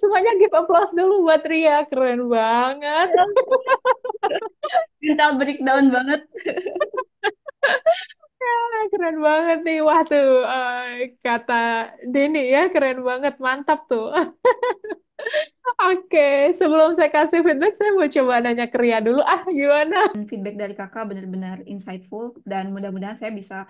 semuanya give applause dulu buat Ria, keren banget. Ya Mental breakdown banget. ya, keren banget nih, wah tuh eh, kata Denny ya, keren banget, mantap tuh. Oke, okay. sebelum saya kasih feedback, saya mau coba nanya ke Ria dulu. Ah, gimana? Feedback dari kakak benar-benar insightful dan mudah-mudahan saya bisa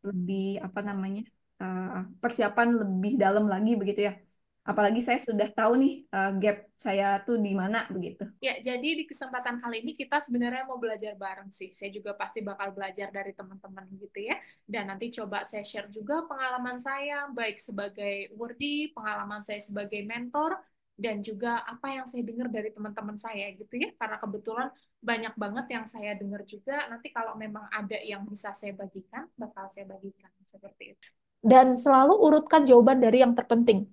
lebih apa namanya uh, persiapan lebih dalam lagi begitu ya apalagi saya sudah tahu nih uh, gap saya tuh di mana begitu. Ya, jadi di kesempatan kali ini kita sebenarnya mau belajar bareng sih. Saya juga pasti bakal belajar dari teman-teman gitu ya. Dan nanti coba saya share juga pengalaman saya baik sebagai wordy, pengalaman saya sebagai mentor dan juga apa yang saya dengar dari teman-teman saya gitu ya. Karena kebetulan banyak banget yang saya dengar juga. Nanti kalau memang ada yang bisa saya bagikan, bakal saya bagikan seperti itu. Dan selalu urutkan jawaban dari yang terpenting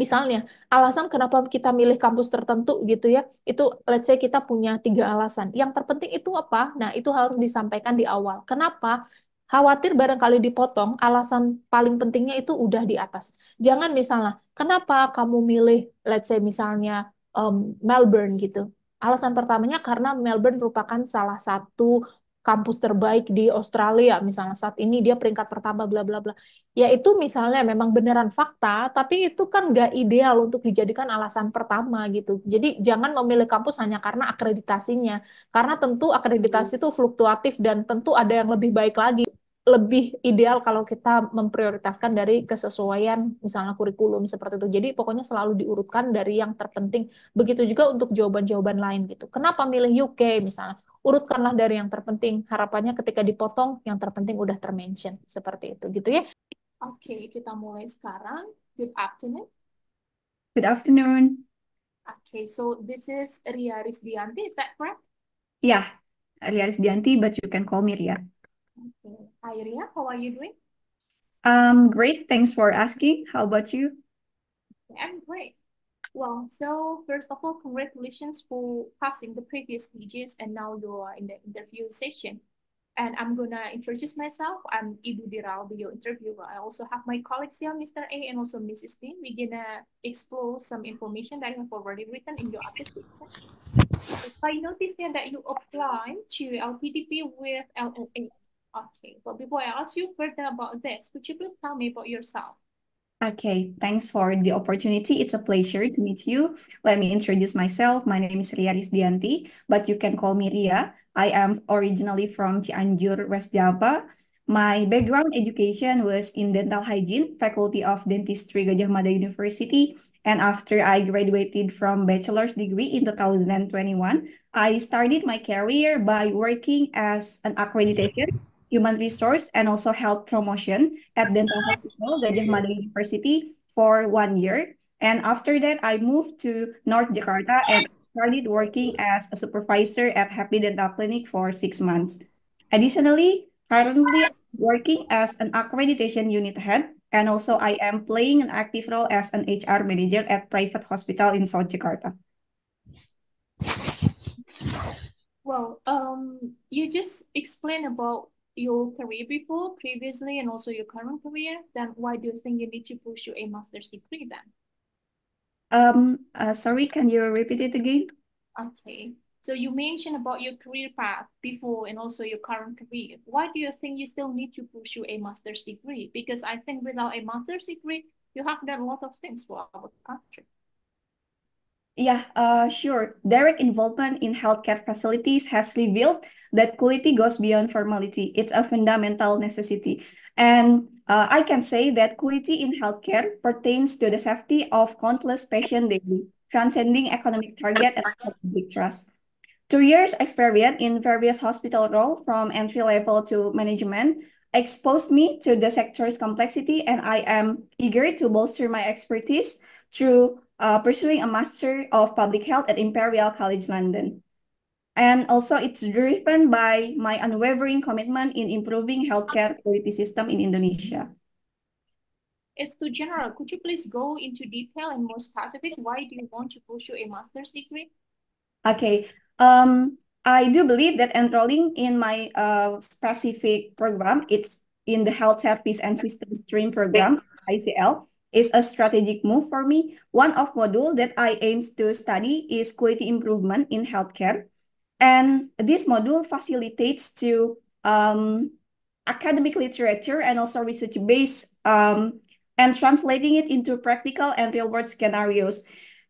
misalnya alasan kenapa kita milih kampus tertentu gitu ya itu let's say kita punya tiga alasan yang terpenting itu apa nah itu harus disampaikan di awal kenapa khawatir barangkali dipotong alasan paling pentingnya itu udah di atas jangan misalnya kenapa kamu milih let's say misalnya um, Melbourne gitu alasan pertamanya karena Melbourne merupakan salah satu kampus terbaik di Australia misalnya saat ini dia peringkat pertama bla bla bla ya itu misalnya memang beneran fakta tapi itu kan nggak ideal untuk dijadikan alasan pertama gitu jadi jangan memilih kampus hanya karena akreditasinya karena tentu akreditasi iya. itu fluktuatif dan tentu ada yang lebih baik lagi lebih ideal kalau kita memprioritaskan dari kesesuaian misalnya kurikulum seperti itu. Jadi pokoknya selalu diurutkan dari yang terpenting. Begitu juga untuk jawaban-jawaban lain gitu. Kenapa milih UK misalnya? urutkanlah dari yang terpenting. Harapannya ketika dipotong, yang terpenting udah termention. Seperti itu gitu ya. Oke, okay, kita mulai sekarang. Good afternoon. Good afternoon. Okay, so this is Ria Rizdianti, is that correct? Yeah, Ria Rizdianti, but you can call me Ria. Okay. Hi Ria, how are you doing? Um, great, thanks for asking. How about you? I'm great. Well, so first of all, congratulations for passing the previous stages and now you're in the interview session. And I'm gonna introduce myself. I'm Ibu Dira, I'll be your interviewer. I also have my colleagues here, Mr. A and also Mrs. B. We're gonna explore some information that you have already written in your application. If I noticed here that you apply to LPDP with LOA. Okay, but before I ask you further about this, could you please tell me about yourself? Okay, thanks for the opportunity. It's a pleasure to meet you. Let me introduce myself. My name is Ria Rizdianti, but you can call me Ria. I am originally from Cianjur, West Java. My background education was in dental hygiene, faculty of dentistry Gajah Mada University. And after I graduated from bachelor's degree in 2021, I started my career by working as an accreditation human resource and also health promotion at Dental Hospital, Gajah Mada University for one year. And after that, I moved to North Jakarta and started working as a supervisor at Happy Dental Clinic for six months. Additionally, currently working as an accreditation unit head, and also I am playing an active role as an HR manager at private hospital in South Jakarta. Well, um, you just explained about your career before, previously, and also your current career, then why do you think you need to pursue a master's degree then? Um, uh, sorry, can you repeat it again? Okay. So you mentioned about your career path before and also your current career. Why do you think you still need to pursue a master's degree? Because I think without a master's degree, you have done a lot of things for our country. Yeah, uh, sure. Direct involvement in healthcare facilities has revealed that quality goes beyond formality. It's a fundamental necessity. And uh, I can say that quality in healthcare pertains to the safety of countless patients daily, transcending economic target and public trust. Two years experience in various hospital roles from entry level to management exposed me to the sector's complexity and I am eager to bolster my expertise through uh, pursuing a Master of Public Health at Imperial College London. And also it's driven by my unwavering commitment in improving healthcare quality system in Indonesia. It's too general. Could you please go into detail and more specific? Why do you want to pursue a master's degree? Okay. Um, I do believe that enrolling in my uh, specific program, it's in the Health Service and system Stream Program, ICL, is a strategic move for me. One of module that I aims to study is quality improvement in healthcare. And this module facilitates to um, academic literature and also research base um, and translating it into practical and real-world scenarios.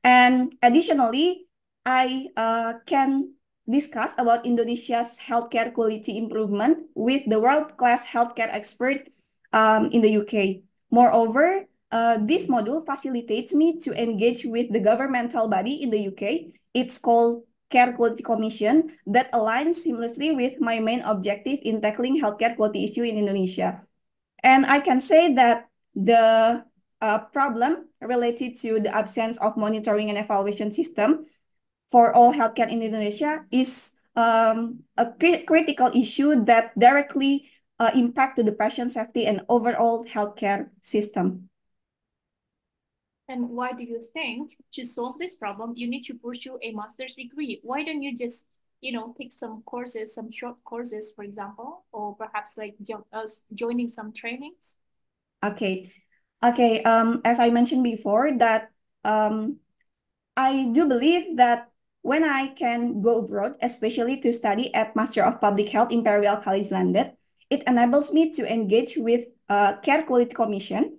And additionally, I uh, can discuss about Indonesia's healthcare quality improvement with the world-class healthcare expert um, in the UK. Moreover, uh, this module facilitates me to engage with the governmental body in the UK. It's called Care Quality Commission that aligns seamlessly with my main objective in tackling healthcare quality issue in Indonesia. And I can say that the uh, problem related to the absence of monitoring and evaluation system for all healthcare in Indonesia is um, a critical issue that directly uh, impact to the patient safety and overall healthcare system. And why do you think to solve this problem, you need to pursue a master's degree? Why don't you just, you know, take some courses, some short courses, for example, or perhaps like jo uh, joining some trainings? Okay. Okay. Um, as I mentioned before that um, I do believe that when I can go abroad, especially to study at Master of Public Health Imperial College London, it enables me to engage with a uh, Care Quality Commission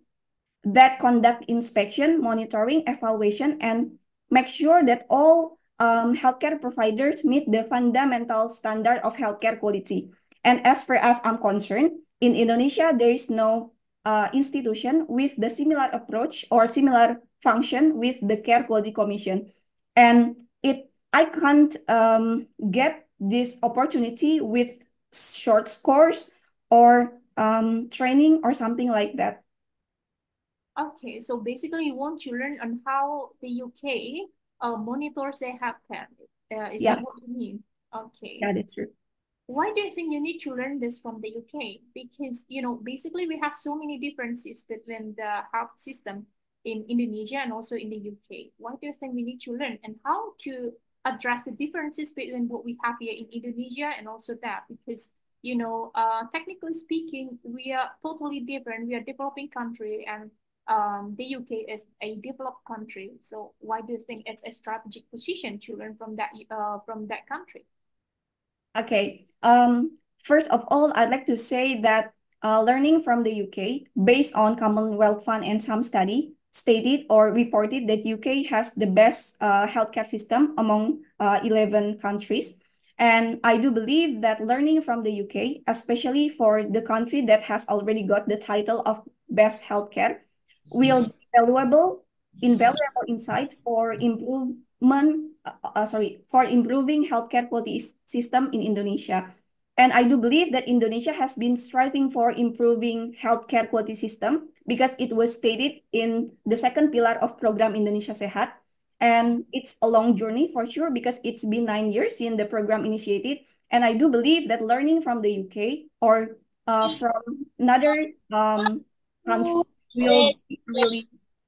that conduct inspection, monitoring, evaluation, and make sure that all um, healthcare providers meet the fundamental standard of healthcare quality. And as far as I'm concerned, in Indonesia, there is no uh, institution with the similar approach or similar function with the Care Quality Commission. And it I can't um, get this opportunity with short scores or um, training or something like that. Okay, so basically, you want to learn on how the UK uh, monitors their health Uh, is yeah. that what you mean? Okay. That is true. Why do you think you need to learn this from the UK? Because you know, basically, we have so many differences between the health system in Indonesia and also in the UK. Why do you think we need to learn and how to address the differences between what we have here in Indonesia and also that? Because you know, uh, technically speaking, we are totally different. We are developing country and um, the UK is a developed country. So why do you think it's a strategic position to learn from that uh, from that country? Okay. Um, first of all, I'd like to say that uh, learning from the UK, based on Commonwealth Fund and some study, stated or reported that UK has the best uh, healthcare system among uh, 11 countries. And I do believe that learning from the UK, especially for the country that has already got the title of best healthcare, will be valuable invaluable insight for improvement uh, uh sorry for improving healthcare quality system in Indonesia. And I do believe that Indonesia has been striving for improving healthcare quality system because it was stated in the second pillar of program Indonesia Sehat. And it's a long journey for sure because it's been nine years since the program initiated. And I do believe that learning from the UK or uh, from another um, country will really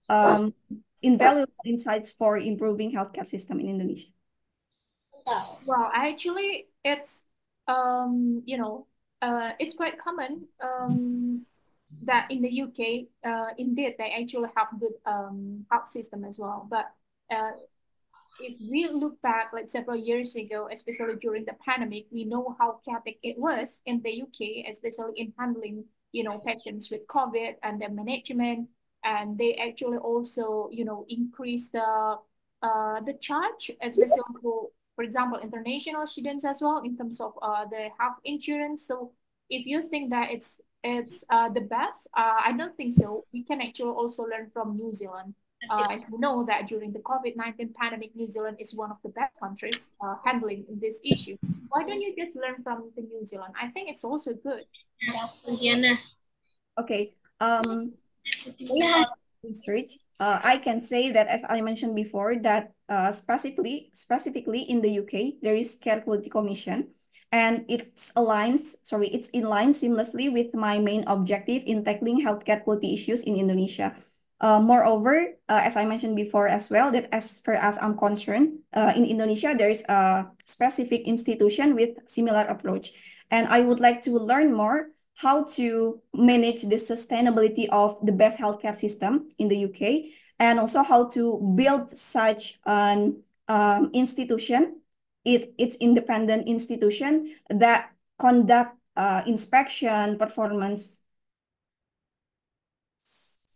um, invaluable insights for improving healthcare system in Indonesia. Well, actually, it's um, you know, uh, it's quite common um, that in the UK, uh, indeed, they actually have good um, health system as well. But uh, if we look back, like several years ago, especially during the pandemic, we know how chaotic it was in the UK, especially in handling you know, patients with COVID and their management. And they actually also, you know, increase the uh, the charge, especially for, for example, international students as well in terms of uh, the health insurance. So if you think that it's it's uh, the best, uh, I don't think so. We can actually also learn from New Zealand I uh, know that during the COVID-19 pandemic, New Zealand is one of the best countries uh, handling this issue. Why don't you just learn from the New Zealand? I think it's also good. Okay. Um, research. Uh, I can say that as I mentioned before, that uh, specifically specifically in the UK, there is Care Quality Commission, and it's aligns sorry it's in line seamlessly with my main objective in tackling healthcare quality issues in Indonesia. Uh, moreover, uh, as I mentioned before as well, that as far as I'm concerned, uh, in Indonesia, there is a specific institution with similar approach. And I would like to learn more how to manage the sustainability of the best healthcare system in the UK, and also how to build such an um, institution, it, its independent institution that conduct uh, inspection, performance.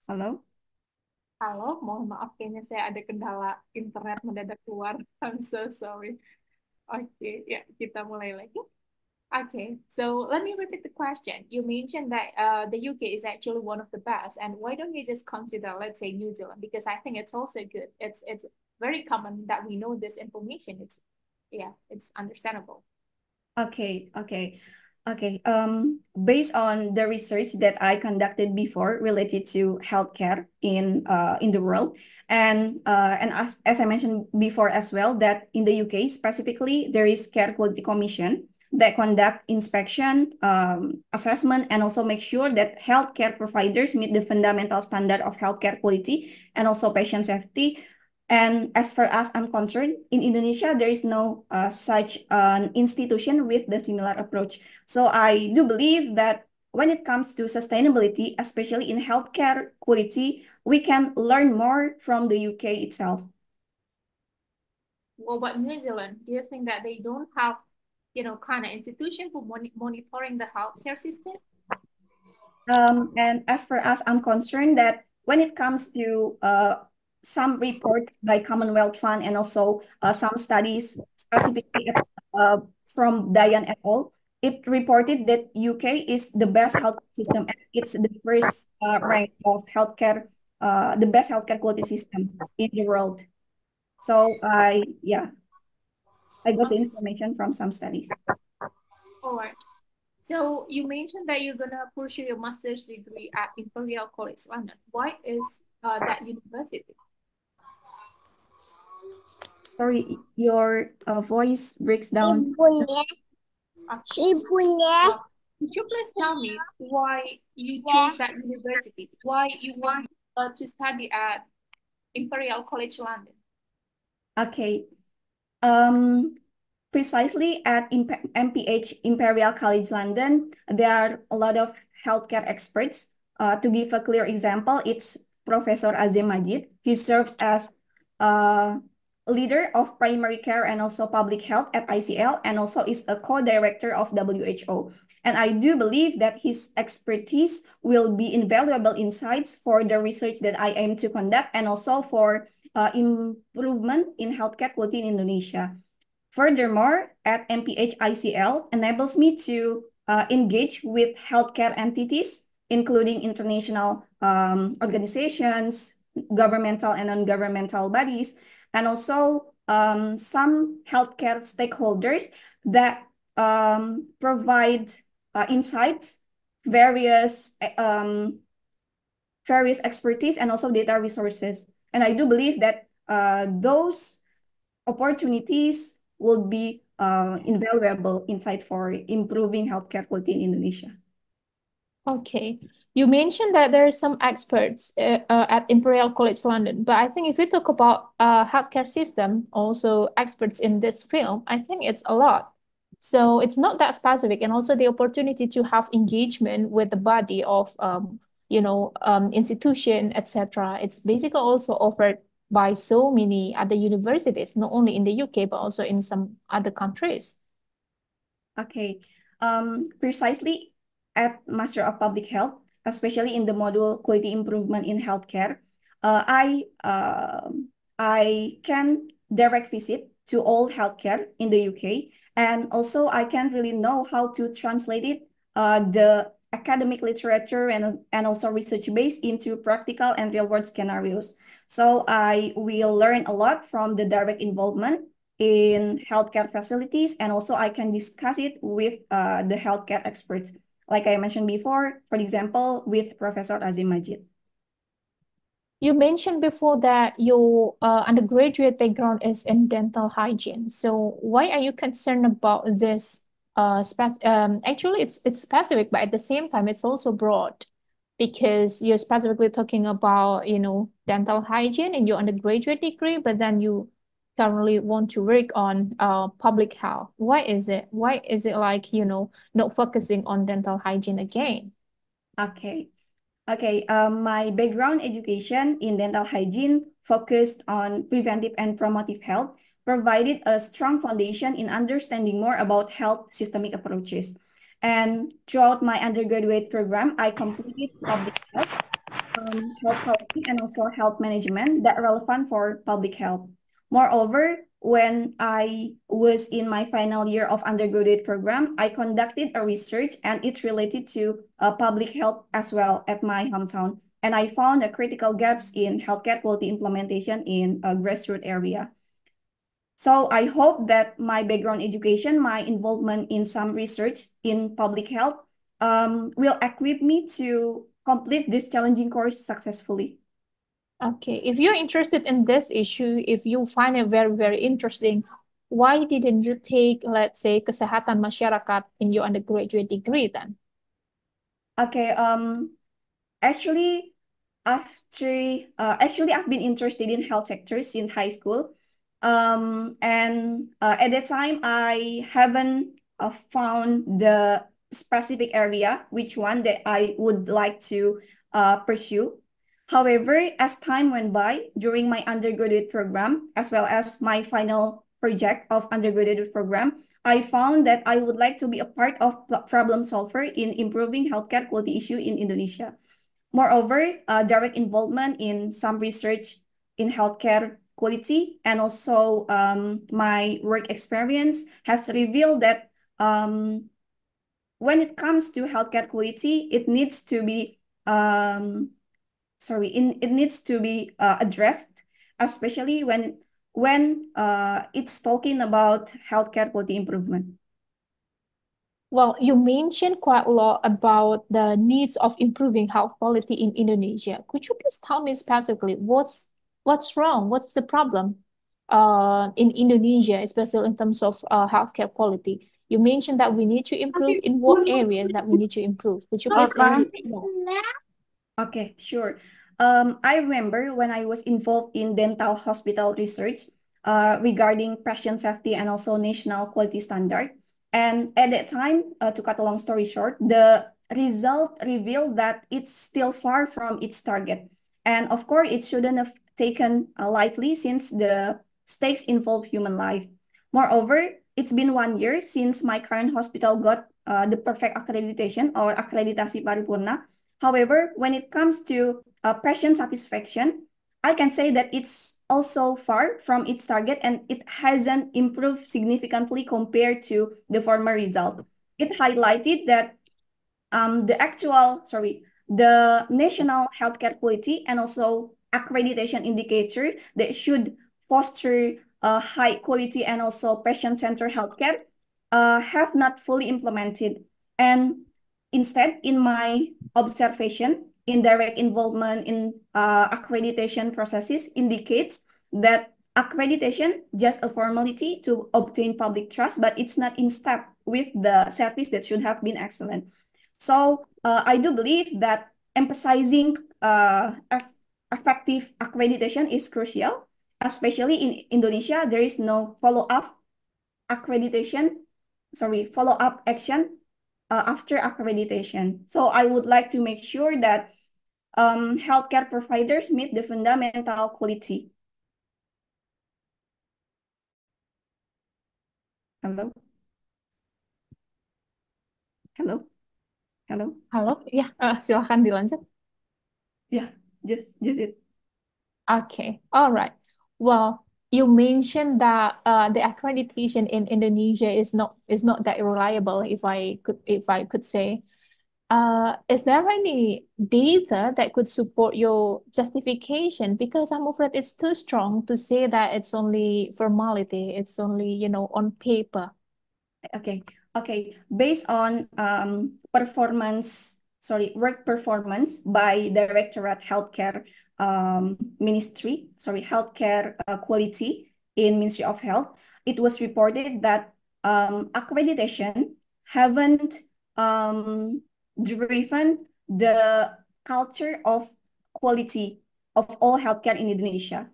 Hello? Halo, mohon maaf kayaknya saya ada kendala internet mendadak keluar. I'm so sorry. Okay, ya yeah, kita mulai lagi. Okay, so let me repeat the question. You mentioned that uh, the UK is actually one of the best, and why don't you just consider, let's say, New Zealand? Because I think it's also good. It's it's very common that we know this information. It's yeah, it's understandable. Okay, okay. Okay, um, based on the research that I conducted before related to healthcare in uh, in the world, and uh, and as, as I mentioned before as well, that in the UK specifically, there is Care Quality Commission that conduct inspection, um, assessment, and also make sure that healthcare providers meet the fundamental standard of healthcare quality and also patient safety and as far as I'm concerned, in Indonesia, there is no uh, such an institution with the similar approach. So I do believe that when it comes to sustainability, especially in healthcare quality, we can learn more from the UK itself. Well, but New Zealand, do you think that they don't have, you know, kind of institution for mon monitoring the healthcare system? Um, and as far as I'm concerned, that when it comes to uh, some reports by Commonwealth Fund and also uh, some studies specifically uh, from Diane et al. It reported that UK is the best health system and it's the first uh, rank of healthcare, uh, the best healthcare quality system in the world. So I, yeah, I got the information from some studies. All right. So you mentioned that you're gonna pursue your master's degree at Imperial College London. Why is uh, that university? Sorry, your uh, voice breaks down. Could you please tell me why you chose that university? Why you want uh, to study at Imperial College London? Okay. Um, precisely at MPH Imperial College London, there are a lot of healthcare experts. Uh, to give a clear example, it's Professor Azim Majid. He serves as uh, leader of primary care and also public health at ICL, and also is a co-director of WHO. And I do believe that his expertise will be invaluable insights for the research that I aim to conduct and also for uh, improvement in healthcare quality in Indonesia. Furthermore, at MPH ICL enables me to uh, engage with healthcare entities, including international um, organizations, governmental and non-governmental bodies, and also um, some healthcare stakeholders that um, provide uh, insights, various um, various expertise, and also data resources. And I do believe that uh, those opportunities will be uh, invaluable insight for improving healthcare quality in Indonesia. Okay, you mentioned that there are some experts uh, uh, at Imperial College London, but I think if we talk about uh, healthcare system, also experts in this field, I think it's a lot. So it's not that specific, and also the opportunity to have engagement with the body of, um, you know, um, institution, etc. It's basically also offered by so many other universities, not only in the UK but also in some other countries. Okay, um, precisely at Master of Public Health, especially in the module quality improvement in healthcare, uh, I uh, I can direct visit to all healthcare in the UK, and also I can really know how to translate it uh, the academic literature and and also research base into practical and real world scenarios. So I will learn a lot from the direct involvement in healthcare facilities, and also I can discuss it with uh, the healthcare experts like I mentioned before, for example, with Professor Azim Majid. You mentioned before that your uh, undergraduate background is in dental hygiene. So why are you concerned about this? Uh, spec- um, actually, it's it's specific, but at the same time, it's also broad because you're specifically talking about you know dental hygiene in your undergraduate degree, but then you currently want to work on uh, public health? Why is it? Why is it like, you know, not focusing on dental hygiene again? Okay. Okay, um, my background education in dental hygiene focused on preventive and promotive health, provided a strong foundation in understanding more about health systemic approaches. And throughout my undergraduate program, I completed public health, um, health policy, and also health management that relevant for public health. Moreover, when I was in my final year of undergraduate program, I conducted a research and it related to uh, public health as well at my hometown. And I found a critical gaps in healthcare quality implementation in a grassroots area. So I hope that my background education, my involvement in some research in public health um, will equip me to complete this challenging course successfully. Okay, if you're interested in this issue, if you find it very, very interesting, why didn't you take, let's say, kesehatan masyarakat in your undergraduate degree then? Okay, um, actually, after, uh, actually, I've been interested in health sector since high school. Um, and uh, at that time, I haven't uh, found the specific area, which one that I would like to uh, pursue. However, as time went by during my undergraduate program, as well as my final project of undergraduate program, I found that I would like to be a part of problem solver in improving healthcare quality issue in Indonesia. Moreover, uh, direct involvement in some research in healthcare quality and also um, my work experience has revealed that um, when it comes to healthcare quality, it needs to be um, sorry, in, it needs to be uh, addressed, especially when when uh, it's talking about healthcare quality improvement. Well, you mentioned quite a lot about the needs of improving health quality in Indonesia. Could you please tell me specifically what's what's wrong? What's the problem uh, in Indonesia, especially in terms of uh, healthcare quality? You mentioned that we need to improve in what areas that we need to improve. Could you please me more? Okay, sure. Um, I remember when I was involved in dental hospital research uh, regarding patient safety and also national quality standard. And at that time, uh, to cut a long story short, the result revealed that it's still far from its target. And of course, it shouldn't have taken uh, lightly since the stakes involve human life. Moreover, it's been one year since my current hospital got uh, the perfect accreditation or accreditasi paripurna. However, when it comes to uh, patient satisfaction, I can say that it's also far from its target and it hasn't improved significantly compared to the former result. It highlighted that um, the actual, sorry, the national healthcare quality and also accreditation indicator that should foster uh, high quality and also patient-centered healthcare uh, have not fully implemented. And instead, in my observation, indirect involvement in uh, accreditation processes indicates that accreditation just a formality to obtain public trust, but it's not in step with the service that should have been excellent. So uh, I do believe that emphasizing uh, effective accreditation is crucial, especially in Indonesia, there is no follow-up accreditation, sorry, follow-up action uh, after accreditation. So I would like to make sure that um, healthcare providers meet the fundamental quality. Hello? Hello? Hello? Hello. yeah, uh, silahkan dilanjut. Yeah, just, just it. Okay, all right. Well, you mentioned that uh, the accreditation in Indonesia is not is not that reliable, if I could if I could say uh, is there any data that could support your justification? Because I'm afraid it's too strong to say that it's only formality. It's only you know on paper. Okay, okay. Based on um, performance, sorry, work performance by Directorate Healthcare um, Ministry, sorry, Healthcare uh, Quality in Ministry of Health, it was reported that um, accreditation haven't um, driven the culture of quality of all healthcare in Indonesia.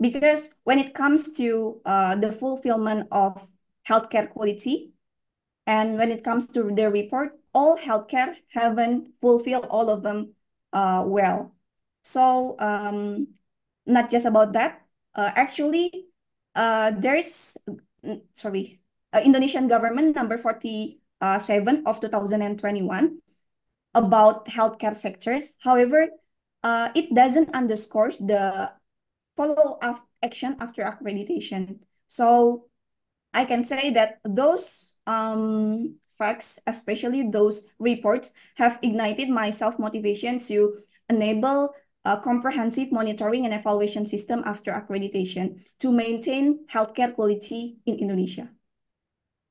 Because when it comes to uh, the fulfillment of healthcare quality, and when it comes to the report, all healthcare haven't fulfilled all of them uh, well. So um, not just about that. Uh, actually, uh, there is mm, sorry, uh, Indonesian government number forty uh, seven of two thousand and twenty one about healthcare sectors. However, uh, it doesn't underscores the follow-up action after accreditation. So I can say that those um, facts, especially those reports, have ignited my self-motivation to enable a comprehensive monitoring and evaluation system after accreditation to maintain healthcare quality in Indonesia.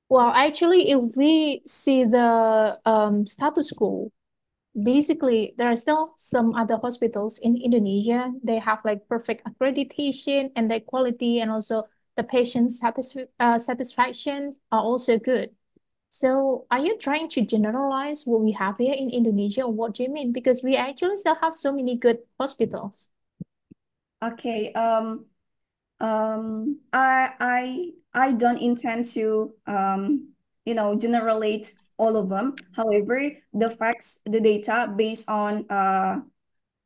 Well, actually, if we see the um, status quo basically there are still some other hospitals in Indonesia. They have like perfect accreditation and their quality and also the patient satisf uh, satisfaction are also good. So are you trying to generalize what we have here in Indonesia or what do you mean? Because we actually still have so many good hospitals. Okay. Um, um, I, I, I don't intend to, um, you know, generalize all of them. However, the facts, the data based on uh,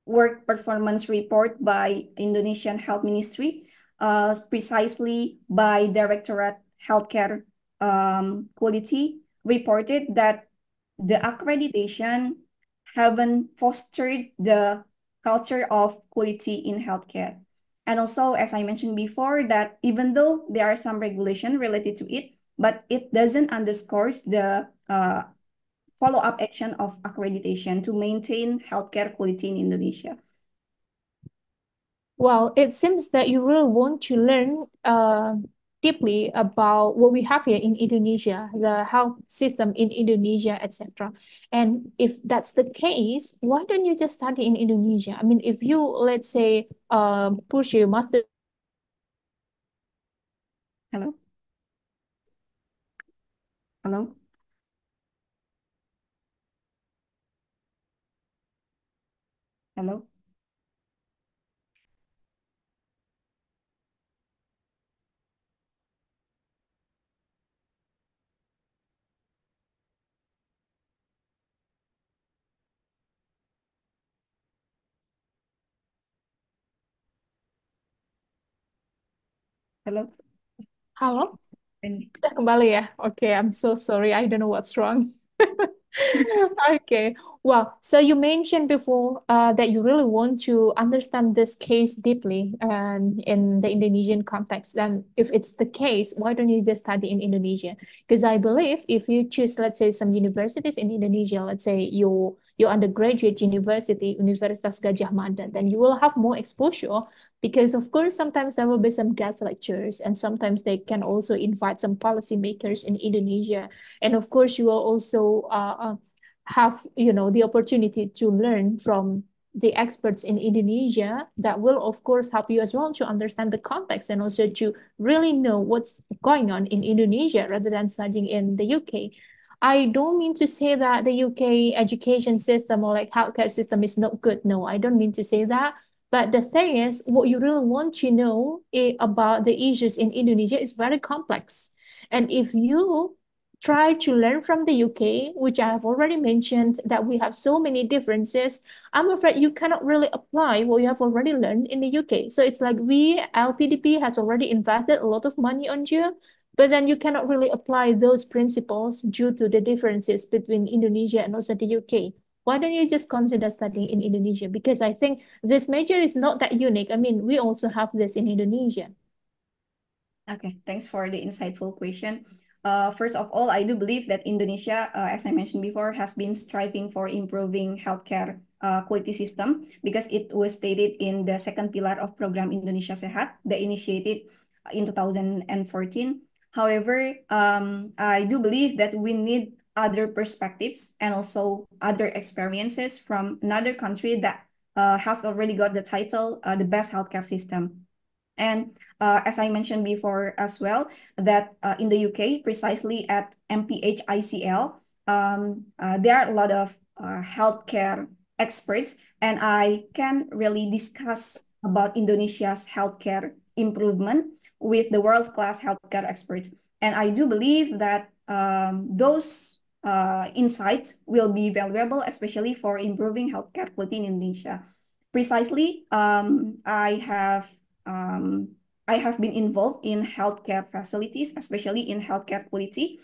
work performance report by Indonesian Health Ministry, uh, precisely by Directorate Healthcare um, Quality, reported that the accreditation haven't fostered the culture of quality in healthcare. And also, as I mentioned before, that even though there are some regulation related to it, but it doesn't underscore the uh, follow-up action of accreditation to maintain healthcare quality in Indonesia? Well, it seems that you really want to learn uh, deeply about what we have here in Indonesia, the health system in Indonesia, etc. And if that's the case, why don't you just study in Indonesia? I mean, if you, let's say, uh, pursue master. Hello? Hello? Halo. Halo. Ini. kembali ya. Oke, okay, I'm so sorry. I don't know what's wrong. Okay. Well, so you mentioned before uh, that you really want to understand this case deeply and um, in the Indonesian context. Then, if it's the case, why don't you just study in Indonesia? Because I believe if you choose, let's say, some universities in Indonesia, let's say your your undergraduate university, Universitas Gajah Mada, then you will have more exposure because of course sometimes there will be some guest lectures and sometimes they can also invite some policymakers in Indonesia. And of course you will also uh, uh, have you know the opportunity to learn from the experts in Indonesia that will of course help you as well to understand the context and also to really know what's going on in Indonesia rather than studying in the UK. I don't mean to say that the UK education system or like healthcare system is not good. No, I don't mean to say that. But the thing is, what you really want to know eh, about the issues in Indonesia is very complex. And if you try to learn from the UK, which I have already mentioned that we have so many differences, I'm afraid you cannot really apply what you have already learned in the UK. So it's like we, LPDP, has already invested a lot of money on you, but then you cannot really apply those principles due to the differences between Indonesia and also the UK. Why don't you just consider studying in Indonesia? Because I think this major is not that unique. I mean, we also have this in Indonesia. Okay, thanks for the insightful question. Uh, first of all, I do believe that Indonesia, uh, as I mentioned before, has been striving for improving healthcare uh, quality system because it was stated in the second pillar of program Indonesia Sehat that initiated in 2014 However, um, I do believe that we need other perspectives and also other experiences from another country that uh, has already got the title, uh, the best healthcare system. And uh, as I mentioned before as well, that uh, in the UK, precisely at MPHICL, um, uh, there are a lot of uh, healthcare experts, and I can really discuss about Indonesia's healthcare improvement with the world-class healthcare experts. And I do believe that um, those uh, insights will be valuable, especially for improving healthcare quality in Indonesia. Precisely, um, I have um, I have been involved in healthcare facilities, especially in healthcare quality,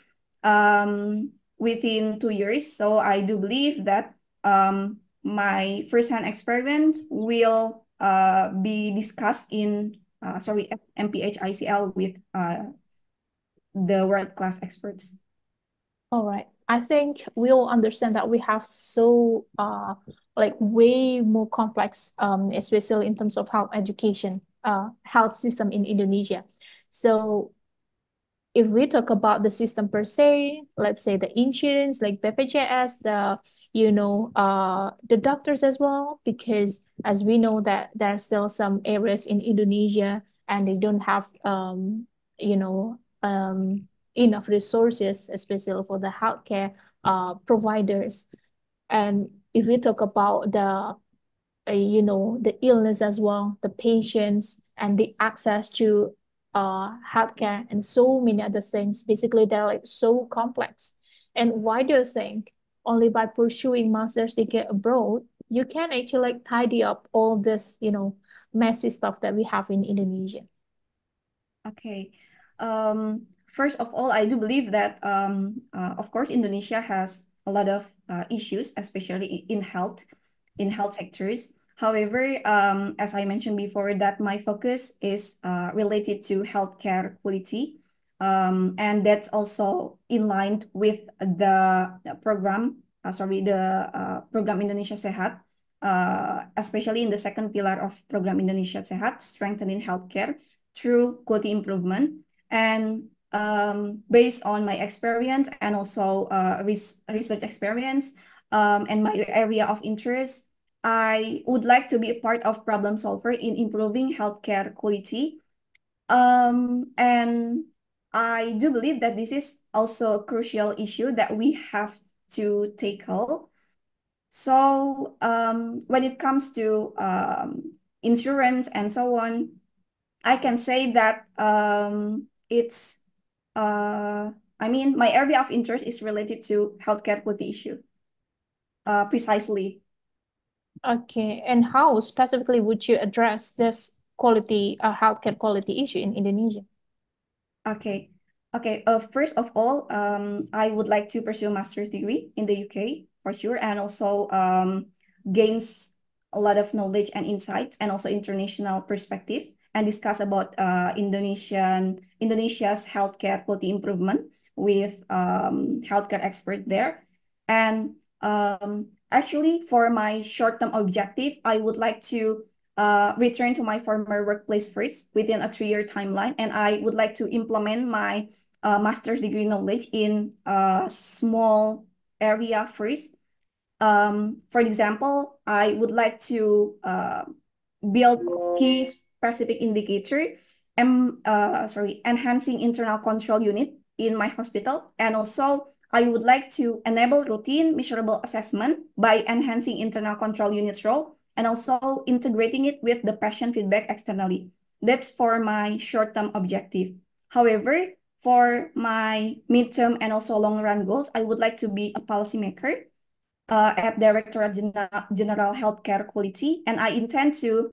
um, within two years. So I do believe that um, my firsthand experience will uh, be discussed in uh, sorry, MPH ICL with uh, the world-class experts. All right. I think we all understand that we have so uh, like way more complex, um, especially in terms of health education, uh, health system in Indonesia. So if we talk about the system per se, let's say the insurance like BPJS, the you know uh, the doctors as well, because as we know that there are still some areas in Indonesia and they don't have um, you know um, enough resources, especially for the healthcare uh, providers. And if we talk about the uh, you know the illness as well, the patients and the access to uh, healthcare, and so many other things. Basically, they're like so complex. And why do you think only by pursuing master's degree abroad, you can actually like tidy up all this, you know, messy stuff that we have in Indonesia? Okay. Um, first of all, I do believe that, um, uh, of course, Indonesia has a lot of uh, issues, especially in health, in health sectors. However, um, as I mentioned before, that my focus is uh, related to healthcare quality, um, and that's also in line with the program, uh, sorry, the uh, program Indonesia Sehat, uh, especially in the second pillar of program Indonesia Sehat, strengthening healthcare through quality improvement. And um, based on my experience and also uh, res research experience um, and my area of interest, I would like to be a part of problem solver in improving healthcare quality. Um, and I do believe that this is also a crucial issue that we have to tackle. So um, when it comes to um, insurance and so on, I can say that um, it's, uh, I mean, my area of interest is related to healthcare quality issue, uh, precisely Okay, and how specifically would you address this quality uh, healthcare quality issue in Indonesia? Okay, okay. Uh, first of all, um, I would like to pursue a master's degree in the UK for sure, and also um, gains a lot of knowledge and insights, and also international perspective, and discuss about uh, Indonesian Indonesia's healthcare quality improvement with um, healthcare expert there, and um, Actually, for my short-term objective, I would like to uh, return to my former workplace first within a three-year timeline, and I would like to implement my uh, master's degree knowledge in a uh, small area first. Um, for example, I would like to uh, build key specific indicator and uh, sorry, enhancing internal control unit in my hospital and also I would like to enable routine measurable assessment by enhancing internal control unit's role and also integrating it with the patient feedback externally. That's for my short-term objective. However, for my midterm and also long-run goals, I would like to be a policymaker uh, at Directorate Gen General Healthcare Quality, and I intend to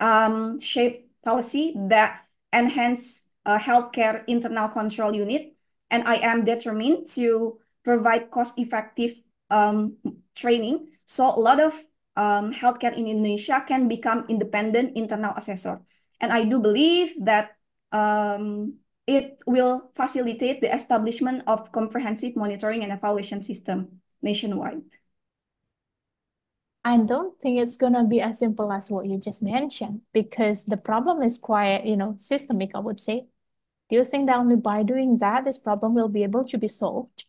um, shape policy that enhance uh, healthcare internal control unit and I am determined to provide cost-effective um, training. So a lot of um, healthcare in Indonesia can become independent internal assessor. And I do believe that um, it will facilitate the establishment of comprehensive monitoring and evaluation system nationwide. I don't think it's going to be as simple as what you just mentioned because the problem is quite, you know, systemic, I would say. Do you think that only by doing that, this problem will be able to be solved?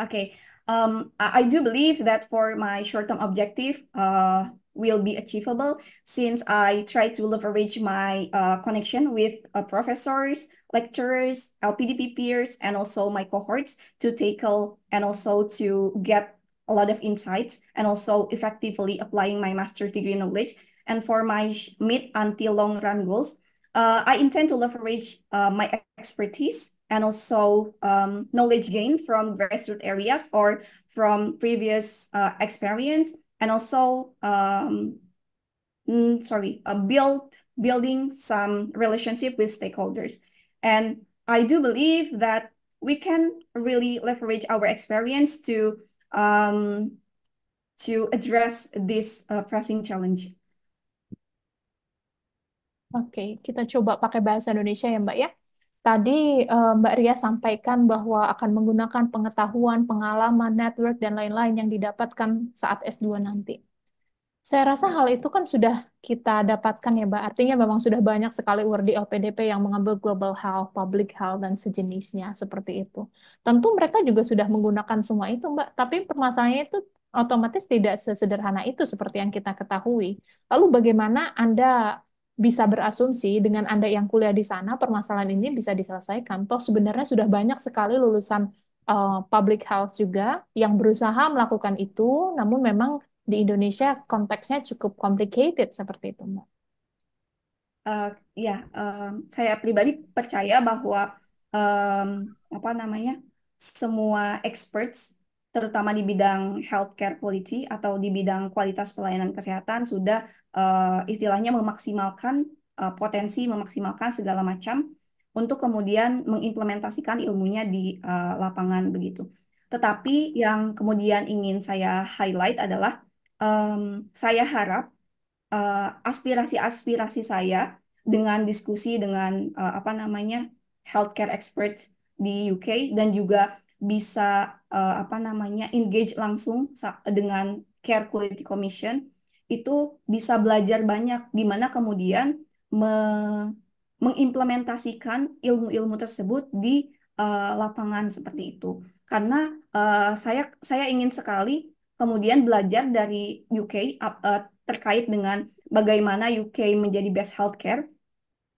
Okay. Um, I do believe that for my short-term objective, uh, will be achievable since I try to leverage my uh, connection with uh, professors, lecturers, LPDP peers, and also my cohorts to tackle and also to get a lot of insights and also effectively applying my master degree knowledge. And for my mid until long run goals, uh, I intend to leverage uh, my expertise and also um, knowledge gained from grassroots areas or from previous uh, experience, and also um, mm, sorry, uh, build building some relationship with stakeholders. And I do believe that we can really leverage our experience to um, to address this uh, pressing challenge. Oke, kita coba pakai bahasa Indonesia ya, Mbak ya. Tadi eh, Mbak Ria sampaikan bahwa akan menggunakan pengetahuan, pengalaman, network, dan lain-lain yang didapatkan saat S2 nanti. Saya rasa hal itu kan sudah kita dapatkan ya, Mbak. Artinya memang sudah banyak sekali di LPDP yang mengambil global health, public health, dan sejenisnya seperti itu. Tentu mereka juga sudah menggunakan semua itu, Mbak. Tapi permasalahannya itu otomatis tidak sesederhana itu seperti yang kita ketahui. Lalu bagaimana Anda bisa berasumsi dengan Anda yang kuliah di sana, permasalahan ini bisa diselesaikan. Toh sebenarnya sudah banyak sekali lulusan uh, public health juga yang berusaha melakukan itu, namun memang di Indonesia konteksnya cukup complicated seperti itu, Mbak. Uh, ya, uh, saya pribadi percaya bahwa um, apa namanya semua experts terutama di bidang healthcare quality atau di bidang kualitas pelayanan kesehatan sudah uh, istilahnya memaksimalkan uh, potensi, memaksimalkan segala macam untuk kemudian mengimplementasikan ilmunya di uh, lapangan begitu. Tetapi yang kemudian ingin saya highlight adalah um, saya harap aspirasi-aspirasi uh, saya dengan diskusi dengan uh, apa namanya healthcare expert di UK dan juga bisa uh, apa namanya engage langsung dengan Care Quality Commission itu bisa belajar banyak gimana kemudian me mengimplementasikan ilmu-ilmu tersebut di uh, lapangan seperti itu karena uh, saya saya ingin sekali kemudian belajar dari UK uh, terkait dengan bagaimana UK menjadi best healthcare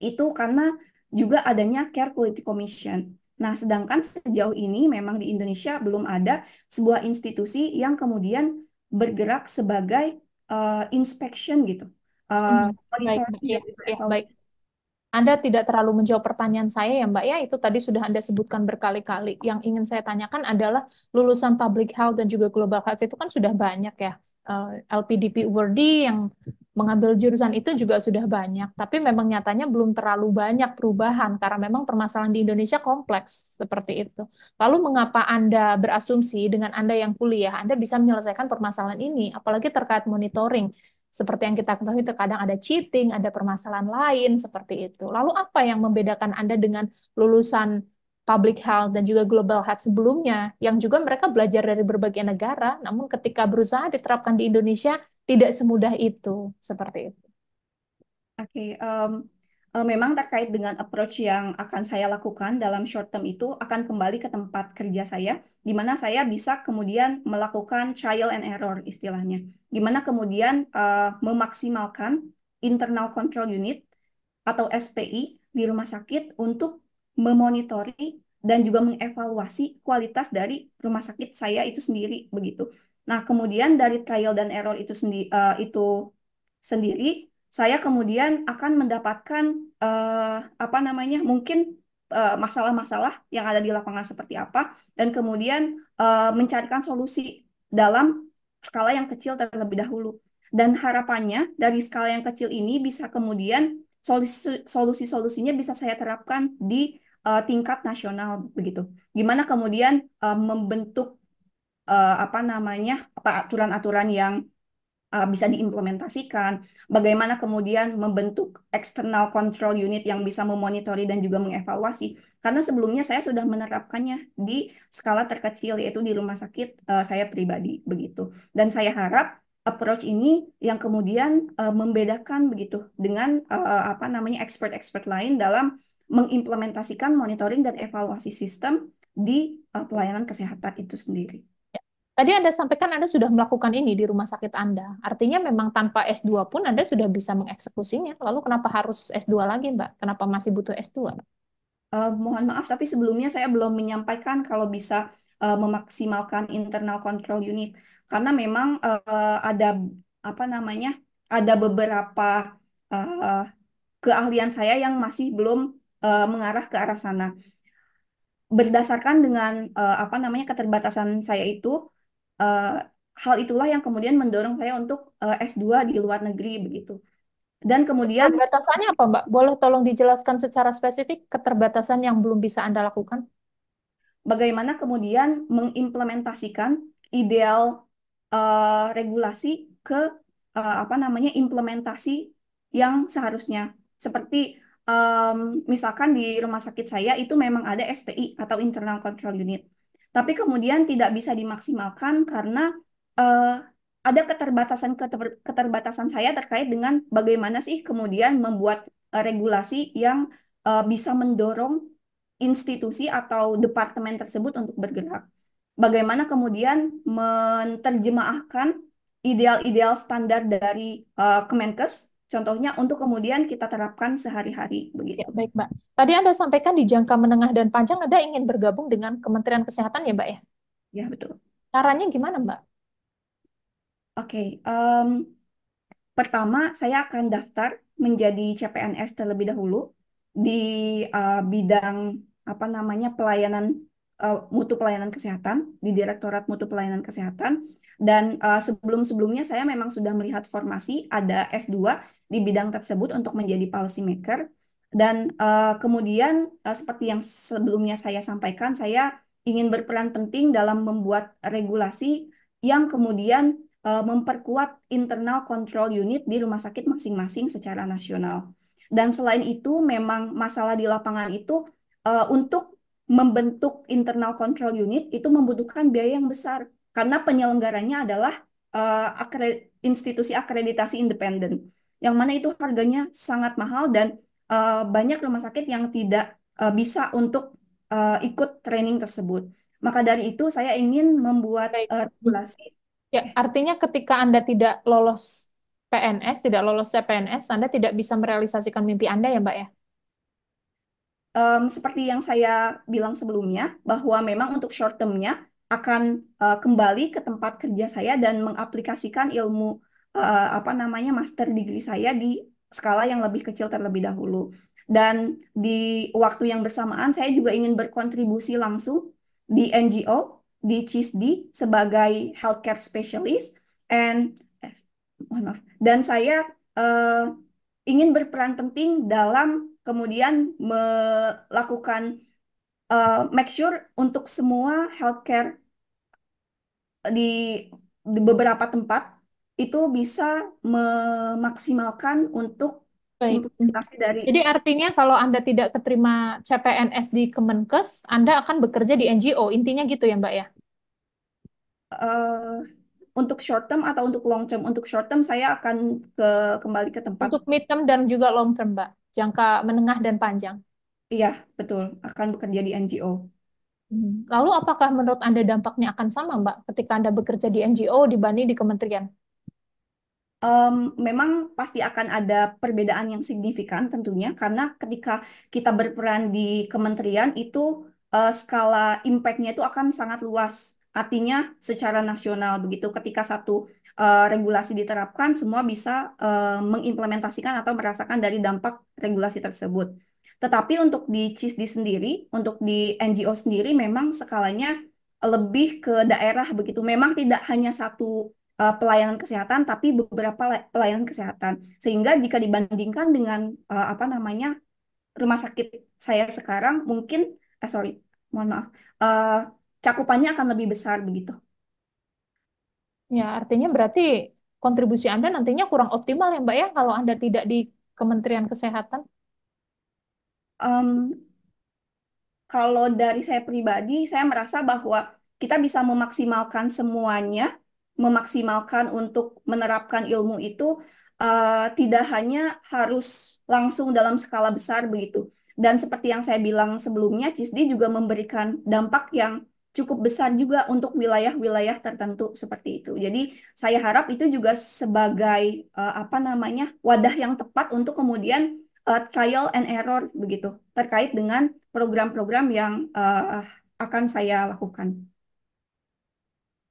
itu karena juga adanya Care Quality Commission Nah, sedangkan sejauh ini memang di Indonesia belum ada sebuah institusi yang kemudian bergerak sebagai uh, inspection gitu. Uh, baik, baik, iya, gitu ya, ya, baik. Anda tidak terlalu menjawab pertanyaan saya ya Mbak ya, itu tadi sudah Anda sebutkan berkali-kali. Yang ingin saya tanyakan adalah lulusan public health dan juga global health itu kan sudah banyak ya, uh, eh, LPDP awardee yang mengambil jurusan itu juga sudah banyak, tapi memang nyatanya belum terlalu banyak perubahan karena memang permasalahan di Indonesia kompleks seperti itu. Lalu mengapa Anda berasumsi dengan Anda yang kuliah, Anda bisa menyelesaikan permasalahan ini, apalagi terkait monitoring. Seperti yang kita ketahui terkadang ada cheating, ada permasalahan lain seperti itu. Lalu apa yang membedakan Anda dengan lulusan public health dan juga global health sebelumnya, yang juga mereka belajar dari berbagai negara, namun ketika berusaha diterapkan di Indonesia tidak semudah itu, seperti itu. Oke, okay, um, eh, memang terkait dengan approach yang akan saya lakukan dalam short term itu akan kembali ke tempat kerja saya, di mana saya bisa kemudian melakukan trial and error istilahnya, di mana kemudian uh, memaksimalkan internal control unit atau SPI di rumah sakit untuk memonitori dan juga mengevaluasi kualitas dari rumah sakit saya itu sendiri begitu. Nah, kemudian dari trial dan error itu sendi uh, itu sendiri, saya kemudian akan mendapatkan uh, apa namanya? mungkin eh, masalah-masalah uh, yang ada di lapangan seperti apa dan kemudian uh, mencarikan solusi dalam skala yang kecil terlebih dahulu. Dan harapannya dari skala yang kecil ini bisa kemudian solusi solusi-solusinya bisa saya terapkan di uh, tingkat nasional begitu. Gimana kemudian uh, membentuk uh, apa namanya aturan-aturan yang uh, bisa diimplementasikan, bagaimana kemudian membentuk external control unit yang bisa memonitori dan juga mengevaluasi. Karena sebelumnya saya sudah menerapkannya di skala terkecil yaitu di rumah sakit uh, saya pribadi begitu. Dan saya harap approach ini yang kemudian uh, membedakan begitu dengan uh, apa namanya expert-expert lain dalam mengimplementasikan monitoring dan evaluasi sistem di uh, pelayanan kesehatan itu sendiri. Ya. Tadi Anda sampaikan Anda sudah melakukan ini di rumah sakit Anda. Artinya memang tanpa S2 pun Anda sudah bisa mengeksekusinya. Lalu kenapa harus S2 lagi, Mbak? Kenapa masih butuh S2? Uh, eh, mohon maaf, tapi sebelumnya saya belum menyampaikan kalau bisa uh, memaksimalkan internal control unit. Karena memang uh, ada apa namanya? Ada beberapa uh, keahlian saya yang masih belum uh, mengarah ke arah sana. Berdasarkan dengan uh, apa namanya keterbatasan saya itu uh, hal itulah yang kemudian mendorong saya untuk uh, S2 di luar negeri begitu. Dan kemudian keterbatasannya apa, Mbak? Boleh tolong dijelaskan secara spesifik keterbatasan yang belum bisa Anda lakukan? Bagaimana kemudian mengimplementasikan ideal uh, regulasi ke uh, apa namanya implementasi yang seharusnya seperti um, misalkan di rumah sakit saya itu memang ada SPI atau internal control unit, tapi kemudian tidak bisa dimaksimalkan karena uh, ada keterbatasan keter, keterbatasan saya terkait dengan bagaimana sih kemudian membuat uh, regulasi yang uh, bisa mendorong institusi atau departemen tersebut untuk bergerak. Bagaimana kemudian menterjemahkan ideal-ideal standar dari uh, Kemenkes Contohnya untuk kemudian kita terapkan sehari-hari begitu. Ya, baik, Mbak. Tadi Anda sampaikan di jangka menengah dan panjang ada ingin bergabung dengan Kementerian Kesehatan ya, Mbak ya? Ya, betul. Caranya gimana, Mbak? Oke, okay, um, pertama saya akan daftar menjadi CPNS terlebih dahulu di uh, bidang apa namanya pelayanan uh, mutu pelayanan kesehatan di Direktorat Mutu Pelayanan Kesehatan dan uh, sebelum-sebelumnya saya memang sudah melihat formasi ada S2 di bidang tersebut untuk menjadi policy maker. Dan uh, kemudian uh, seperti yang sebelumnya saya sampaikan, saya ingin berperan penting dalam membuat regulasi yang kemudian uh, memperkuat internal control unit di rumah sakit masing-masing secara nasional. Dan selain itu, memang masalah di lapangan itu uh, untuk membentuk internal control unit itu membutuhkan biaya yang besar karena penyelenggaranya adalah uh, akre institusi akreditasi independen yang mana itu harganya sangat mahal dan uh, banyak rumah sakit yang tidak uh, bisa untuk uh, ikut training tersebut. Maka dari itu saya ingin membuat uh, regulasi. Ya, artinya ketika Anda tidak lolos PNS, tidak lolos CPNS, Anda tidak bisa merealisasikan mimpi Anda ya, Mbak ya? Um, seperti yang saya bilang sebelumnya, bahwa memang untuk short termnya akan uh, kembali ke tempat kerja saya dan mengaplikasikan ilmu uh, apa namanya master degree saya di skala yang lebih kecil terlebih dahulu. Dan di waktu yang bersamaan saya juga ingin berkontribusi langsung di NGO, di CISD sebagai healthcare specialist and eh, mohon maaf. Dan saya uh, ingin berperan penting dalam kemudian melakukan uh, make sure untuk semua healthcare di, di beberapa tempat itu bisa memaksimalkan untuk implementasi dari. Jadi artinya kalau Anda tidak keterima CPNS di Kemenkes, Anda akan bekerja di NGO, intinya gitu ya Mbak ya? Uh, untuk short term atau untuk long term? Untuk short term saya akan ke kembali ke tempat. Untuk mid term dan juga long term Mbak, jangka menengah dan panjang. Iya, betul. Akan bekerja di NGO. Hmm. Lalu apakah menurut Anda dampaknya akan sama Mbak ketika Anda bekerja di NGO dibanding di kementerian? um, memang pasti akan ada perbedaan yang signifikan tentunya karena ketika kita berperan di kementerian itu uh, skala impact-nya itu akan sangat luas. Artinya secara nasional begitu ketika satu uh, regulasi diterapkan semua bisa uh, mengimplementasikan atau merasakan dari dampak regulasi tersebut. Tetapi untuk di CISDI sendiri, untuk di NGO sendiri memang skalanya lebih ke daerah begitu. Memang tidak hanya satu uh, pelayanan kesehatan tapi beberapa pelayanan kesehatan sehingga jika dibandingkan dengan uh, apa namanya rumah sakit saya sekarang mungkin eh, sorry mohon maaf uh, cakupannya akan lebih besar begitu ya artinya berarti kontribusi anda nantinya kurang optimal ya mbak ya kalau anda tidak di Kementerian Kesehatan um, kalau dari saya pribadi saya merasa bahwa kita bisa memaksimalkan semuanya memaksimalkan untuk menerapkan ilmu itu uh, tidak hanya harus langsung dalam skala besar begitu. Dan seperti yang saya bilang sebelumnya, CISDI juga memberikan dampak yang cukup besar juga untuk wilayah-wilayah tertentu seperti itu. Jadi saya harap itu juga sebagai uh, apa namanya wadah yang tepat untuk kemudian uh, trial and error begitu terkait dengan program-program yang uh, akan saya lakukan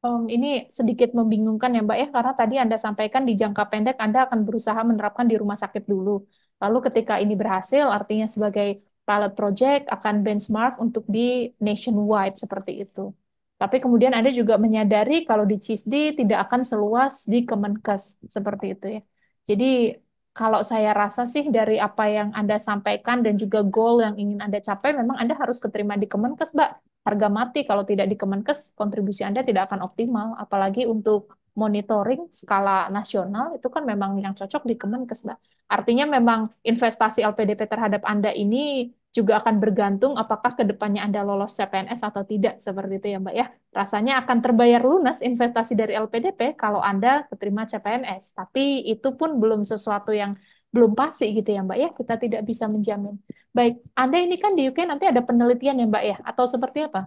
um, ini sedikit membingungkan ya Mbak ya, karena tadi Anda sampaikan di jangka pendek Anda akan berusaha menerapkan di rumah sakit dulu. Lalu ketika ini berhasil, artinya sebagai pilot project akan benchmark untuk di nationwide seperti itu. Tapi kemudian Anda juga menyadari kalau di CISD tidak akan seluas di Kemenkes seperti itu ya. Jadi kalau saya rasa sih dari apa yang Anda sampaikan dan juga goal yang ingin Anda capai, memang Anda harus keterima di Kemenkes, Mbak harga mati kalau tidak di Kemenkes kontribusi Anda tidak akan optimal apalagi untuk monitoring skala nasional itu kan memang yang cocok di Kemenkes Mbak. Artinya memang investasi LPDP terhadap Anda ini juga akan bergantung apakah kedepannya Anda lolos CPNS atau tidak seperti itu ya Mbak ya. Rasanya akan terbayar lunas investasi dari LPDP kalau Anda keterima CPNS, tapi itu pun belum sesuatu yang belum pasti gitu ya Mbak ya, kita tidak bisa menjamin. Baik, Anda ini kan di UK nanti ada penelitian ya Mbak ya, atau seperti apa?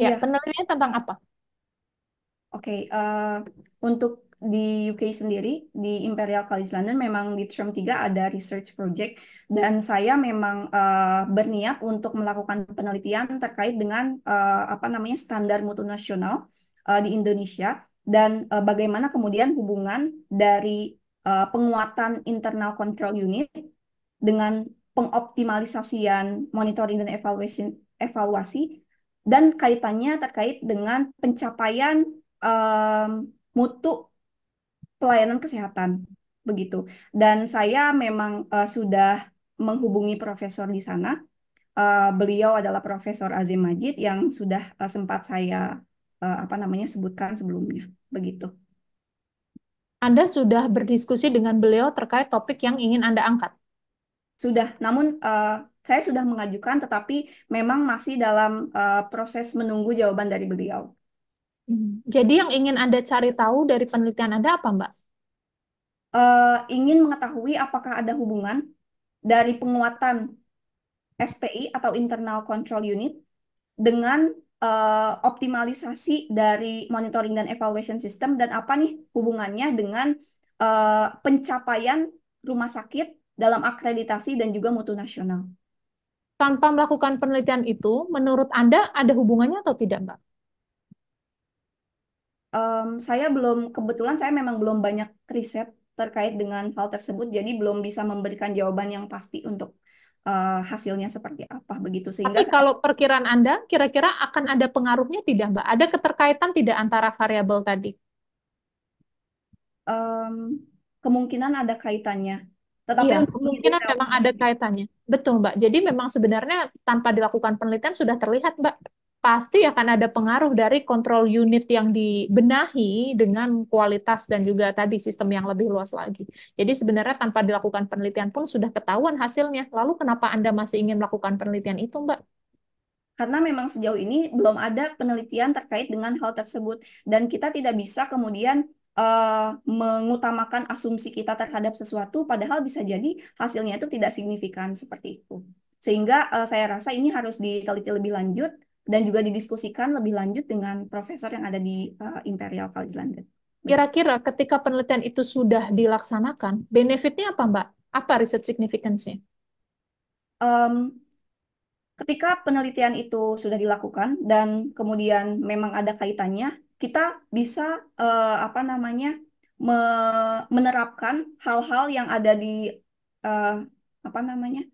Ya, ya. penelitian tentang apa? Oke, okay, uh, eh, untuk di UK sendiri, di Imperial College London memang di term 3 ada research project dan saya memang uh, berniat untuk melakukan penelitian terkait dengan uh, apa namanya standar mutu nasional uh, di Indonesia dan uh, bagaimana kemudian hubungan dari uh, penguatan internal control unit dengan pengoptimalisasian monitoring dan evaluation evaluasi dan kaitannya terkait dengan pencapaian um, mutu pelayanan kesehatan begitu. Dan saya memang uh, sudah menghubungi profesor di sana. Uh, beliau adalah Profesor Azim Majid yang sudah uh, sempat saya uh, apa namanya sebutkan sebelumnya begitu. Anda sudah berdiskusi dengan beliau terkait topik yang ingin Anda angkat? Sudah, namun uh, saya sudah mengajukan tetapi memang masih dalam uh, proses menunggu jawaban dari beliau. Hmm, jadi yang ingin Anda cari tahu dari penelitian Anda apa, Mbak? Uh, ingin mengetahui apakah ada hubungan dari penguatan SPI atau Internal Control Unit dengan uh, optimalisasi dari monitoring dan evaluation system dan apa nih hubungannya dengan uh, pencapaian rumah sakit dalam akreditasi dan juga mutu nasional. Tanpa melakukan penelitian itu, menurut Anda ada hubungannya atau tidak, Mbak? Um, saya belum, kebetulan saya memang belum banyak riset terkait dengan hal tersebut, jadi belum bisa memberikan jawaban yang pasti untuk Eh, hasilnya seperti apa begitu sehingga Tapi kalau perkiraan Anda kira-kira akan ada pengaruhnya tidak Mbak? Ada keterkaitan tidak antara variabel tadi? Um, kemungkinan ada kaitannya. Tetapi iya, kemungkinan memang ada kaitannya. Betul Mbak. Jadi memang sebenarnya tanpa dilakukan penelitian sudah terlihat Mbak pasti akan ada pengaruh dari kontrol unit yang dibenahi dengan kualitas dan juga tadi sistem yang lebih luas lagi. Jadi sebenarnya tanpa dilakukan penelitian pun sudah ketahuan hasilnya. Lalu kenapa Anda masih ingin melakukan penelitian itu, Mbak? karena memang sejauh ini belum ada penelitian terkait dengan hal tersebut dan kita tidak bisa kemudian uh, mengutamakan asumsi kita terhadap sesuatu padahal bisa jadi hasilnya itu tidak signifikan seperti itu sehingga uh, saya rasa ini harus diteliti lebih lanjut dan juga didiskusikan lebih lanjut dengan profesor yang ada di uh, Imperial College London. Kira-kira ketika penelitian itu sudah dilaksanakan, benefitnya apa Mbak? Apa riset signifikansinya? Um, ketika penelitian itu sudah dilakukan dan kemudian memang ada kaitannya, kita bisa uh, apa namanya me menerapkan hal-hal yang ada di uh, apa namanya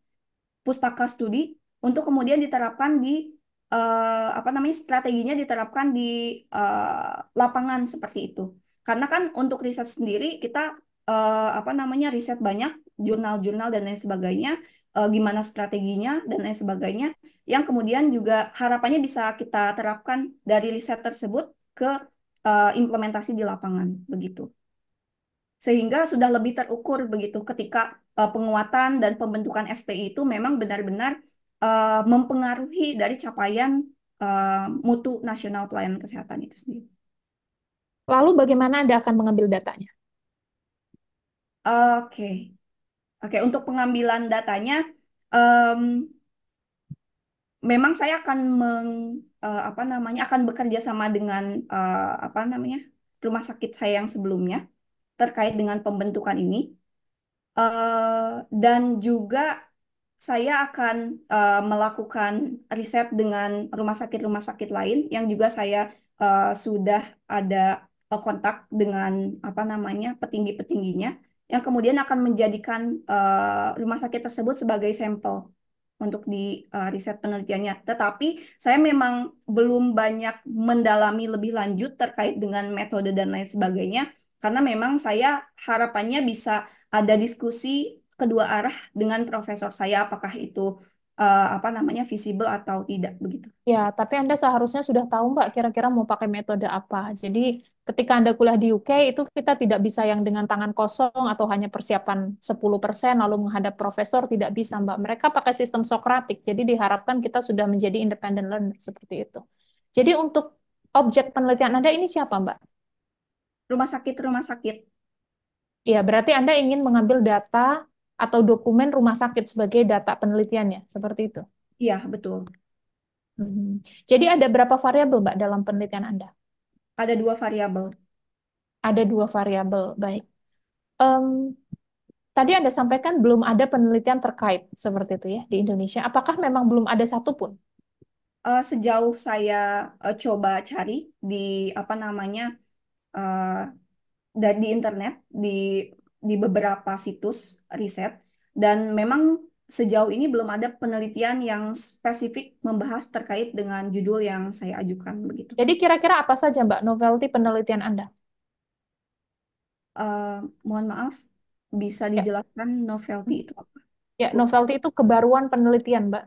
pustaka studi untuk kemudian diterapkan di uh, apa namanya strateginya diterapkan di uh, lapangan seperti itu. Karena kan untuk riset sendiri kita uh, apa namanya riset banyak jurnal-jurnal dan lain sebagainya, uh, gimana strateginya dan lain sebagainya, yang kemudian juga harapannya bisa kita terapkan dari riset tersebut ke uh, implementasi di lapangan begitu. Sehingga sudah lebih terukur begitu ketika penguatan dan pembentukan SPI itu memang benar-benar uh, mempengaruhi dari capaian uh, mutu nasional pelayanan kesehatan itu sendiri. Lalu bagaimana Anda akan mengambil datanya? Oke, okay. oke okay, untuk pengambilan datanya, um, memang saya akan meng, uh, apa namanya akan bekerja sama dengan uh, apa namanya rumah sakit saya yang sebelumnya terkait dengan pembentukan ini uh, dan juga saya akan uh, melakukan riset dengan rumah sakit-rumah sakit lain yang juga saya uh, sudah ada uh, kontak dengan apa namanya petinggi-petingginya yang kemudian akan menjadikan uh, rumah sakit tersebut sebagai sampel untuk di uh, riset penelitiannya. Tetapi saya memang belum banyak mendalami lebih lanjut terkait dengan metode dan lain sebagainya karena memang saya harapannya bisa ada diskusi kedua arah dengan profesor saya apakah itu uh, apa namanya visible atau tidak begitu. Ya, tapi Anda seharusnya sudah tahu Mbak kira-kira mau pakai metode apa. Jadi ketika Anda kuliah di UK itu kita tidak bisa yang dengan tangan kosong atau hanya persiapan 10% lalu menghadap profesor tidak bisa Mbak. Mereka pakai sistem Sokratik. Jadi diharapkan kita sudah menjadi independent learner seperti itu. Jadi untuk objek penelitian Anda ini siapa Mbak? Rumah sakit, rumah sakit. Ya, berarti Anda ingin mengambil data atau dokumen rumah sakit sebagai data penelitiannya, seperti itu. Iya, betul. Hmm. Jadi ada berapa variabel, Mbak, dalam penelitian Anda? Ada dua variabel. Ada dua variabel, baik. Um, tadi Anda sampaikan belum ada penelitian terkait seperti itu ya di Indonesia. Apakah memang belum ada satupun? Uh, sejauh saya uh, coba cari di apa namanya uh, di internet di di beberapa situs riset dan memang sejauh ini belum ada penelitian yang spesifik membahas terkait dengan judul yang saya ajukan begitu. Jadi kira-kira apa saja Mbak Novelty penelitian Anda? Uh, mohon maaf, bisa ya. dijelaskan ya. novelty itu apa? Ya, novelty itu kebaruan penelitian, Mbak.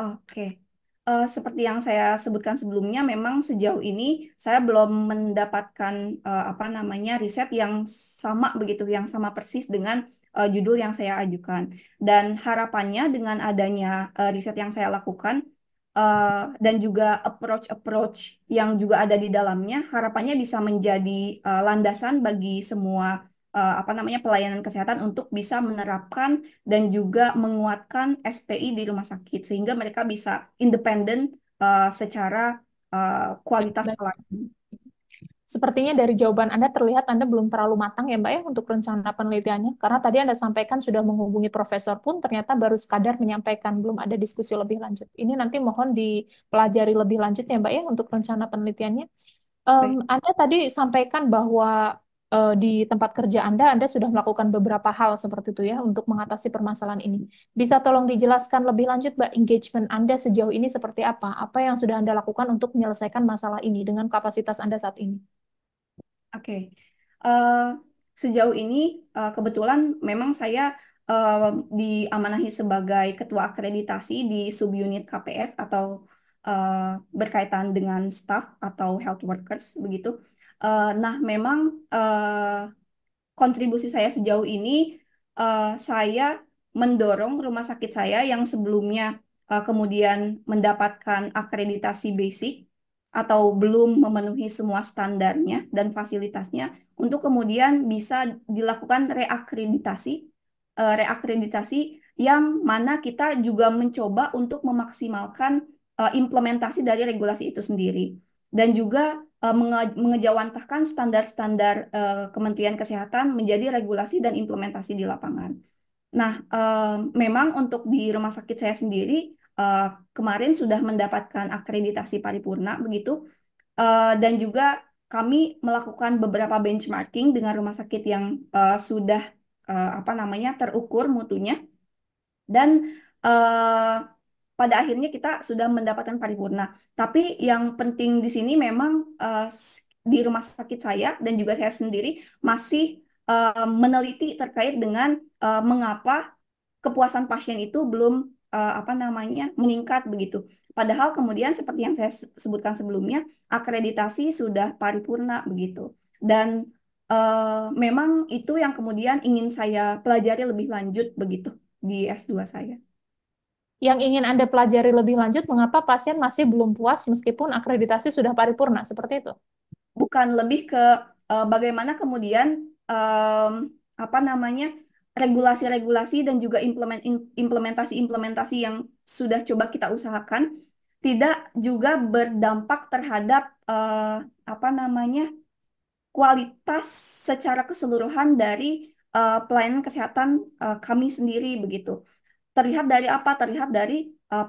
Oke. Okay uh, seperti yang saya sebutkan sebelumnya, memang sejauh ini saya belum mendapatkan uh, apa namanya riset yang sama begitu, yang sama persis dengan uh, judul yang saya ajukan. Dan harapannya dengan adanya uh, riset yang saya lakukan uh, dan juga approach-approach yang juga ada di dalamnya, harapannya bisa menjadi uh, landasan bagi semua uh, apa namanya pelayanan kesehatan untuk bisa menerapkan dan juga menguatkan SPI di rumah sakit sehingga mereka bisa independen uh, secara uh, kualitas pelayanan. Sepertinya dari jawaban Anda terlihat Anda belum terlalu matang ya Mbak ya untuk rencana penelitiannya karena tadi Anda sampaikan sudah menghubungi profesor pun ternyata baru sekadar menyampaikan belum ada diskusi lebih lanjut. Ini nanti mohon dipelajari lebih lanjut ya Mbak ya untuk rencana penelitiannya. Um, Anda tadi sampaikan bahwa uh, di tempat kerja Anda, Anda sudah melakukan beberapa hal seperti itu ya untuk mengatasi permasalahan ini. Bisa tolong dijelaskan lebih lanjut, Mbak, engagement Anda sejauh ini seperti apa? Apa yang sudah Anda lakukan untuk menyelesaikan masalah ini dengan kapasitas Anda saat ini? Oke, okay. uh, eh, sejauh ini uh, kebetulan memang saya uh, diamanahi sebagai ketua akreditasi di subunit KPS atau berkaitan dengan staff atau health workers begitu. Uh, nah, memang uh, kontribusi saya sejauh ini, uh, saya mendorong rumah sakit saya yang sebelumnya uh, kemudian mendapatkan akreditasi basic atau belum memenuhi semua standarnya dan fasilitasnya untuk kemudian bisa dilakukan reakreditasi uh, reakreditasi yang mana kita juga mencoba untuk memaksimalkan uh, implementasi dari regulasi itu sendiri dan juga Eh, mengejawantahkan standar-standar eh, Kementerian Kesehatan menjadi regulasi dan implementasi di lapangan. Nah, eh, memang untuk di rumah sakit saya sendiri kemarin sudah mendapatkan akreditasi paripurna begitu, dan juga kami melakukan beberapa benchmarking dengan rumah sakit yang sudah apa namanya terukur mutunya dan pada akhirnya kita sudah mendapatkan paripurna. Tapi yang penting di sini memang uh, di rumah sakit saya dan juga saya sendiri masih uh, meneliti terkait dengan uh, mengapa kepuasan pasien itu belum uh, apa namanya meningkat begitu. Padahal kemudian seperti yang saya sebutkan sebelumnya, akreditasi sudah paripurna begitu. Dan uh, memang itu yang kemudian ingin saya pelajari lebih lanjut begitu di S2 saya yang ingin Anda pelajari lebih lanjut, mengapa pasien masih belum puas meskipun akreditasi sudah paripurna, seperti itu? Bukan lebih ke uh, bagaimana kemudian um, apa namanya regulasi-regulasi dan juga implementasi-implementasi yang sudah coba kita usahakan tidak juga berdampak terhadap uh, apa namanya kualitas secara keseluruhan dari uh, pelayanan kesehatan uh, kami sendiri begitu terlihat dari apa? Terlihat dari uh,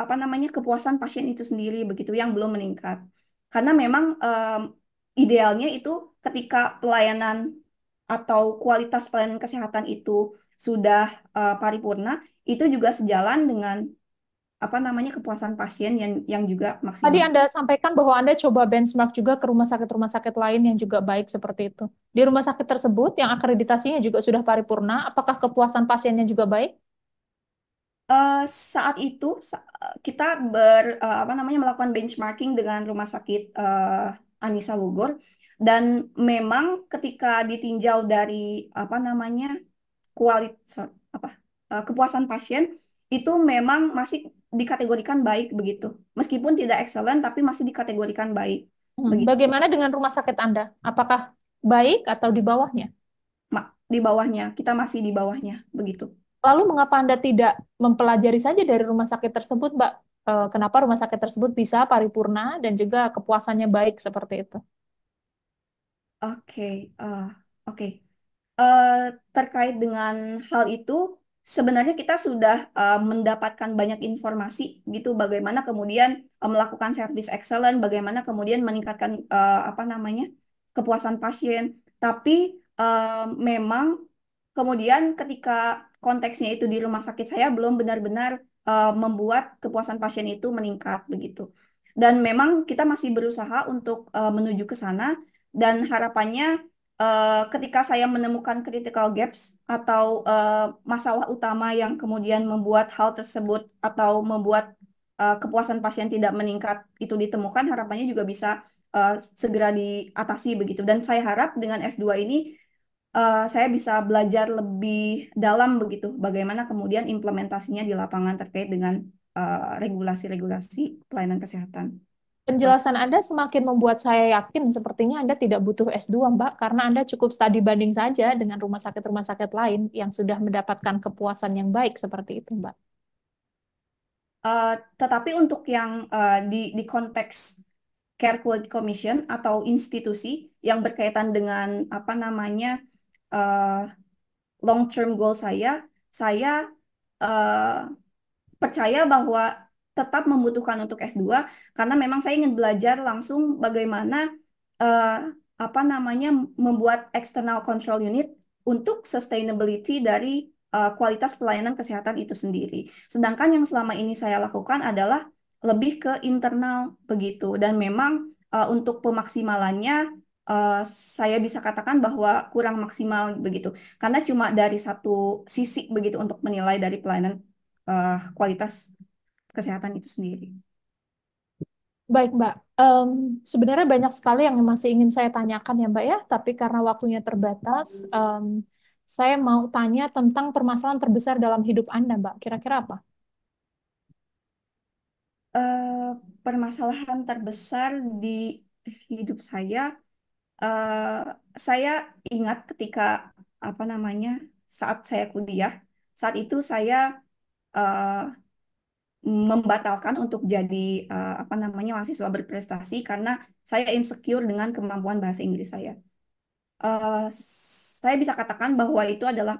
apa namanya kepuasan pasien itu sendiri begitu yang belum meningkat. Karena memang um, idealnya itu ketika pelayanan atau kualitas pelayanan kesehatan itu sudah uh, paripurna, itu juga sejalan dengan apa namanya kepuasan pasien yang yang juga maksimal. Tadi Anda sampaikan bahwa Anda coba benchmark juga ke rumah sakit-rumah sakit lain yang juga baik seperti itu. Di rumah sakit tersebut yang akreditasinya juga sudah paripurna, apakah kepuasan pasiennya juga baik? Uh, saat itu kita ber uh, apa namanya melakukan benchmarking dengan Rumah Sakit uh, Anissa Bogor dan memang ketika ditinjau dari apa namanya kualitas apa uh, kepuasan pasien itu memang masih dikategorikan baik begitu. Meskipun tidak excellent tapi masih dikategorikan baik. Hmm, Bagaimana dengan rumah sakit Anda? Apakah baik atau di bawahnya? Ma, di bawahnya, kita masih di bawahnya begitu. Lalu mengapa Anda tidak mempelajari saja dari rumah sakit tersebut, Mbak? Eh, kenapa rumah sakit tersebut bisa paripurna dan juga kepuasannya baik seperti itu? Oke, okay. uh, eh, oke. Okay. Uh, eh, terkait dengan hal itu, sebenarnya kita sudah uh, mendapatkan banyak informasi gitu bagaimana kemudian uh, melakukan service excellent, bagaimana kemudian meningkatkan uh, apa namanya kepuasan pasien. Tapi uh, memang kemudian ketika konteksnya itu di rumah sakit saya belum benar-benar uh, membuat kepuasan pasien itu meningkat begitu. Dan memang kita masih berusaha untuk uh, menuju ke sana dan harapannya uh, ketika saya menemukan critical gaps atau uh, masalah utama yang kemudian membuat hal tersebut atau membuat uh, kepuasan pasien tidak meningkat itu ditemukan harapannya juga bisa uh, segera diatasi begitu dan saya harap dengan S2 ini uh, saya bisa belajar lebih dalam begitu bagaimana kemudian implementasinya di lapangan terkait dengan eh, regulasi-regulasi uh, pelayanan kesehatan. Penjelasan Anda semakin membuat saya yakin sepertinya Anda tidak butuh S2, Mbak, karena Anda cukup studi banding saja dengan rumah sakit-rumah sakit lain yang sudah mendapatkan kepuasan yang baik seperti itu, Mbak. Uh, tetapi untuk yang uh, di, di konteks Care Quality Commission atau institusi yang berkaitan dengan apa namanya uh, eh, long term goal saya, saya uh, percaya bahwa tetap membutuhkan untuk S2 karena memang saya ingin belajar langsung bagaimana uh, apa namanya membuat external control unit untuk sustainability dari uh, kualitas pelayanan kesehatan itu sendiri. Sedangkan yang selama ini saya lakukan adalah lebih ke internal begitu dan memang uh, untuk pemaksimalannya Eh, saya bisa katakan bahwa kurang maksimal begitu karena cuma dari satu sisi begitu untuk menilai dari pelayanan uh, kualitas kesehatan itu sendiri. Baik, Mbak. Um, sebenarnya banyak sekali yang masih ingin saya tanyakan ya, Mbak ya. Tapi karena waktunya terbatas, um, saya mau tanya tentang permasalahan terbesar dalam hidup Anda, Mbak. Kira-kira apa? Uh, permasalahan terbesar di hidup saya Eh, saya ingat ketika apa namanya saat saya kuliah, saat itu saya uh, membatalkan untuk jadi uh, apa namanya mahasiswa berprestasi karena saya insecure dengan kemampuan bahasa Inggris saya. Uh, saya bisa katakan bahwa itu adalah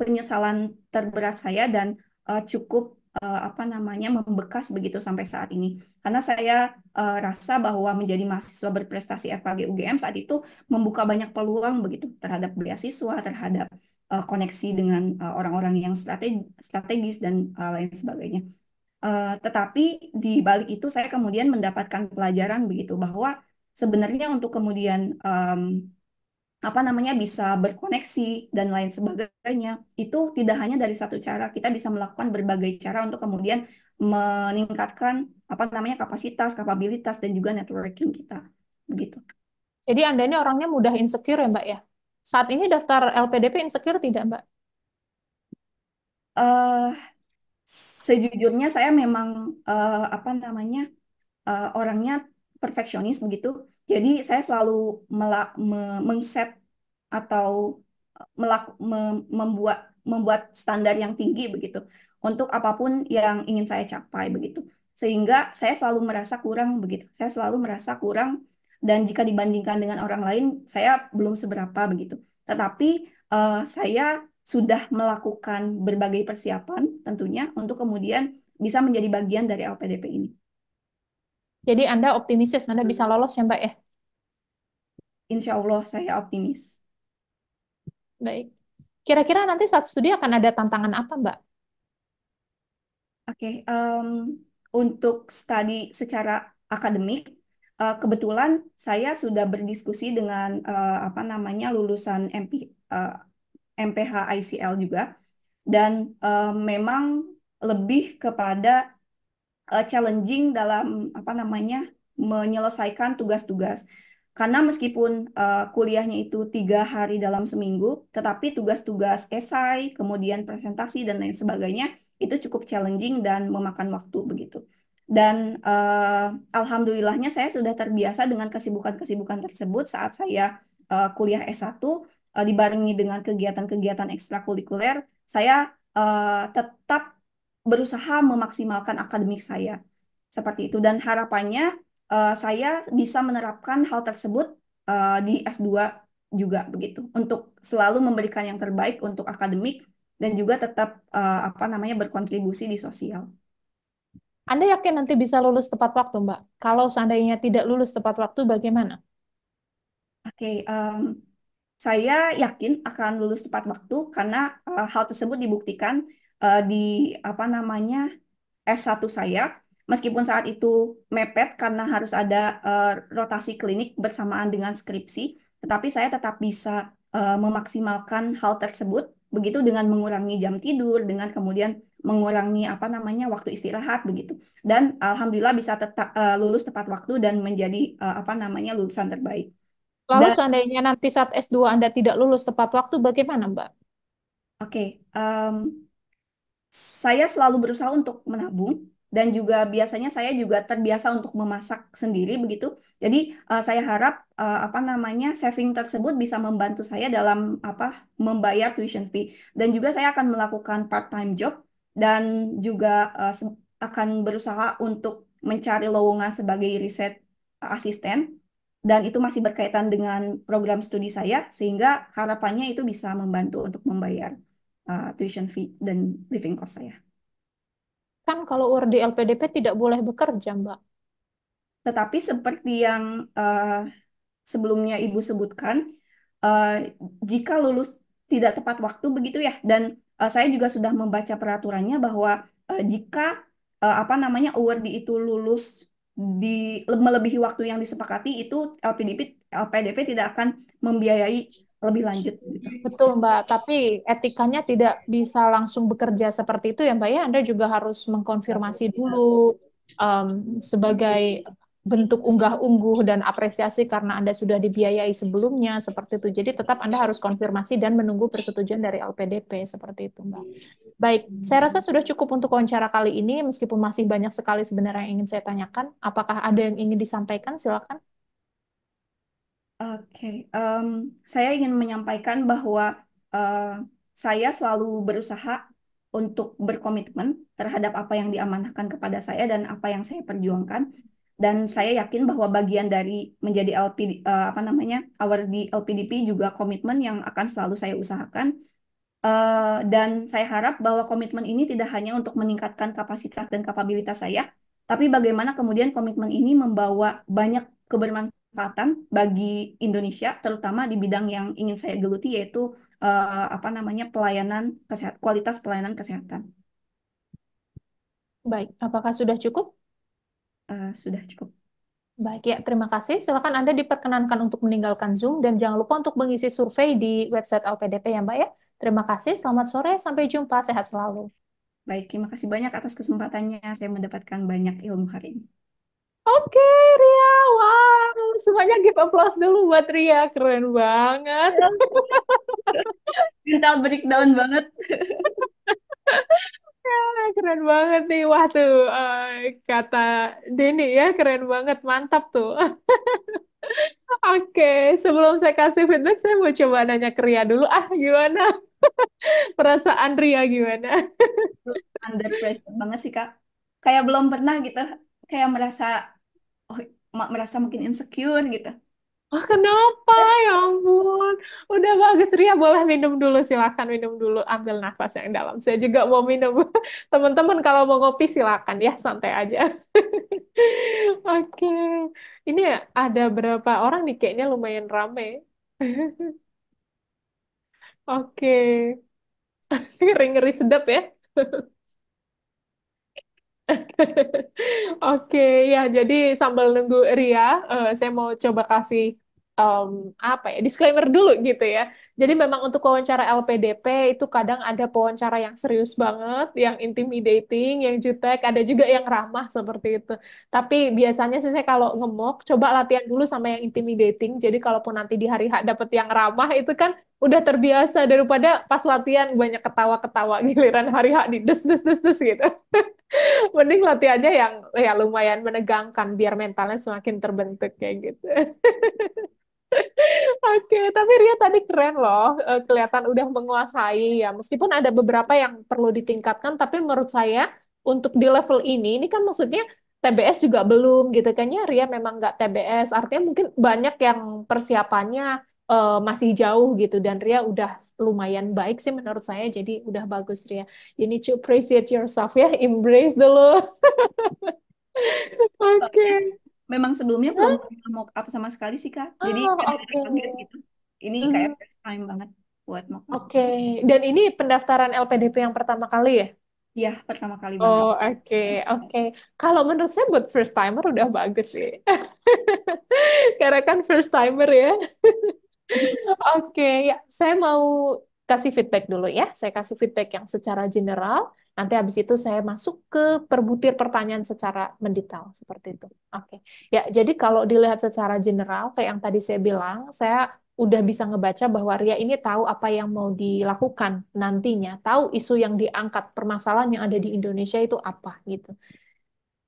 penyesalan terberat saya dan uh, cukup uh, apa namanya membekas begitu sampai saat ini. Karena saya uh, rasa bahwa menjadi mahasiswa berprestasi FKG UGM saat itu membuka banyak peluang begitu terhadap beasiswa, terhadap uh, koneksi dengan orang orang-orang yang strategi, strategis dan uh, lain sebagainya. Uh, tetapi di balik itu saya kemudian mendapatkan pelajaran begitu bahwa sebenarnya untuk kemudian um, apa namanya bisa berkoneksi dan lain sebagainya itu tidak hanya dari satu cara kita bisa melakukan berbagai cara untuk kemudian meningkatkan apa namanya kapasitas kapabilitas dan juga networking kita begitu jadi anda ini orangnya mudah insecure ya mbak ya saat ini daftar LPDP insecure tidak mbak uh, sejujurnya saya memang uh, apa namanya uh, orangnya perfeksionis begitu jadi saya selalu me, mengset atau e, melaku, me, membuat membuat standar yang tinggi begitu untuk apapun yang ingin saya capai begitu. Sehingga saya selalu merasa kurang begitu. Saya selalu merasa kurang dan jika dibandingkan dengan orang lain saya belum seberapa begitu. Tetapi uh, saya sudah melakukan berbagai persiapan tentunya untuk kemudian bisa menjadi bagian dari LPDP ini. Jadi Anda optimis, Anda bisa hmm. lolos ya Mbak ya? Insya Allah saya optimis. Baik. Kira-kira nanti saat studi akan ada tantangan apa Mbak? Oke, okay, um, untuk studi secara akademik, uh, kebetulan saya sudah berdiskusi dengan uh, apa namanya lulusan MP, uh, eh, MPH ICL juga, dan uh, memang lebih kepada uh, challenging dalam apa namanya menyelesaikan tugas-tugas. Karena meskipun uh, kuliahnya itu tiga hari dalam seminggu, tetapi tugas-tugas esai, kemudian presentasi dan lain sebagainya itu cukup challenging dan memakan waktu begitu. Dan uh, alhamdulillahnya saya sudah terbiasa dengan kesibukan-kesibukan tersebut saat saya uh, kuliah S1 uh, dibarengi dengan kegiatan-kegiatan ekstrakurikuler, saya uh, tetap berusaha memaksimalkan akademik saya seperti itu dan harapannya uh, saya bisa menerapkan hal tersebut uh, di S2 juga begitu untuk selalu memberikan yang terbaik untuk akademik dan juga tetap uh, apa namanya berkontribusi di sosial. Anda yakin nanti bisa lulus tepat waktu, Mbak? Kalau seandainya tidak lulus tepat waktu, bagaimana? Oke, okay, um, saya yakin akan lulus tepat waktu karena uh, hal tersebut dibuktikan uh, di apa namanya S1 saya meskipun saat itu mepet karena harus ada uh, rotasi klinik bersamaan dengan skripsi tetapi saya tetap bisa uh, memaksimalkan hal tersebut begitu dengan mengurangi jam tidur dengan kemudian mengurangi apa namanya waktu istirahat begitu dan alhamdulillah bisa tetap uh, lulus tepat waktu dan menjadi uh, apa namanya lulusan terbaik. Lalu dan, seandainya nanti saat S2 Anda tidak lulus tepat waktu bagaimana Mbak? Oke, okay, um, saya selalu berusaha untuk menabung dan juga biasanya saya juga terbiasa untuk memasak sendiri begitu. Jadi uh, saya harap uh, apa namanya saving tersebut bisa membantu saya dalam apa membayar tuition fee dan juga saya akan melakukan part time job dan juga uh, akan berusaha untuk mencari lowongan sebagai riset asisten dan itu masih berkaitan dengan program studi saya sehingga harapannya itu bisa membantu untuk membayar uh, tuition fee dan living cost saya. Kan kalau URD LPDP tidak boleh bekerja, Mbak. Tetapi seperti yang uh, sebelumnya Ibu sebutkan, uh, jika lulus tidak tepat waktu begitu ya, dan uh, saya juga sudah membaca peraturannya bahwa uh, jika uh, apa namanya award itu lulus di melebihi waktu yang disepakati itu LPDP LPDP tidak akan membiayai lebih lanjut. Gitu. Betul Mbak, tapi etikanya tidak bisa langsung bekerja seperti itu ya Mbak ya, Anda juga harus mengkonfirmasi dulu um, sebagai bentuk unggah-ungguh dan apresiasi karena Anda sudah dibiayai sebelumnya seperti itu. Jadi tetap Anda harus konfirmasi dan menunggu persetujuan dari LPDP seperti itu, Mbak. Baik, saya rasa sudah cukup untuk wawancara kali ini meskipun masih banyak sekali sebenarnya yang ingin saya tanyakan. Apakah ada yang ingin disampaikan? Silakan. Oke, um, saya ingin menyampaikan bahwa uh, saya selalu berusaha untuk berkomitmen terhadap apa yang diamanahkan kepada saya dan apa yang saya perjuangkan. Dan saya yakin bahwa bagian dari menjadi LP uh, eh, apa namanya award di LPDP juga komitmen yang akan selalu saya usahakan. Uh, dan saya harap bahwa komitmen ini tidak hanya untuk meningkatkan kapasitas dan kapabilitas saya, tapi bagaimana kemudian komitmen ini membawa banyak kebermanfaatan kesempatan bagi Indonesia terutama di bidang yang ingin saya geluti yaitu uh, apa namanya pelayanan kesehatan kualitas pelayanan kesehatan. Baik, apakah sudah cukup? Uh, sudah cukup. Baik ya, terima kasih. Silakan Anda diperkenankan untuk meninggalkan Zoom dan jangan lupa untuk mengisi survei di website LPDP ya Mbak ya. Terima kasih, selamat sore, sampai jumpa, sehat selalu. Baik, terima kasih banyak atas kesempatannya. Saya mendapatkan banyak ilmu hari ini. Oke, okay, Ria. Wow semuanya give applause dulu buat Ria, keren banget. Mental breakdown banget. Ya, keren banget nih, wah tuh eh, kata Denny ya, keren banget, mantap tuh. Oke, okay, sebelum saya kasih feedback, saya mau coba nanya ke Ria dulu. Ah, gimana? Perasaan Ria gimana? Under pressure banget sih, Kak. Kayak belum pernah gitu, kayak merasa merasa mungkin insecure gitu. Wah, kenapa? Ya ampun. Udah bagus, Ria. Boleh minum dulu. Silakan minum dulu. Ambil nafas yang dalam. Saya juga mau minum. Teman-teman kalau mau ngopi silakan. Ya, santai aja. Oke. Okay. Ini ada berapa orang nih? Kayaknya lumayan rame. Oke. Okay. Ngeri-ngeri sedap ya. Oke, ya jadi sambil nunggu Ria, uh, saya mau coba kasih um, apa ya disclaimer dulu gitu ya. Jadi memang untuk wawancara LPDP itu kadang ada wawancara yang serius banget, yang intimidating, yang jutek, ada juga yang ramah seperti itu. Tapi biasanya sih saya kalau ngemok coba latihan dulu sama yang intimidating. Jadi kalaupun nanti di hari H dapet yang ramah itu kan udah terbiasa daripada pas latihan banyak ketawa-ketawa giliran hari H di des des des des gitu. Mending latihannya yang ya lumayan menegangkan biar mentalnya semakin terbentuk kayak gitu. Oke, okay, tapi Ria tadi keren loh, e, kelihatan udah menguasai ya. Meskipun ada beberapa yang perlu ditingkatkan, tapi menurut saya untuk di level ini, ini kan maksudnya TBS juga belum gitu. Kayaknya Ria memang nggak TBS, artinya mungkin banyak yang persiapannya uh, masih jauh gitu dan Ria udah lumayan baik sih menurut saya jadi udah bagus Ria you need to appreciate yourself ya embrace the dulu oke okay. memang sebelumnya belum pernah mau up sama sekali sih kak jadi oh, ah, okay. gitu ini mm kayak first time banget buat up. oke okay. dan ini pendaftaran LPDP yang pertama kali ya Iya, pertama kali banget. Oh, oke, okay, oke. Okay. Kalau menurut saya buat first timer udah bagus sih. Karena kan first timer ya. Oke, ya, saya mau kasih feedback dulu ya. Saya kasih feedback yang secara general. Nanti habis itu saya masuk ke perbutir pertanyaan secara mendetail seperti itu. Oke. Ya, jadi kalau dilihat secara general kayak yang tadi saya bilang, saya udah bisa ngebaca bahwa Ria ini tahu apa yang mau dilakukan nantinya, tahu isu yang diangkat, permasalahan yang ada di Indonesia itu apa gitu.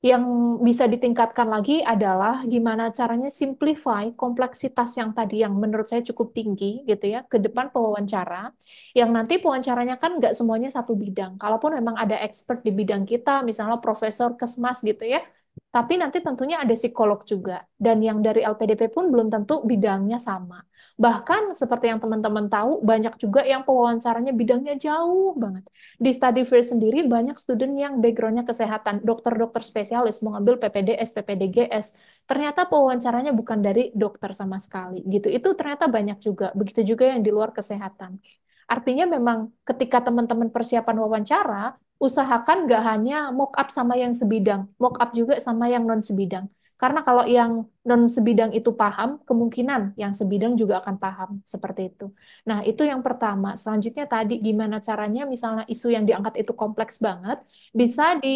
Yang bisa ditingkatkan lagi adalah gimana caranya simplify kompleksitas yang tadi yang menurut saya cukup tinggi gitu ya ke depan pewawancara. Yang nanti pewawancaranya kan nggak semuanya satu bidang. Kalaupun memang ada expert di bidang kita, misalnya profesor kesmas gitu ya, tapi nanti tentunya ada psikolog juga. Dan yang dari LPDP pun belum tentu bidangnya sama. Bahkan seperti yang teman-teman tahu, banyak juga yang pewawancaranya bidangnya jauh banget. Di study fair sendiri banyak student yang backgroundnya kesehatan, dokter-dokter spesialis mengambil PPDS, PPDGS. Ternyata pewawancaranya bukan dari dokter sama sekali gitu. Itu ternyata banyak juga. Begitu juga yang di luar kesehatan. Artinya memang ketika teman-teman persiapan wawancara, usahakan nggak hanya mock up sama yang sebidang, mock up juga sama yang non sebidang. Karena kalau yang non sebidang itu paham, kemungkinan yang sebidang juga akan paham seperti itu. Nah, itu yang pertama. Selanjutnya tadi gimana caranya misalnya isu yang diangkat itu kompleks banget bisa di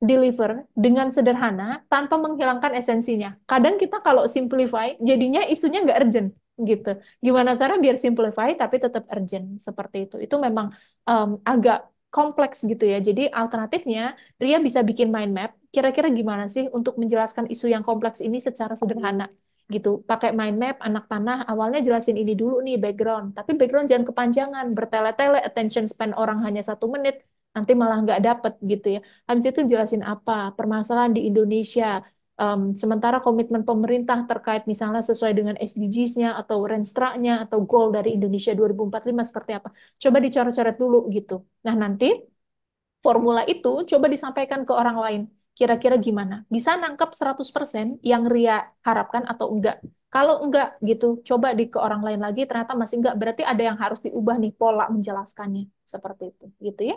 deliver dengan sederhana tanpa menghilangkan esensinya. Kadang kita kalau simplify jadinya isunya nggak urgent gitu. Gimana cara biar simplify tapi tetap urgent seperti itu. Itu memang um, agak kompleks gitu ya. Jadi alternatifnya Ria bisa bikin mind map. Kira-kira gimana sih untuk menjelaskan isu yang kompleks ini secara sederhana gitu. Pakai mind map anak panah awalnya jelasin ini dulu nih background. Tapi background jangan kepanjangan, bertele-tele attention span orang hanya satu menit nanti malah nggak dapet gitu ya. Habis itu jelasin apa permasalahan di Indonesia, Um, sementara komitmen pemerintah terkait misalnya sesuai dengan SDGs-nya atau Renstra-nya atau goal dari Indonesia 2045 seperti apa. Coba dicoret-coret dulu gitu. Nah, nanti formula itu coba disampaikan ke orang lain. Kira-kira gimana? Bisa nangkep 100% yang Ria harapkan atau enggak? Kalau enggak gitu, coba di ke orang lain lagi ternyata masih enggak, berarti ada yang harus diubah nih pola menjelaskannya seperti itu, gitu ya.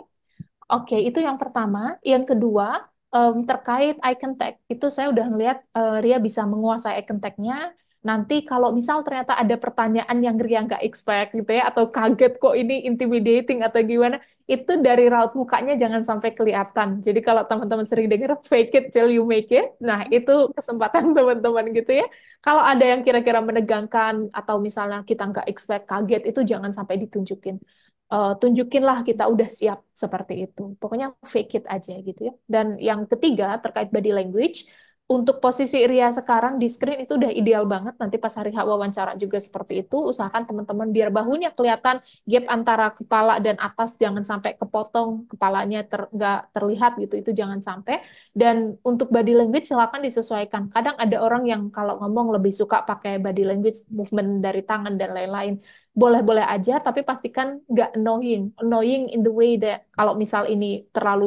Oke, itu yang pertama. Yang kedua, um, terkait eye contact itu saya udah ngelihat uh, eh, Ria bisa menguasai eye contact-nya. Nanti kalau misal ternyata ada pertanyaan yang Ria nggak expect gitu ya, atau kaget kok ini intimidating atau gimana, itu dari raut mukanya jangan sampai kelihatan. Jadi kalau teman-teman sering dengar fake it till you make it, nah itu kesempatan teman-teman gitu ya. Kalau ada yang kira-kira menegangkan atau misalnya kita nggak expect kaget, itu jangan sampai ditunjukin uh, tunjukinlah kita udah siap seperti itu. Pokoknya fake it aja gitu ya. Dan yang ketiga terkait body language, untuk posisi Ria sekarang di screen itu udah ideal banget. Nanti pas hari H wawancara juga seperti itu. Usahakan teman-teman biar bahunya kelihatan gap antara kepala dan atas jangan sampai kepotong kepalanya ter nggak terlihat gitu. Itu jangan sampai. Dan untuk body language silahkan disesuaikan. Kadang ada orang yang kalau ngomong lebih suka pakai body language movement dari tangan dan lain-lain boleh-boleh aja tapi pastikan nggak annoying annoying in the way that kalau misal ini terlalu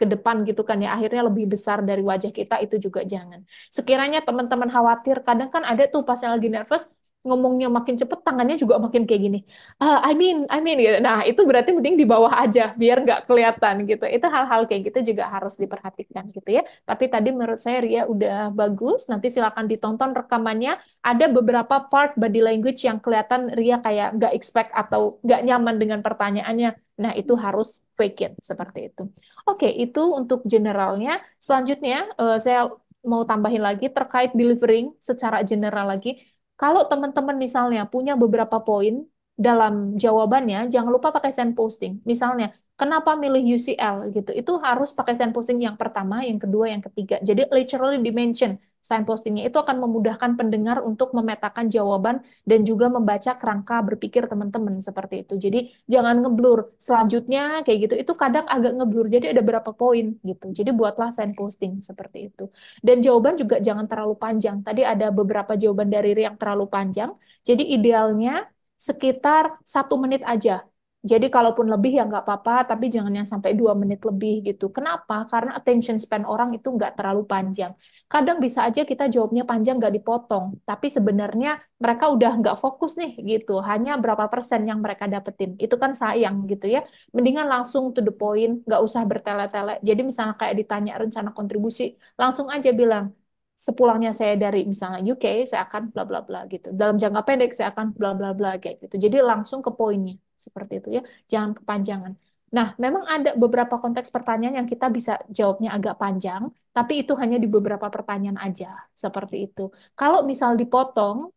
ke depan gitu kan ya akhirnya lebih besar dari wajah kita itu juga jangan sekiranya teman-teman khawatir kadang kan ada tuh pas yang lagi nervous ngomongnya makin cepet, tangannya juga makin kayak gini. Uh, I mean, I mean, gitu. Nah, itu berarti mending di bawah aja, biar nggak kelihatan gitu. Itu hal-hal kayak gitu juga harus diperhatikan gitu ya. Tapi tadi menurut saya Ria udah bagus, nanti silakan ditonton rekamannya. Ada beberapa part body language yang kelihatan Ria kayak nggak expect atau nggak nyaman dengan pertanyaannya. Nah, itu harus fake it, seperti itu. Oke, itu untuk generalnya. Selanjutnya, uh, saya mau tambahin lagi terkait delivering secara general lagi kalau teman-teman misalnya punya beberapa poin dalam jawabannya jangan lupa pakai posting. Misalnya, kenapa milih UCL gitu? Itu harus pakai posting yang pertama, yang kedua, yang ketiga. Jadi literally dimension postingnya itu akan memudahkan pendengar untuk memetakan jawaban dan juga membaca kerangka berpikir teman-teman seperti itu. Jadi jangan ngeblur. Selanjutnya kayak gitu itu kadang agak ngeblur. Jadi ada berapa poin gitu. Jadi buatlah posting seperti itu. Dan jawaban juga jangan terlalu panjang. Tadi ada beberapa jawaban dari yang terlalu panjang. Jadi idealnya sekitar satu menit aja. Jadi kalaupun lebih ya nggak apa-apa, tapi jangan yang sampai dua menit lebih gitu. Kenapa? Karena attention span orang itu nggak terlalu panjang. Kadang bisa aja kita jawabnya panjang nggak dipotong, tapi sebenarnya mereka udah nggak fokus nih gitu. Hanya berapa persen yang mereka dapetin. Itu kan sayang gitu ya. Mendingan langsung to the point, nggak usah bertele-tele. Jadi misalnya kayak ditanya rencana kontribusi, langsung aja bilang, sepulangnya saya dari misalnya UK saya akan bla bla bla gitu dalam jangka pendek saya akan bla bla bla kayak gitu jadi langsung ke poinnya seperti itu ya jangan kepanjangan nah memang ada beberapa konteks pertanyaan yang kita bisa jawabnya agak panjang tapi itu hanya di beberapa pertanyaan aja seperti itu kalau misal dipotong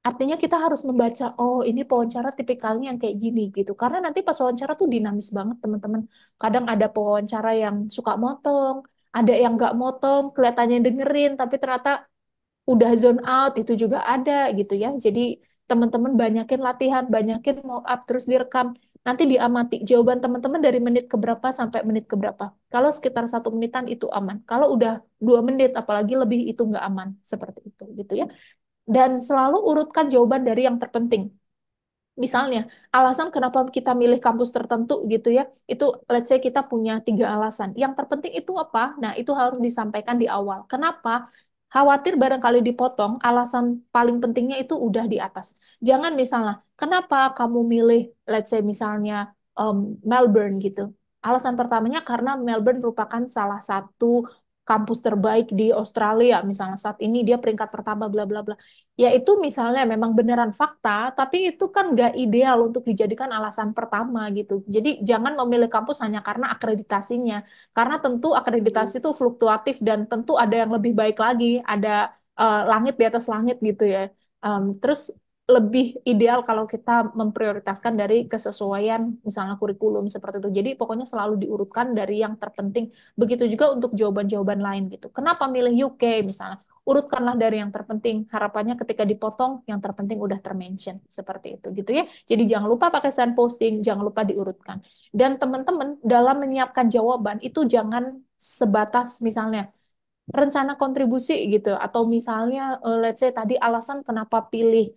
artinya kita harus membaca oh ini pewawancara tipikalnya yang kayak gini gitu karena nanti pas wawancara tuh dinamis banget teman-teman kadang ada pewawancara yang suka motong ada yang nggak motong kelihatannya dengerin tapi ternyata udah zone out itu juga ada gitu ya jadi teman-teman banyakin latihan banyakin mau up terus direkam nanti diamati jawaban teman-teman dari menit ke berapa sampai menit ke berapa. kalau sekitar satu menitan itu aman kalau udah dua menit apalagi lebih itu nggak aman seperti itu gitu ya dan selalu urutkan jawaban dari yang terpenting misalnya alasan kenapa kita milih kampus tertentu gitu ya itu let's say kita punya tiga alasan yang terpenting itu apa nah itu harus disampaikan di awal kenapa khawatir barangkali dipotong alasan paling pentingnya itu udah di atas jangan misalnya kenapa kamu milih let's say misalnya um, Melbourne gitu alasan pertamanya karena Melbourne merupakan salah satu kampus terbaik di Australia misalnya saat ini dia peringkat pertama bla bla bla ya itu misalnya memang beneran fakta tapi itu kan gak ideal untuk dijadikan alasan pertama gitu jadi jangan memilih kampus hanya karena akreditasinya karena tentu akreditasi iya. itu fluktuatif dan tentu ada yang lebih baik lagi ada uh, langit di atas langit gitu ya um, terus lebih ideal kalau kita memprioritaskan dari kesesuaian misalnya kurikulum seperti itu. Jadi pokoknya selalu diurutkan dari yang terpenting. Begitu juga untuk jawaban-jawaban lain gitu. Kenapa milih UK misalnya? Urutkanlah dari yang terpenting. Harapannya ketika dipotong yang terpenting udah termention seperti itu gitu ya. Jadi jangan lupa pakai sign posting, jangan lupa diurutkan. Dan teman-teman dalam menyiapkan jawaban itu jangan sebatas misalnya rencana kontribusi gitu atau misalnya eh, let's say tadi alasan kenapa pilih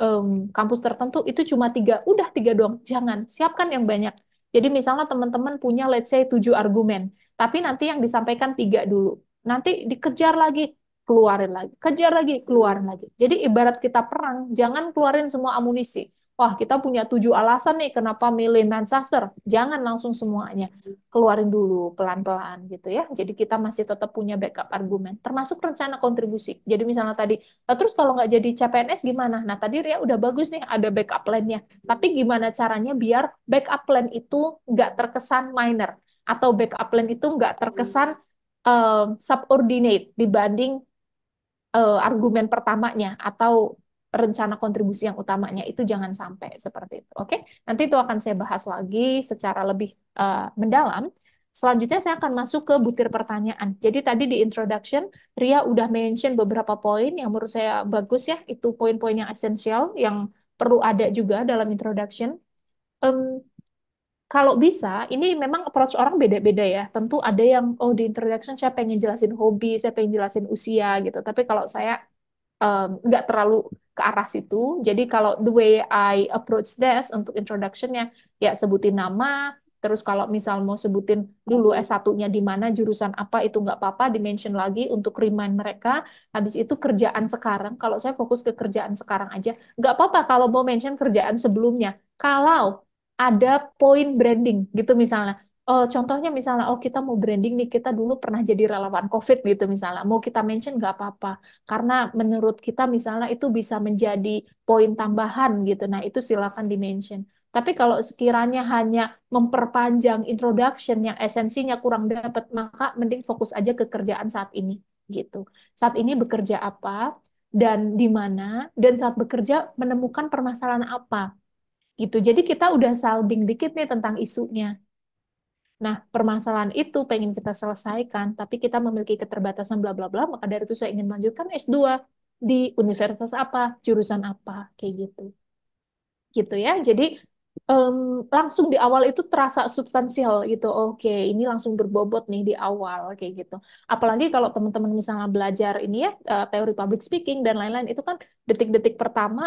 um, kampus tertentu itu cuma tiga, udah tiga doang. Jangan, siapkan yang banyak. Jadi misalnya teman-teman punya let's say tujuh argumen, tapi nanti yang disampaikan tiga dulu. Nanti dikejar lagi, keluarin lagi, kejar lagi, keluarin lagi. Jadi ibarat kita perang, jangan keluarin semua amunisi wah kita punya tujuh alasan nih kenapa milih Manchester. Jangan langsung semuanya. Keluarin dulu pelan-pelan gitu ya. Jadi kita masih tetap punya backup argumen. Termasuk rencana kontribusi. Jadi misalnya tadi, nah terus kalau nggak jadi CPNS gimana? Nah tadi Ria udah bagus nih ada backup plan-nya. Tapi gimana caranya biar backup plan itu nggak terkesan minor. Atau backup plan itu nggak terkesan um, subordinate dibanding uh, argumen pertamanya atau rencana kontribusi yang utamanya itu jangan sampai seperti itu. Oke, nanti itu akan saya bahas lagi secara lebih uh, mendalam. Selanjutnya saya akan masuk ke butir pertanyaan. Jadi tadi di introduction Ria udah mention beberapa poin yang menurut saya bagus ya. Itu poin-poin yang esensial yang perlu ada juga dalam introduction. Um, kalau bisa, ini memang approach orang beda-beda ya. Tentu ada yang, oh di introduction saya pengen jelasin hobi, saya pengen jelasin usia gitu. Tapi kalau saya nggak um, terlalu ke arah situ. Jadi kalau the way I approach this untuk introductionnya, ya sebutin nama, terus kalau misal mau sebutin dulu S1-nya di mana, jurusan apa, itu nggak apa-apa, dimention lagi untuk remind mereka. Habis itu kerjaan sekarang, kalau saya fokus ke kerjaan sekarang aja, nggak apa-apa kalau mau mention kerjaan sebelumnya. Kalau ada point branding gitu misalnya, Uh, contohnya misalnya, oh kita mau branding nih, kita dulu pernah jadi relawan COVID gitu misalnya, mau kita mention nggak apa-apa, karena menurut kita misalnya itu bisa menjadi poin tambahan gitu, nah itu silakan di-mention. Tapi kalau sekiranya hanya memperpanjang introduction yang esensinya kurang dapat, maka mending fokus aja ke kerjaan saat ini gitu. Saat ini bekerja apa, dan di mana, dan saat bekerja menemukan permasalahan apa gitu. Jadi kita udah sounding dikit nih tentang isunya Nah, permasalahan itu pengen kita selesaikan, tapi kita memiliki keterbatasan bla bla bla, maka dari itu saya ingin melanjutkan S2 di universitas apa, jurusan apa, kayak gitu. Gitu ya. Jadi um, langsung di awal itu terasa substansial gitu. Oke, ini langsung berbobot nih di awal kayak gitu. Apalagi kalau teman-teman misalnya belajar ini ya e, teori public speaking dan lain-lain itu kan detik-detik pertama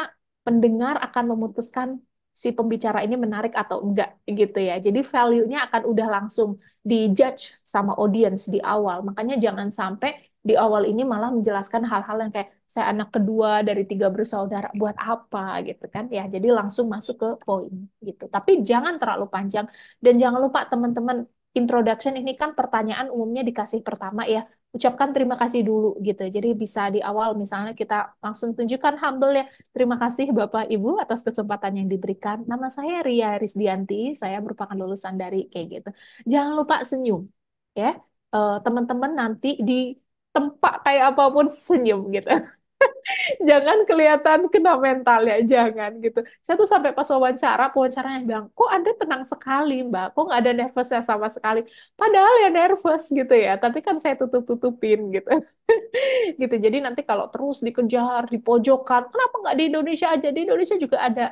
pendengar akan memutuskan si pembicara ini menarik atau enggak gitu ya. Jadi value-nya akan udah langsung di judge sama audience di awal. Makanya jangan sampai di awal ini malah menjelaskan hal-hal yang kayak saya anak kedua dari tiga bersaudara buat apa gitu kan ya jadi langsung masuk ke poin gitu tapi jangan terlalu panjang dan jangan lupa teman-teman introduction ini kan pertanyaan umumnya dikasih pertama ya ucapkan terima kasih dulu gitu. Jadi bisa di awal misalnya kita langsung tunjukkan humble ya, terima kasih Bapak Ibu atas kesempatan yang diberikan. Nama saya Ria Rizdianti saya merupakan lulusan dari kayak gitu. Jangan lupa senyum ya. Eh, teman-teman nanti di tempat kayak apapun senyum gitu. jangan kelihatan kena mental ya, jangan gitu. Saya tuh sampai pas wawancara, wawancaranya bilang, kok Anda tenang sekali Mbak, kok nggak ada nervousnya sama sekali. Padahal ya nervous gitu ya, tapi kan saya tutup-tutupin gitu. gitu, jadi nanti kalau terus dikejar, di pojokan, kenapa nggak di Indonesia aja? Di Indonesia juga ada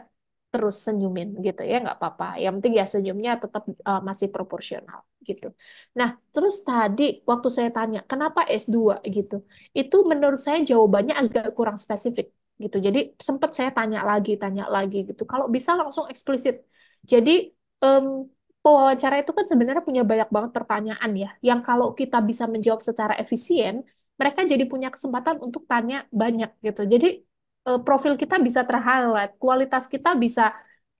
terus senyumin gitu ya nggak apa-apa yang penting ya senyumnya tetap uh, masih proporsional gitu nah terus tadi waktu saya tanya kenapa S2 gitu itu menurut saya jawabannya agak kurang spesifik gitu jadi sempat saya tanya lagi tanya lagi gitu kalau bisa langsung eksplisit jadi um, pewawancara itu kan sebenarnya punya banyak banget pertanyaan ya yang kalau kita bisa menjawab secara efisien mereka jadi punya kesempatan untuk tanya banyak gitu jadi uh, profil kita bisa terhalat, kualitas kita bisa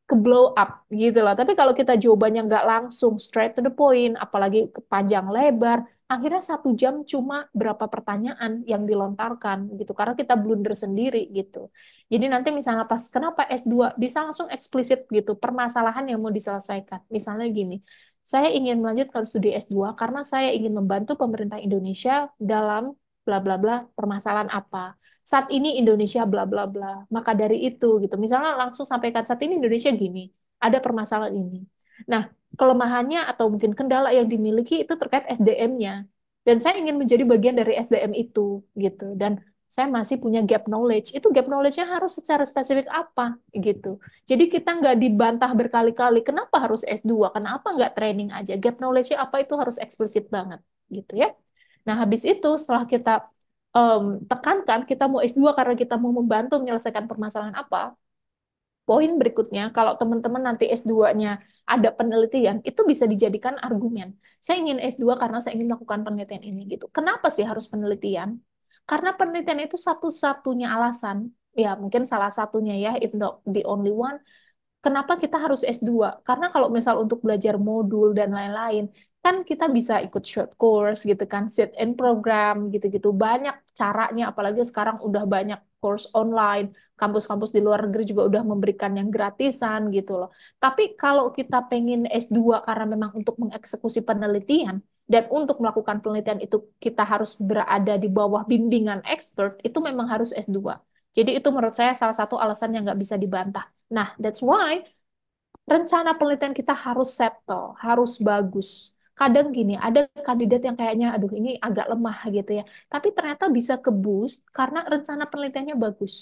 ke blow up gitu loh. Tapi kalau kita jawabannya nggak langsung straight to the point, apalagi panjang lebar, akhirnya satu jam cuma berapa pertanyaan yang dilontarkan gitu. Karena kita blunder sendiri gitu. Jadi nanti misalnya pas kenapa S2 bisa langsung eksplisit gitu permasalahan yang mau diselesaikan. Misalnya gini, saya ingin melanjutkan studi S2 karena saya ingin membantu pemerintah Indonesia dalam bla bla bla permasalahan apa saat ini Indonesia bla bla bla maka dari itu gitu misalnya langsung sampaikan saat ini Indonesia gini ada permasalahan ini nah kelemahannya atau mungkin kendala yang dimiliki itu terkait SDM-nya dan saya ingin menjadi bagian dari SDM itu gitu dan saya masih punya gap knowledge itu gap knowledge-nya harus secara spesifik apa gitu jadi kita nggak dibantah berkali-kali kenapa harus S2 kenapa nggak training aja gap knowledge-nya apa itu harus eksplisit banget gitu ya Nah, habis itu setelah kita um, tekankan kita mau S2 karena kita mau membantu menyelesaikan permasalahan apa, poin berikutnya, kalau teman-teman nanti S2-nya ada penelitian, itu bisa dijadikan argumen. Saya ingin S2 karena saya ingin melakukan penelitian ini. gitu. Kenapa sih harus penelitian? Karena penelitian itu satu-satunya alasan, ya mungkin salah satunya ya, if not the only one, kenapa kita harus S2? Karena kalau misal untuk belajar modul dan lain-lain, kan kita bisa ikut short course gitu kan, sit in program gitu-gitu. Banyak caranya, apalagi sekarang udah banyak course online, kampus-kampus di luar negeri juga udah memberikan yang gratisan gitu loh. Tapi kalau kita pengen S2 karena memang untuk mengeksekusi penelitian, dan untuk melakukan penelitian itu kita harus berada di bawah bimbingan expert, itu memang harus S2. Jadi itu menurut saya salah satu alasan yang nggak bisa dibantah. Nah, that's why rencana penelitian kita harus settle, harus bagus kadang gini ada kandidat yang kayaknya aduh ini agak lemah gitu ya tapi ternyata bisa ke boost karena rencana penelitiannya bagus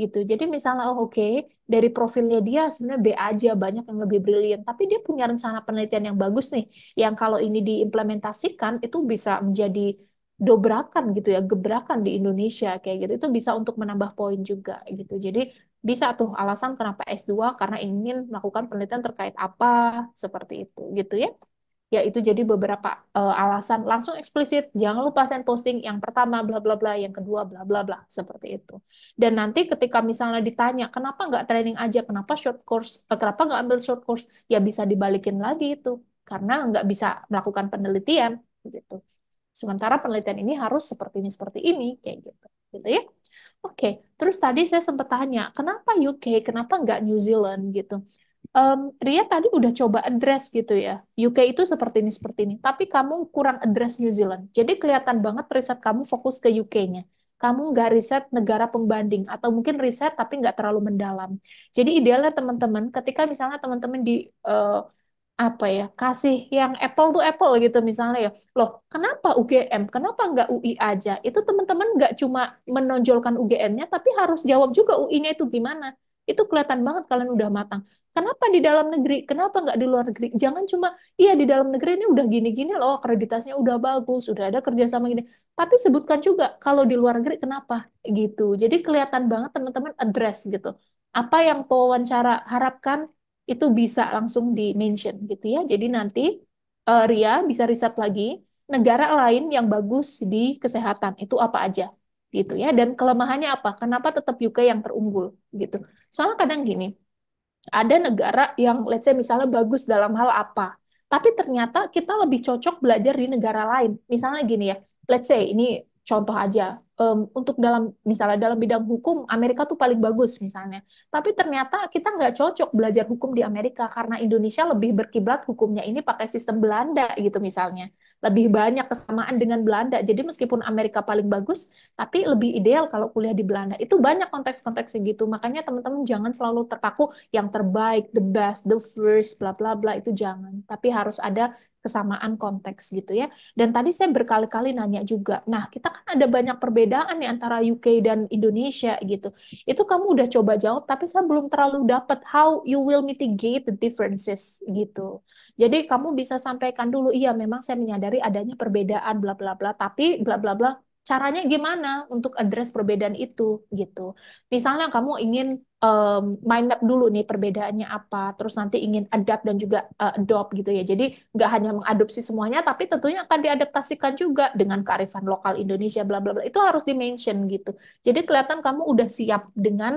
gitu jadi misalnya oh oke okay, dari profilnya dia sebenarnya B aja banyak yang lebih brilian tapi dia punya rencana penelitian yang bagus nih yang kalau ini diimplementasikan itu bisa menjadi dobrakan gitu ya, gebrakan di Indonesia kayak gitu. Itu bisa untuk menambah poin juga gitu. Jadi bisa tuh alasan kenapa S2 karena ingin melakukan penelitian terkait apa seperti itu gitu ya ya itu jadi beberapa uh, alasan langsung eksplisit jangan lupa send posting yang pertama bla bla bla yang kedua bla bla bla seperti itu dan nanti ketika misalnya ditanya kenapa nggak training aja kenapa short course eh, kenapa nggak ambil short course ya bisa dibalikin lagi itu karena nggak bisa melakukan penelitian gitu sementara penelitian ini harus seperti ini seperti ini kayak gitu gitu ya Oke, terus tadi saya sempat tanya, kenapa UK, kenapa nggak New Zealand gitu? um, Ria tadi udah coba address gitu ya. UK itu seperti ini seperti ini, tapi kamu kurang address New Zealand. Jadi kelihatan banget riset kamu fokus ke UK-nya. Kamu nggak riset negara pembanding atau mungkin riset tapi nggak terlalu mendalam. Jadi idealnya teman-teman ketika misalnya teman-teman di uh, apa ya kasih yang apple to apple gitu misalnya ya loh kenapa UGM kenapa nggak UI aja itu teman-teman nggak cuma menonjolkan UGM-nya tapi harus jawab juga UI-nya itu gimana itu kelihatan banget kalian udah matang. Kenapa di dalam negeri? Kenapa nggak di luar negeri? Jangan cuma, iya di dalam negeri ini udah gini-gini loh, kreditasnya udah bagus, sudah ada kerjasama gini. Tapi sebutkan juga kalau di luar negeri kenapa gitu. Jadi kelihatan banget teman-teman address gitu. Apa yang pewawancara harapkan itu bisa langsung di mention gitu ya. Jadi nanti uh, Ria bisa riset lagi negara lain yang bagus di kesehatan itu apa aja gitu ya dan kelemahannya apa kenapa tetap UK yang terunggul gitu soalnya kadang gini ada negara yang let's say misalnya bagus dalam hal apa tapi ternyata kita lebih cocok belajar di negara lain misalnya gini ya let's say ini contoh aja um, untuk dalam misalnya dalam bidang hukum Amerika tuh paling bagus misalnya tapi ternyata kita nggak cocok belajar hukum di Amerika karena Indonesia lebih berkiblat hukumnya ini pakai sistem Belanda gitu misalnya lebih banyak kesamaan dengan Belanda. Jadi meskipun Amerika paling bagus, tapi lebih ideal kalau kuliah di Belanda. Itu banyak konteks-konteks gitu. Makanya teman-teman jangan selalu terpaku yang terbaik, the best, the first, bla bla bla itu jangan. Tapi harus ada kesamaan konteks gitu ya. Dan tadi saya berkali-kali nanya juga, nah kita kan ada banyak perbedaan nih antara UK dan Indonesia gitu. Itu kamu udah coba jawab, tapi saya belum terlalu dapat how you will mitigate the differences gitu. Jadi kamu bisa sampaikan dulu, iya memang saya menyadari adanya perbedaan bla bla bla, tapi bla bla bla caranya gimana untuk address perbedaan itu gitu. Misalnya kamu ingin um, mind up dulu nih perbedaannya apa, terus nanti ingin adapt dan juga uh, adopt gitu ya. Jadi nggak hanya mengadopsi semuanya, tapi tentunya akan diadaptasikan juga dengan kearifan lokal Indonesia, bla bla bla. Itu harus di mention gitu. Jadi kelihatan kamu udah siap dengan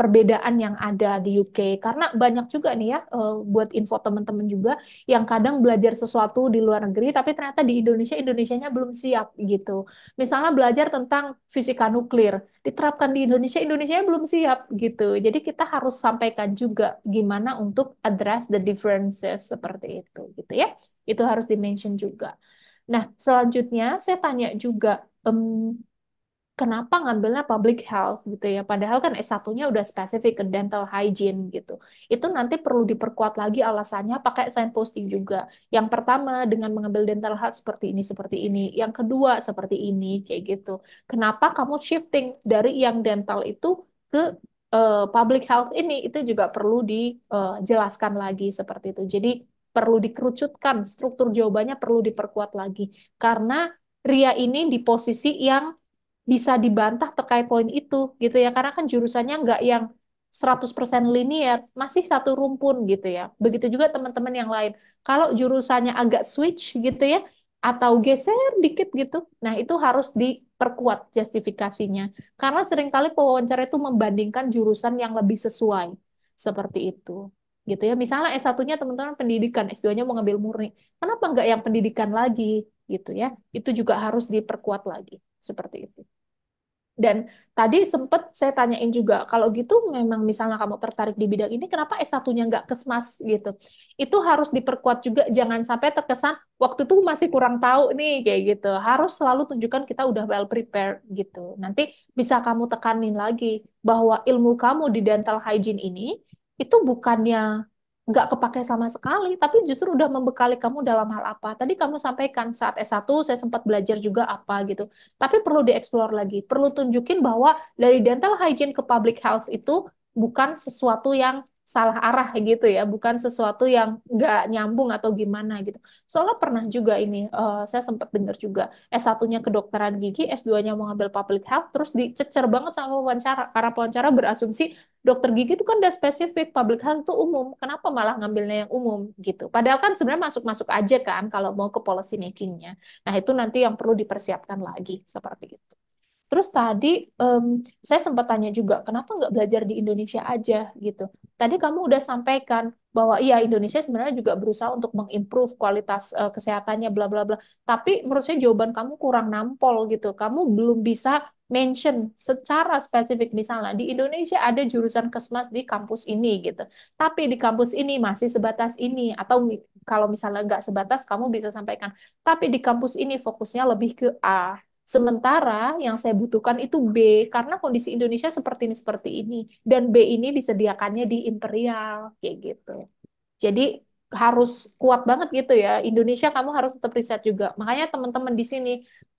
perbedaan yang ada di UK karena banyak juga nih ya uh, buat info teman-teman juga yang kadang belajar sesuatu di luar negeri tapi ternyata di Indonesia Indonesianya belum siap gitu misalnya belajar tentang fisika nuklir diterapkan di Indonesia Indonesia belum siap gitu jadi kita harus sampaikan juga gimana untuk address the differences seperti itu gitu ya itu harus dimention juga nah selanjutnya saya tanya juga um, kenapa ngambilnya public health gitu ya padahal kan S1-nya udah spesifik ke dental hygiene gitu. Itu nanti perlu diperkuat lagi alasannya pakai posting juga. Yang pertama dengan mengambil dental health seperti ini seperti ini, yang kedua seperti ini kayak gitu. Kenapa kamu shifting dari yang dental itu ke uh, public health ini itu juga perlu dijelaskan eh, uh, lagi seperti itu. Jadi perlu dikerucutkan struktur jawabannya perlu diperkuat lagi karena Ria ini di posisi yang bisa dibantah terkait poin itu gitu ya karena kan jurusannya nggak yang 100% linear masih satu rumpun gitu ya begitu juga teman-teman yang lain kalau jurusannya agak switch gitu ya atau geser dikit gitu nah itu harus diperkuat justifikasinya karena seringkali pewawancara itu membandingkan jurusan yang lebih sesuai seperti itu gitu ya misalnya S1-nya teman-teman pendidikan S2-nya mau ngambil murni kenapa nggak yang pendidikan lagi gitu ya. Itu juga harus diperkuat lagi seperti itu. Dan tadi sempat saya tanyain juga, kalau gitu memang misalnya kamu tertarik di bidang ini, kenapa S1-nya nggak kesmas gitu? Itu harus diperkuat juga, jangan sampai terkesan waktu itu masih kurang tahu nih kayak gitu. Harus selalu tunjukkan kita udah well prepared gitu. Nanti bisa kamu tekanin lagi bahwa ilmu kamu di dental hygiene ini itu bukannya nggak kepake sama sekali, tapi justru udah membekali kamu dalam hal apa. Tadi kamu sampaikan saat S1 saya sempat belajar juga apa gitu. Tapi perlu dieksplor lagi, perlu tunjukin bahwa dari dental hygiene ke public health itu bukan sesuatu yang salah arah gitu ya, bukan sesuatu yang nggak nyambung atau gimana gitu. Soalnya pernah juga ini, uh, saya sempat dengar juga S1-nya kedokteran gigi, S2-nya mau ngambil public health, terus dicecer banget sama wawancara, karena wawancara berasumsi dokter gigi itu kan udah spesifik, public health itu umum. Kenapa malah ngambilnya yang umum gitu? Padahal kan sebenarnya masuk-masuk aja kan kalau mau ke policy makingnya. Nah itu nanti yang perlu dipersiapkan lagi seperti itu. Terus tadi um, saya sempat tanya juga, kenapa nggak belajar di Indonesia aja gitu? Tadi kamu udah sampaikan bahwa iya Indonesia sebenarnya juga berusaha untuk mengimprove kualitas uh, kesehatannya bla bla bla. Tapi menurut saya jawaban kamu kurang nampol gitu. Kamu belum bisa mention secara spesifik misalnya di Indonesia ada jurusan kesmas di kampus ini gitu. Tapi di kampus ini masih sebatas ini atau kalau misalnya nggak sebatas kamu bisa sampaikan. Tapi di kampus ini fokusnya lebih ke A. Sementara yang saya butuhkan itu B karena kondisi Indonesia seperti ini seperti ini dan B ini disediakannya di Imperial kayak gitu. Jadi harus kuat banget gitu ya. Indonesia kamu harus tetap riset juga. Makanya teman-teman di sini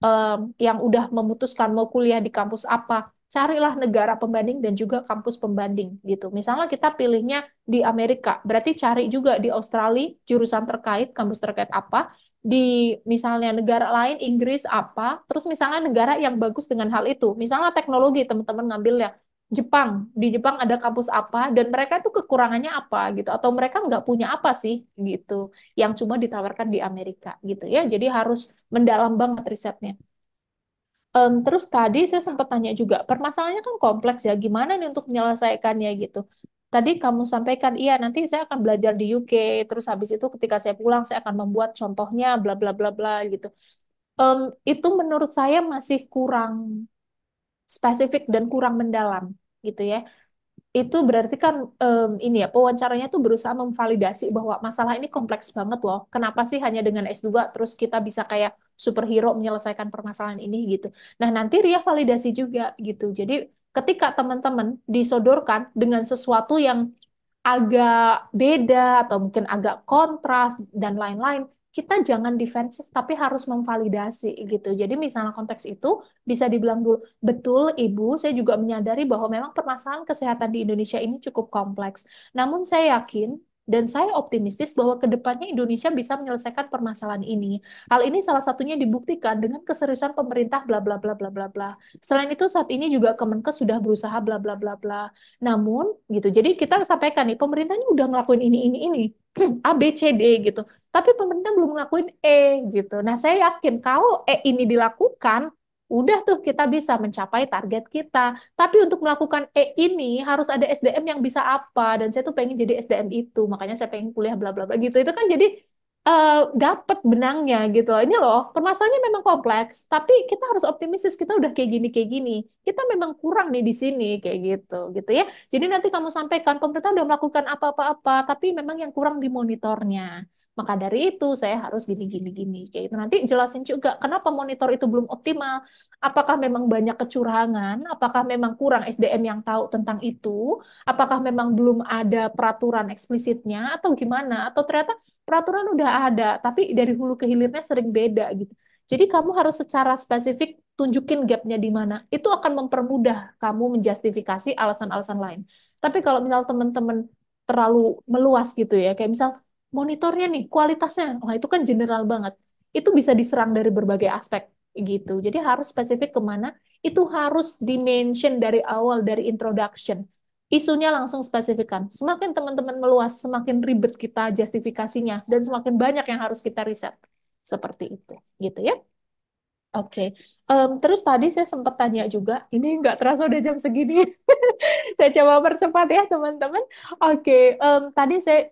um, yang udah memutuskan mau kuliah di kampus apa, carilah negara pembanding dan juga kampus pembanding gitu. Misalnya kita pilihnya di Amerika, berarti cari juga di Australia jurusan terkait, kampus terkait apa, di misalnya negara lain Inggris apa, terus misalnya negara yang bagus dengan hal itu. Misalnya teknologi teman-teman ngambilnya Jepang di Jepang ada kampus apa dan mereka itu kekurangannya apa gitu atau mereka nggak punya apa sih gitu yang cuma ditawarkan di Amerika gitu ya jadi harus mendalam banget risetnya um, terus tadi saya sempat tanya juga permasalahannya kan kompleks ya gimana nih untuk menyelesaikannya gitu tadi kamu sampaikan iya nanti saya akan belajar di UK terus habis itu ketika saya pulang saya akan membuat contohnya bla bla bla bla gitu um, itu menurut saya masih kurang spesifik dan kurang mendalam gitu ya itu berarti kan um, ini ya pewawancaranya tuh berusaha memvalidasi bahwa masalah ini kompleks banget loh. Kenapa sih hanya dengan S2 terus kita bisa kayak superhero menyelesaikan permasalahan ini gitu. Nah, nanti Ria validasi juga gitu. Jadi ketika teman-teman disodorkan dengan sesuatu yang agak beda atau mungkin agak kontras dan lain-lain, kita jangan defensif tapi harus memvalidasi gitu. Jadi misalnya konteks itu bisa dibilang dulu betul Ibu, saya juga menyadari bahwa memang permasalahan kesehatan di Indonesia ini cukup kompleks. Namun saya yakin dan saya optimistis bahwa kedepannya Indonesia bisa menyelesaikan permasalahan ini. Hal ini salah satunya dibuktikan dengan keseriusan pemerintah bla bla bla bla bla bla. Selain itu saat ini juga Kemenkes sudah berusaha bla bla bla bla. Namun gitu, jadi kita sampaikan nih pemerintahnya udah ngelakuin ini ini ini A B C D gitu. Tapi pemerintah belum ngakuin E gitu. Nah, saya yakin kalau E ini dilakukan, udah tuh kita bisa mencapai target kita. Tapi untuk melakukan E ini harus ada SDM yang bisa apa dan saya tuh pengen jadi SDM itu, makanya saya pengen kuliah bla bla bla gitu. Itu kan jadi uh, eh, dapat benangnya gitu loh. Ini loh, permasalahannya memang kompleks, tapi kita harus optimistis, kita udah kayak gini kayak gini. Kita memang kurang nih di sini kayak gitu gitu ya. Jadi nanti kamu sampaikan pemerintah udah melakukan apa-apa-apa, tapi memang yang kurang di monitornya. Maka dari itu saya harus gini gini gini kayak gitu. Nanti jelasin juga kenapa monitor itu belum optimal. Apakah memang banyak kecurangan? Apakah memang kurang SDM yang tahu tentang itu? Apakah memang belum ada peraturan eksplisitnya atau gimana? Atau ternyata peraturan udah ada, tapi dari hulu ke hilirnya sering beda gitu. Jadi kamu harus secara spesifik tunjukin gapnya di mana. Itu akan mempermudah kamu menjustifikasi alasan-alasan lain. Tapi kalau misal teman-teman terlalu meluas gitu ya, kayak misal monitornya nih, kualitasnya, wah itu kan general banget. Itu bisa diserang dari berbagai aspek gitu. Jadi harus spesifik kemana, itu harus dimention dari awal, dari introduction isunya langsung spesifikkan. Semakin teman-teman meluas, semakin ribet kita justifikasinya, dan semakin banyak yang harus kita riset. Seperti itu, gitu ya. Oke, okay. um, terus tadi saya sempat tanya juga, ini nggak terasa udah jam segini. saya coba percepat ya teman-teman. Oke, okay. um, tadi saya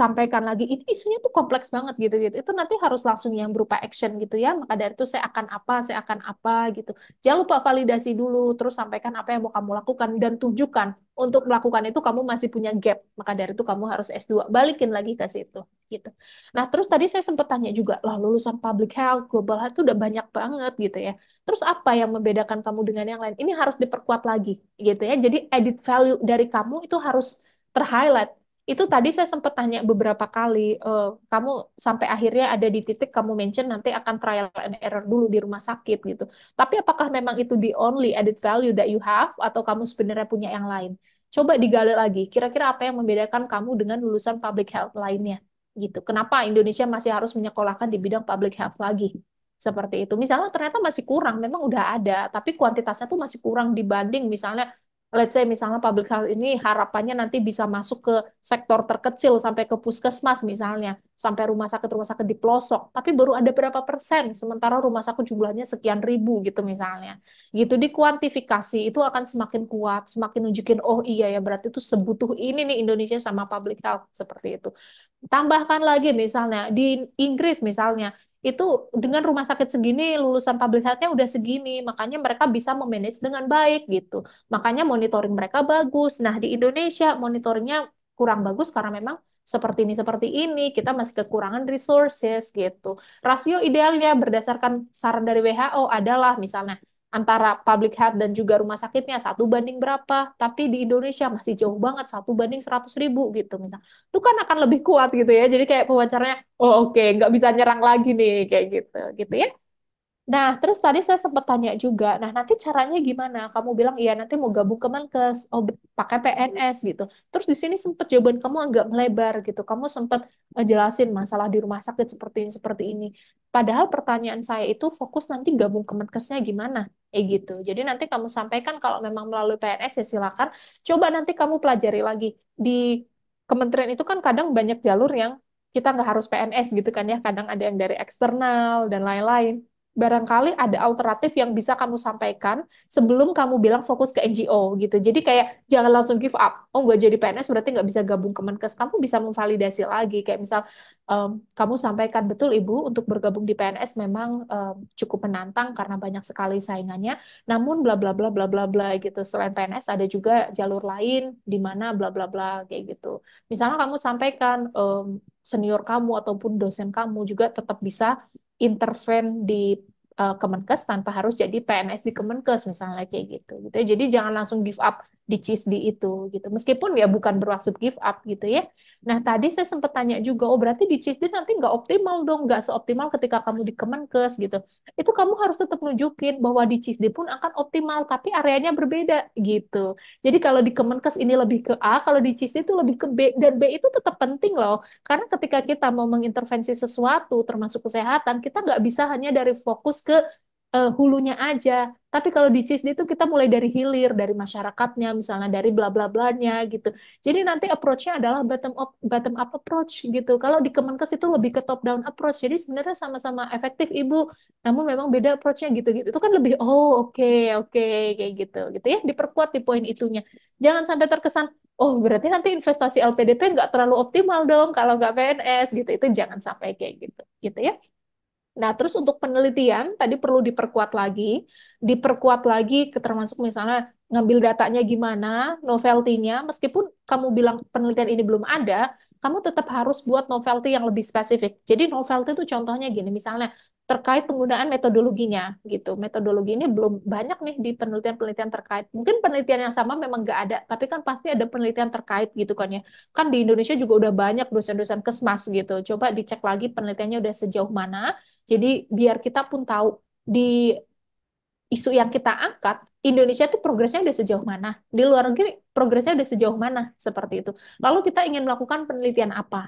sampaikan lagi itu isunya tuh kompleks banget gitu gitu itu nanti harus langsung yang berupa action gitu ya maka dari itu saya akan apa saya akan apa gitu jangan lupa validasi dulu terus sampaikan apa yang mau kamu lakukan dan tunjukkan untuk melakukan itu kamu masih punya gap maka dari itu kamu harus S2 balikin lagi ke situ gitu nah terus tadi saya sempat tanya juga lah lulusan public health global health itu udah banyak banget gitu ya terus apa yang membedakan kamu dengan yang lain ini harus diperkuat lagi gitu ya jadi edit value dari kamu itu harus terhighlight itu tadi saya sempat tanya beberapa kali, uh, kamu sampai akhirnya ada di titik kamu mention nanti akan trial and error dulu di rumah sakit gitu. Tapi apakah memang itu the only added value that you have atau kamu sebenarnya punya yang lain? Coba digali lagi, kira-kira apa yang membedakan kamu dengan lulusan public health lainnya? gitu. Kenapa Indonesia masih harus menyekolahkan di bidang public health lagi? Seperti itu. Misalnya ternyata masih kurang, memang udah ada, tapi kuantitasnya tuh masih kurang dibanding misalnya let's say misalnya public health ini harapannya nanti bisa masuk ke sektor terkecil sampai ke puskesmas misalnya, sampai rumah sakit rumah sakit di pelosok, tapi baru ada berapa persen sementara rumah sakit jumlahnya sekian ribu gitu misalnya. Gitu dikuantifikasi itu akan semakin kuat, semakin nunjukin oh iya ya berarti itu sebutuh ini nih Indonesia sama public health seperti itu. Tambahkan lagi misalnya di Inggris misalnya itu dengan rumah sakit segini lulusan public health-nya udah segini makanya mereka bisa memanage dengan baik gitu makanya monitoring mereka bagus nah di Indonesia monitoringnya kurang bagus karena memang seperti ini seperti ini kita masih kekurangan resources gitu rasio idealnya berdasarkan saran dari WHO adalah misalnya antara public health dan juga rumah sakitnya satu banding berapa tapi di Indonesia masih jauh banget satu banding seratus ribu gitu misal itu kan akan lebih kuat gitu ya jadi kayak pewawancaranya oh oke okay, nggak bisa nyerang lagi nih kayak gitu gitu ya Nah, terus tadi saya sempat tanya juga, nah nanti caranya gimana? Kamu bilang, iya nanti mau gabung ke Menkes, oh, pakai PNS gitu. Terus di sini sempat jawaban kamu agak melebar gitu. Kamu sempat eh, jelasin masalah di rumah sakit seperti ini, seperti ini. Padahal pertanyaan saya itu fokus nanti gabung ke Menkesnya gimana? Eh gitu. Jadi nanti kamu sampaikan kalau memang melalui PNS ya silakan. Coba nanti kamu pelajari lagi. Di kementerian itu kan kadang banyak jalur yang kita nggak harus PNS gitu kan ya. Kadang ada yang dari eksternal dan lain-lain barangkali ada alternatif yang bisa kamu sampaikan sebelum kamu bilang fokus ke NGO gitu. Jadi kayak jangan langsung give up. Oh gue jadi PNS berarti nggak bisa gabung ke Menkes. Kamu bisa memvalidasi lagi. Kayak misal um, kamu sampaikan betul ibu untuk bergabung di PNS memang um, cukup menantang karena banyak sekali saingannya. Namun bla bla bla bla bla bla gitu. Selain PNS ada juga jalur lain di mana bla bla bla kayak gitu. Misalnya kamu sampaikan um, senior kamu ataupun dosen kamu juga tetap bisa interven di uh, Kemenkes tanpa harus jadi PNS di Kemenkes misalnya kayak gitu, gitu ya. jadi jangan langsung give up di CISD itu gitu. Meskipun ya bukan bermaksud give up gitu ya. Nah tadi saya sempat tanya juga, oh berarti di CISD nanti nggak optimal dong, nggak seoptimal ketika kamu di Kemenkes gitu. Itu kamu harus tetap nunjukin bahwa di CISD pun akan optimal, tapi areanya berbeda gitu. Jadi kalau di Kemenkes ini lebih ke A, kalau di CISD itu lebih ke B, dan B itu tetap penting loh. Karena ketika kita mau mengintervensi sesuatu, termasuk kesehatan, kita nggak bisa hanya dari fokus ke uh, hulunya aja. Tapi kalau di CISD itu kita mulai dari hilir, dari masyarakatnya, misalnya dari bla bla blanya gitu. Jadi nanti approach-nya adalah bottom up, bottom up approach gitu. Kalau di Kemenkes itu lebih ke top down approach. Jadi sebenarnya sama-sama efektif Ibu, namun memang beda approach-nya gitu-gitu. Itu kan lebih oh oke okay, oke okay, kayak gitu gitu ya, diperkuat di poin itunya. Jangan sampai terkesan oh berarti nanti investasi LPDP nggak terlalu optimal dong kalau nggak PNS gitu. Itu jangan sampai kayak gitu gitu ya. Nah, terus untuk penelitian tadi perlu diperkuat lagi, diperkuat lagi termasuk misalnya ngambil datanya gimana, novelty-nya, meskipun kamu bilang penelitian ini belum ada, kamu tetap harus buat novelty yang lebih spesifik. Jadi novelty itu contohnya gini, misalnya terkait penggunaan metodologinya gitu. Metodologi ini belum banyak nih di penelitian-penelitian terkait. Mungkin penelitian yang sama memang nggak ada, tapi kan pasti ada penelitian terkait gitu kan ya. Kan di Indonesia juga udah banyak dosen-dosen kesmas gitu. Coba dicek lagi penelitiannya udah sejauh mana, jadi biar kita pun tahu di isu yang kita angkat, Indonesia itu progresnya udah sejauh mana, di luar negeri progresnya udah sejauh mana, seperti itu. Lalu kita ingin melakukan penelitian apa,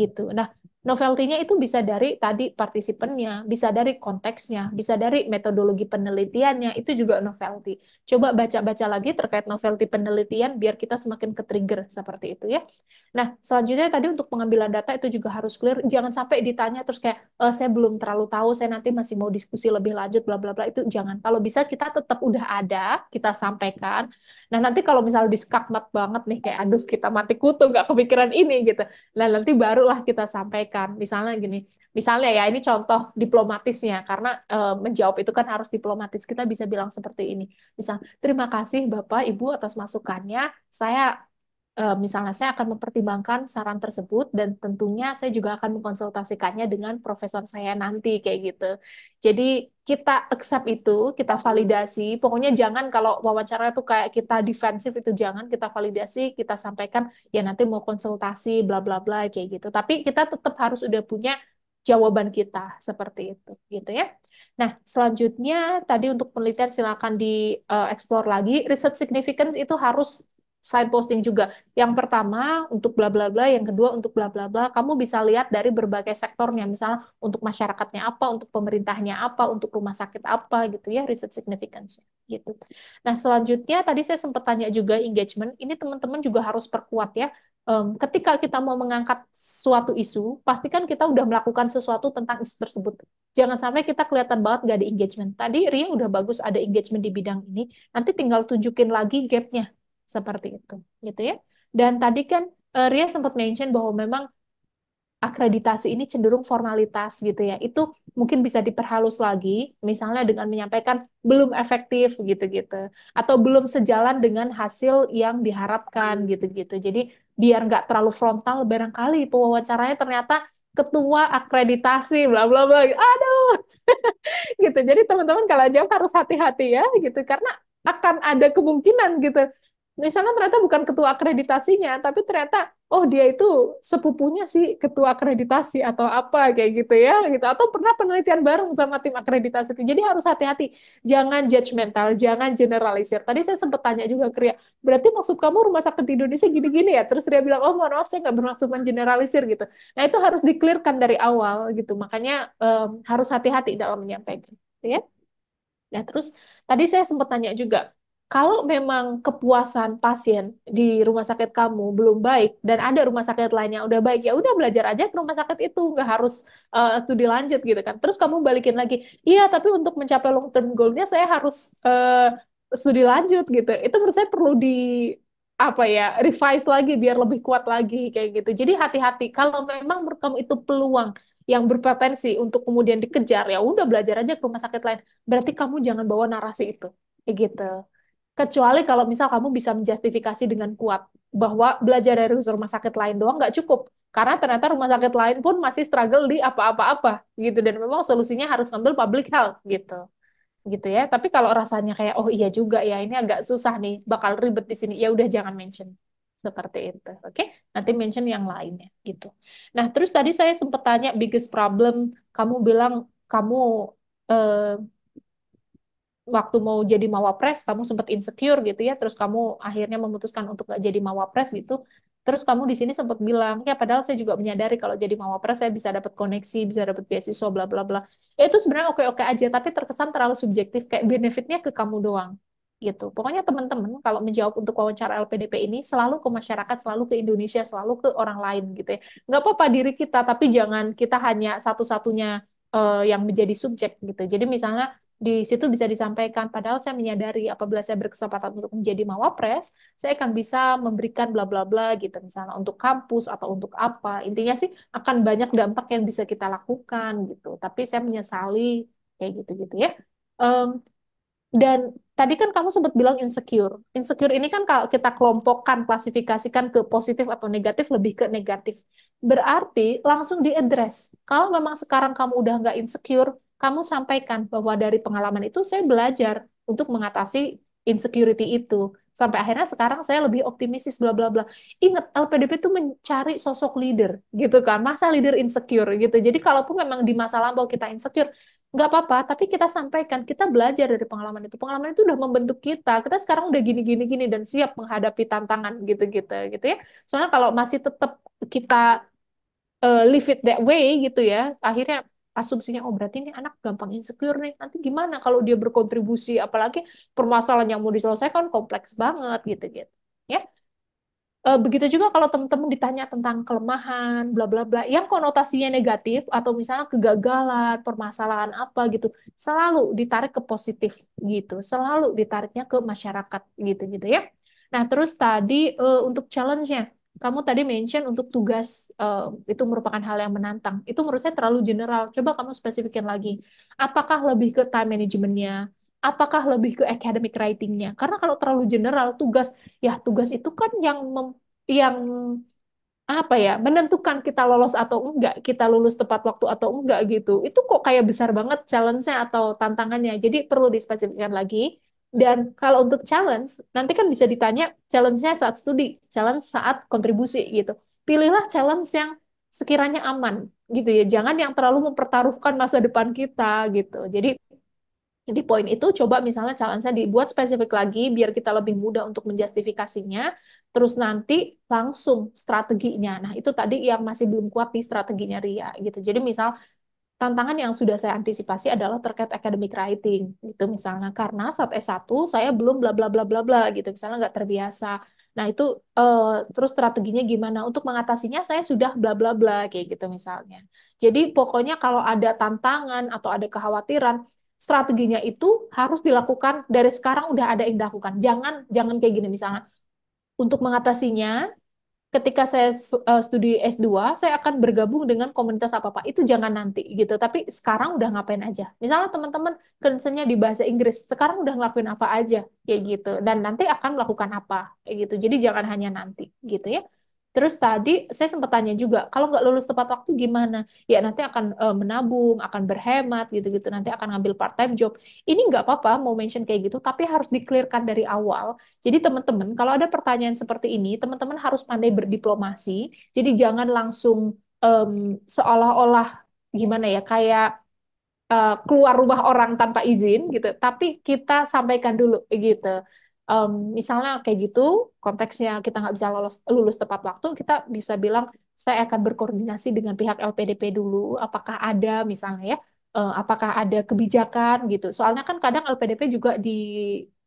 gitu. Nah, Novelty-nya itu bisa dari tadi partisipennya, bisa dari konteksnya, bisa dari metodologi penelitiannya, itu juga novelty. Coba baca-baca lagi terkait novelty penelitian biar kita semakin ke-trigger seperti itu ya. Nah, selanjutnya tadi untuk pengambilan data itu juga harus clear, jangan sampai ditanya terus kayak e, saya belum terlalu tahu, saya nanti masih mau diskusi lebih lanjut bla bla bla itu jangan. Kalau bisa kita tetap udah ada, kita sampaikan. Nah, nanti kalau misalnya diskakmat banget nih kayak aduh kita mati kutu nggak kepikiran ini gitu. Nah, nanti barulah kita sampaikan menyampaikan misalnya gini misalnya ya ini contoh diplomatisnya karena e, menjawab itu kan harus diplomatis kita bisa bilang seperti ini bisa terima kasih bapak ibu atas masukannya saya Eh, misalnya saya akan mempertimbangkan saran tersebut dan tentunya saya juga akan mengkonsultasikannya dengan profesor saya nanti kayak gitu. Jadi kita accept itu, kita validasi. Pokoknya jangan kalau wawancara itu kayak kita defensif itu jangan kita validasi, kita sampaikan ya nanti mau konsultasi bla bla bla kayak gitu. Tapi kita tetap harus udah punya jawaban kita seperti itu gitu ya. Nah, selanjutnya tadi untuk penelitian silakan di uh, lagi. Research significance itu harus posting juga. Yang pertama untuk bla bla bla, yang kedua untuk bla bla bla. Kamu bisa lihat dari berbagai sektornya, misalnya untuk masyarakatnya apa, untuk pemerintahnya apa, untuk rumah sakit apa gitu ya, research significance gitu. Nah, selanjutnya tadi saya sempat tanya juga engagement. Ini teman-teman juga harus perkuat ya. Um, ketika kita mau mengangkat suatu isu, pastikan kita udah melakukan sesuatu tentang isu tersebut. Jangan sampai kita kelihatan banget gak ada engagement. Tadi Ria udah bagus ada engagement di bidang ini, nanti tinggal tunjukin lagi gapnya seperti itu gitu ya dan tadi kan uh, Ria sempat mention bahwa memang akreditasi ini cenderung formalitas gitu ya itu mungkin bisa diperhalus lagi misalnya dengan menyampaikan belum efektif gitu-gitu atau belum sejalan dengan hasil yang diharapkan gitu-gitu jadi biar nggak terlalu frontal barangkali pewawancaranya ternyata ketua akreditasi bla bla bla gitu. aduh gitu jadi teman-teman kalau jawab harus hati-hati ya gitu karena akan ada kemungkinan gitu misalnya ternyata bukan ketua akreditasinya, tapi ternyata oh dia itu sepupunya sih ketua akreditasi atau apa kayak gitu ya gitu atau pernah penelitian bareng sama tim akreditasi itu. Jadi harus hati-hati, jangan judgmental, jangan generalisir. Tadi saya sempat tanya juga ke Ria, berarti maksud kamu rumah sakit di Indonesia gini-gini ya? Terus dia bilang, oh mohon maaf saya nggak bermaksud generalisir gitu. Nah itu harus dikelirkan dari awal gitu, makanya um, harus hati-hati dalam menyampaikan, ya. Nah, terus tadi saya sempat tanya juga kalau memang kepuasan pasien di rumah sakit kamu belum baik dan ada rumah sakit lain yang udah baik ya udah belajar aja ke rumah sakit itu nggak harus uh, studi lanjut gitu kan terus kamu balikin lagi iya tapi untuk mencapai long term goalnya saya harus uh, studi lanjut gitu itu menurut saya perlu di apa ya revise lagi biar lebih kuat lagi kayak gitu jadi hati-hati kalau memang kamu itu peluang yang berpotensi untuk kemudian dikejar ya udah belajar aja ke rumah sakit lain berarti kamu jangan bawa narasi itu kayak gitu kecuali kalau misal kamu bisa menjustifikasi dengan kuat bahwa belajar dari rumah sakit lain doang nggak cukup karena ternyata rumah sakit lain pun masih struggle di apa-apa-apa gitu dan memang solusinya harus ngambil public health gitu gitu ya tapi kalau rasanya kayak oh iya juga ya ini agak susah nih bakal ribet di sini ya udah jangan mention seperti itu oke okay? nanti mention yang lainnya gitu nah terus tadi saya sempat tanya biggest problem kamu bilang kamu eh, waktu mau jadi mawapres kamu sempat insecure gitu ya, terus kamu akhirnya memutuskan untuk nggak jadi mawapres gitu. Terus kamu di sini sempat bilang, ya padahal saya juga menyadari kalau jadi mawapres saya bisa dapat koneksi, bisa dapat beasiswa, bla bla bla. Ya itu sebenarnya oke-oke aja, tapi terkesan terlalu subjektif kayak benefitnya ke kamu doang gitu. Pokoknya teman-teman kalau menjawab untuk wawancara LPDP ini selalu ke masyarakat, selalu ke Indonesia, selalu ke orang lain gitu ya. Nggak apa-apa diri kita, tapi jangan kita hanya satu-satunya uh, yang menjadi subjek gitu. Jadi misalnya di situ bisa disampaikan. Padahal saya menyadari apabila saya berkesempatan untuk menjadi mawapres, saya akan bisa memberikan bla bla bla gitu misalnya untuk kampus atau untuk apa. Intinya sih akan banyak dampak yang bisa kita lakukan gitu. Tapi saya menyesali kayak gitu gitu ya. Um, dan tadi kan kamu sempat bilang insecure. Insecure ini kan kalau kita kelompokkan, klasifikasikan ke positif atau negatif, lebih ke negatif. Berarti langsung diadres. Kalau memang sekarang kamu udah nggak insecure, kamu sampaikan bahwa dari pengalaman itu saya belajar untuk mengatasi insecurity itu. Sampai akhirnya sekarang saya lebih optimis bla bla bla. Ingat LPDP itu mencari sosok leader gitu kan. Masa leader insecure gitu. Jadi kalaupun memang di masa lampau kita insecure, nggak apa-apa, tapi kita sampaikan, kita belajar dari pengalaman itu. Pengalaman itu udah membentuk kita. Kita sekarang udah gini-gini gini dan siap menghadapi tantangan gitu-gitu gitu ya. Soalnya kalau masih tetap kita uh, live it that way gitu ya, akhirnya asumsinya oh berarti ini anak gampang insecure nih nanti gimana kalau dia berkontribusi apalagi permasalahan yang mau diselesaikan kompleks banget gitu gitu ya e, begitu juga kalau teman-teman ditanya tentang kelemahan bla bla bla yang konotasinya negatif atau misalnya kegagalan permasalahan apa gitu selalu ditarik ke positif gitu selalu ditariknya ke masyarakat gitu gitu ya nah terus tadi e, untuk challenge-nya kamu tadi mention untuk tugas uh, itu merupakan hal yang menantang. Itu menurut saya terlalu general. Coba kamu spesifikin lagi. Apakah lebih ke time management-nya? Apakah lebih ke academic writing-nya? Karena kalau terlalu general tugas, ya tugas itu kan yang mem, yang apa ya menentukan kita lolos atau enggak, kita lulus tepat waktu atau enggak gitu. Itu kok kayak besar banget challenge-nya atau tantangannya. Jadi perlu dispesifikkan lagi dan kalau untuk challenge, nanti kan bisa ditanya challenge-nya saat studi, challenge saat kontribusi gitu. Pilihlah challenge yang sekiranya aman gitu ya. Jangan yang terlalu mempertaruhkan masa depan kita gitu. Jadi di poin itu coba misalnya challenge-nya dibuat spesifik lagi biar kita lebih mudah untuk menjustifikasinya. Terus nanti langsung strateginya. Nah, itu tadi yang masih belum kuat di strateginya Ria gitu. Jadi misal tantangan yang sudah saya antisipasi adalah terkait academic writing gitu misalnya karena saat S1 saya belum bla bla bla bla bla gitu misalnya nggak terbiasa nah itu uh, terus strateginya gimana untuk mengatasinya saya sudah bla bla bla kayak gitu misalnya jadi pokoknya kalau ada tantangan atau ada kekhawatiran strateginya itu harus dilakukan dari sekarang udah ada yang dilakukan jangan jangan kayak gini misalnya untuk mengatasinya ketika saya eh, studi S2, saya akan bergabung dengan komunitas apa-apa. Itu jangan nanti gitu. Tapi sekarang udah ngapain aja. Misalnya teman-teman concernnya di bahasa Inggris, sekarang udah ngelakuin apa aja kayak gitu. Dan nanti akan melakukan apa kayak gitu. Jadi jangan hanya nanti gitu ya. Terus tadi saya sempat tanya juga, kalau nggak lulus tepat waktu gimana? Ya nanti akan uh, menabung, akan berhemat gitu-gitu, nanti akan ngambil part time job. Ini nggak apa-apa mau mention kayak gitu, tapi harus diklirkan dari awal. Jadi teman-teman, kalau ada pertanyaan seperti ini, teman-teman harus pandai berdiplomasi. Jadi jangan langsung um, seolah-olah gimana ya, kayak uh, keluar rumah orang tanpa izin gitu. Tapi kita sampaikan dulu gitu um, misalnya kayak gitu konteksnya kita nggak bisa lolos lulus tepat waktu kita bisa bilang saya akan berkoordinasi dengan pihak LPDP dulu apakah ada misalnya ya eh, apakah ada kebijakan gitu soalnya kan kadang LPDP juga di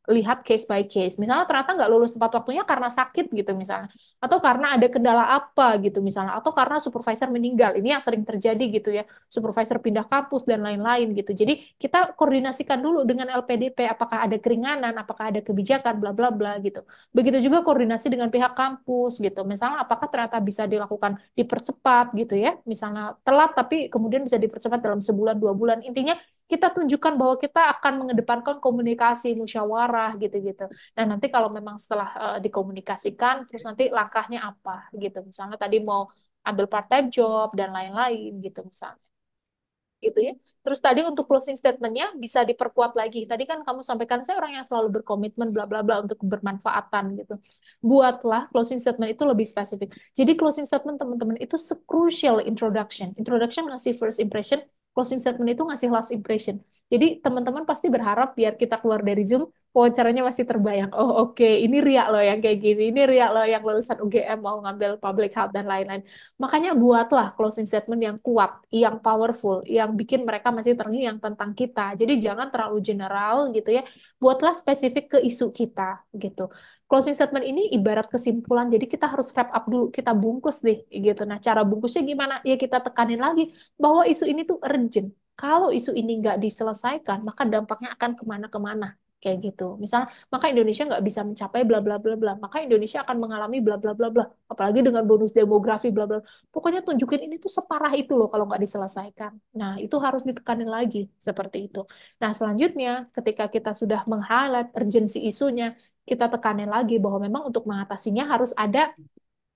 lihat case by case. Misalnya ternyata nggak lulus tepat waktunya karena sakit gitu misalnya, atau karena ada kendala apa gitu misalnya, atau karena supervisor meninggal. Ini yang sering terjadi gitu ya, supervisor pindah kampus dan lain-lain gitu. Jadi kita koordinasikan dulu dengan LPDP apakah ada keringanan, apakah ada kebijakan, bla bla bla gitu. Begitu juga koordinasi dengan pihak kampus gitu. Misalnya apakah ternyata bisa dilakukan dipercepat gitu ya, misalnya telat tapi kemudian bisa dipercepat dalam sebulan dua bulan. Intinya kita tunjukkan bahwa kita akan mengedepankan komunikasi musyawarah gitu-gitu. Nah nanti kalau memang setelah uh, dikomunikasikan, terus nanti langkahnya apa gitu. Misalnya tadi mau ambil part time job dan lain-lain gitu misalnya. Gitu ya. Terus tadi untuk closing statementnya bisa diperkuat lagi. Tadi kan kamu sampaikan saya orang yang selalu berkomitmen bla bla bla untuk bermanfaatan gitu. Buatlah closing statement itu lebih spesifik. Jadi closing statement teman-teman itu crucial introduction. Introduction ngasih first impression, closing statement itu ngasih last impression. Jadi teman-teman pasti berharap biar kita keluar dari Zoom wawancaranya masih terbayang. Oh oke, okay, ini Ria loh yang kayak gini, ini Ria loh yang lulusan UGM mau ngambil public health dan lain-lain. Makanya buatlah closing statement yang kuat, yang powerful, yang bikin mereka masih terngiang tentang kita. Jadi jangan terlalu general gitu ya, buatlah spesifik ke isu kita gitu closing statement ini ibarat kesimpulan. Jadi kita harus wrap up dulu, kita bungkus deh gitu. Nah, cara bungkusnya gimana? Ya kita tekanin lagi bahwa isu ini tuh urgent. Kalau isu ini nggak diselesaikan, maka dampaknya akan kemana-kemana kayak gitu. Misalnya, maka Indonesia nggak bisa mencapai bla bla bla bla, maka Indonesia akan mengalami bla bla bla bla, apalagi dengan bonus demografi bla bla. Pokoknya tunjukin ini tuh separah itu loh kalau nggak diselesaikan. Nah, itu harus ditekanin lagi seperti itu. Nah, selanjutnya ketika kita sudah meng-highlight urgensi isunya, kita tekanin lagi bahwa memang untuk mengatasinya harus ada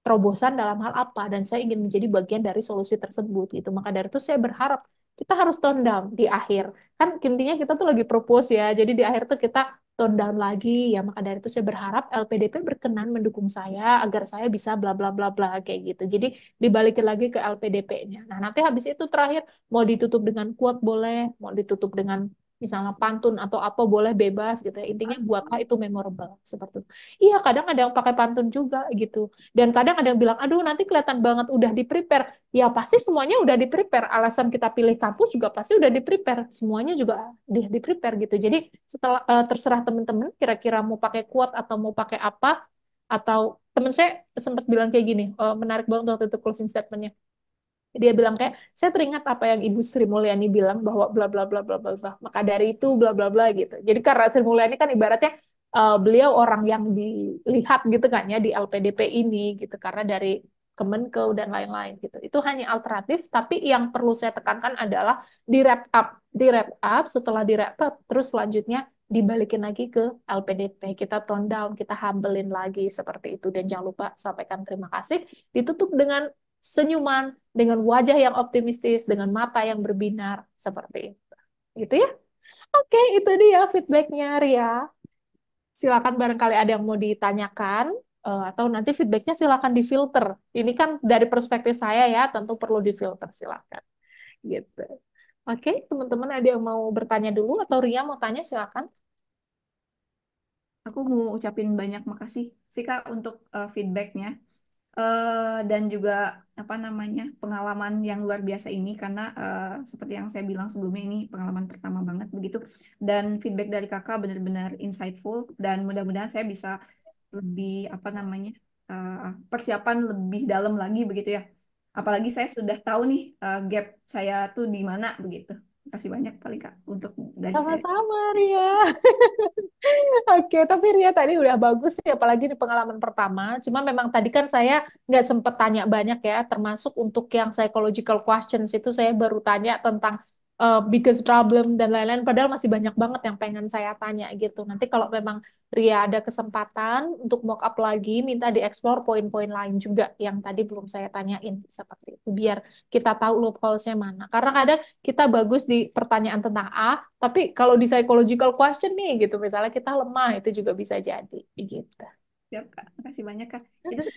terobosan dalam hal apa dan saya ingin menjadi bagian dari solusi tersebut gitu. Maka dari itu saya berharap kita harus tone down di akhir. Kan intinya kita tuh lagi propose ya. Jadi di akhir tuh kita tone down lagi ya. Maka dari itu saya berharap LPDP berkenan mendukung saya agar saya bisa bla bla bla bla kayak gitu. Jadi dibalikin lagi ke LPDP-nya. Nah, nanti habis itu terakhir mau ditutup dengan kuat boleh, mau ditutup dengan misalnya pantun atau apa boleh bebas gitu. ya. Intinya buatlah itu memorable seperti itu. Iya, kadang ada yang pakai pantun juga gitu. Dan kadang ada yang bilang, "Aduh, nanti kelihatan banget udah di-prepare." Ya pasti semuanya udah di-prepare. Alasan kita pilih kampus juga pasti udah di-prepare. Semuanya juga di-prepare gitu. Jadi setelah uh, terserah teman-teman kira-kira mau pakai quote atau mau pakai apa atau teman saya sempat bilang kayak gini, uh, menarik banget waktu itu closing statementnya dia bilang kayak saya teringat apa yang Ibu Sri Mulyani bilang bahwa bla bla bla bla bla bla maka dari itu bla bla bla gitu jadi karena Sri Mulyani kan ibaratnya uh, beliau orang yang dilihat gitu kan ya di LPDP ini gitu karena dari Kemenkeu dan lain-lain gitu itu hanya alternatif tapi yang perlu saya tekankan adalah di wrap up di wrap up setelah di wrap up terus selanjutnya dibalikin lagi ke LPDP. Kita tone down, kita humblein lagi seperti itu. Dan jangan lupa sampaikan terima kasih. Ditutup dengan senyuman, dengan wajah yang optimistis, dengan mata yang berbinar, seperti itu. Gitu ya? Oke, itu dia feedbacknya Ria. Silakan barangkali ada yang mau ditanyakan, eh, atau nanti feedbacknya silakan difilter. Ini kan dari perspektif saya ya, tentu perlu difilter, silakan. Gitu. Oke, teman-teman ada yang mau bertanya dulu atau Ria mau tanya silakan aku mau ucapin banyak makasih Sika untuk eh, feedbacknya Eh, dan juga apa namanya pengalaman yang luar biasa ini karena uh, seperti yang saya bilang sebelumnya ini pengalaman pertama banget begitu dan feedback dari kakak benar-benar insightful dan mudah-mudahan saya bisa lebih apa namanya uh, persiapan lebih dalam lagi begitu ya apalagi saya sudah tahu nih uh, gap saya tuh di mana begitu kasih banyak paling Kak untuk dari Sama-sama Ria. Oke, tapi Ria tadi udah bagus sih apalagi di pengalaman pertama. Cuma memang tadi kan saya nggak sempet tanya banyak ya, termasuk untuk yang psychological questions itu saya baru tanya tentang uh, biggest problem dan lain-lain. Padahal masih banyak banget yang pengen saya tanya gitu. Nanti kalau memang Ria ada kesempatan untuk mock up lagi, minta dieksplor poin-poin lain juga yang tadi belum saya tanyain seperti itu. Biar kita tahu loophole-nya mana. Karena kadang kita bagus di pertanyaan tentang A, tapi kalau di psychological question nih gitu, misalnya kita lemah itu juga bisa jadi gitu. Siap kak, makasih banyak kak.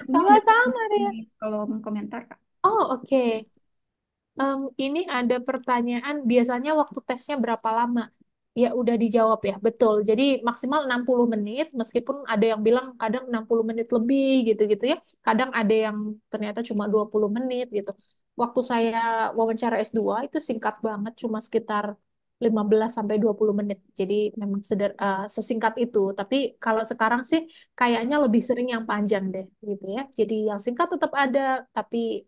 Sama-sama Ria. Kalau komentar kak. Oh oke. Okay um, ini ada pertanyaan, biasanya waktu tesnya berapa lama? Ya udah dijawab ya, betul. Jadi maksimal 60 menit, meskipun ada yang bilang kadang 60 menit lebih gitu-gitu ya. Kadang ada yang ternyata cuma 20 menit gitu. Waktu saya wawancara S2 itu singkat banget, cuma sekitar 15 sampai 20 menit. Jadi memang seder, uh, eh, sesingkat itu. Tapi kalau sekarang sih kayaknya lebih sering yang panjang deh gitu ya. Jadi yang singkat tetap ada tapi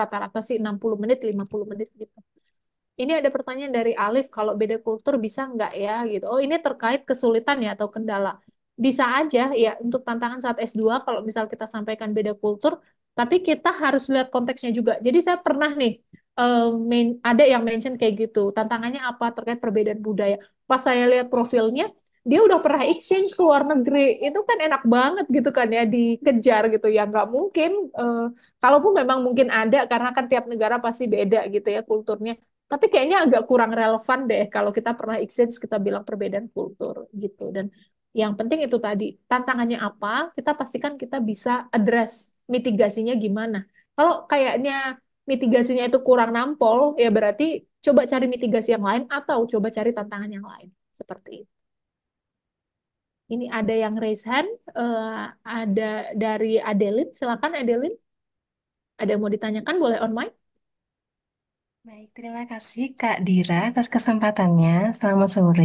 rata-rata sih 60 menit 50 menit gitu ini ada pertanyaan dari Alif kalau beda kultur bisa nggak ya gitu oh ini terkait kesulitan ya atau kendala bisa aja ya untuk tantangan saat S2 kalau misal kita sampaikan beda kultur tapi kita harus lihat konteksnya juga jadi saya pernah nih eh, ada yang mention kayak gitu tantangannya apa terkait perbedaan budaya pas saya lihat profilnya dia udah pernah exchange ke luar negeri itu kan enak banget gitu kan ya dikejar gitu ya nggak mungkin uh, kalaupun memang mungkin ada karena kan tiap negara pasti beda gitu ya kulturnya tapi kayaknya agak kurang relevan deh kalau kita pernah exchange kita bilang perbedaan kultur gitu dan yang penting itu tadi tantangannya apa kita pastikan kita bisa address mitigasinya gimana kalau kayaknya mitigasinya itu kurang nampol ya berarti coba cari mitigasi yang lain atau coba cari tantangan yang lain seperti itu ini ada yang raise hand, uh, ada dari Adeline. Silakan Adeline. Ada yang mau ditanyakan, boleh on mic. Baik, terima kasih Kak Dira atas kesempatannya. Selamat sore,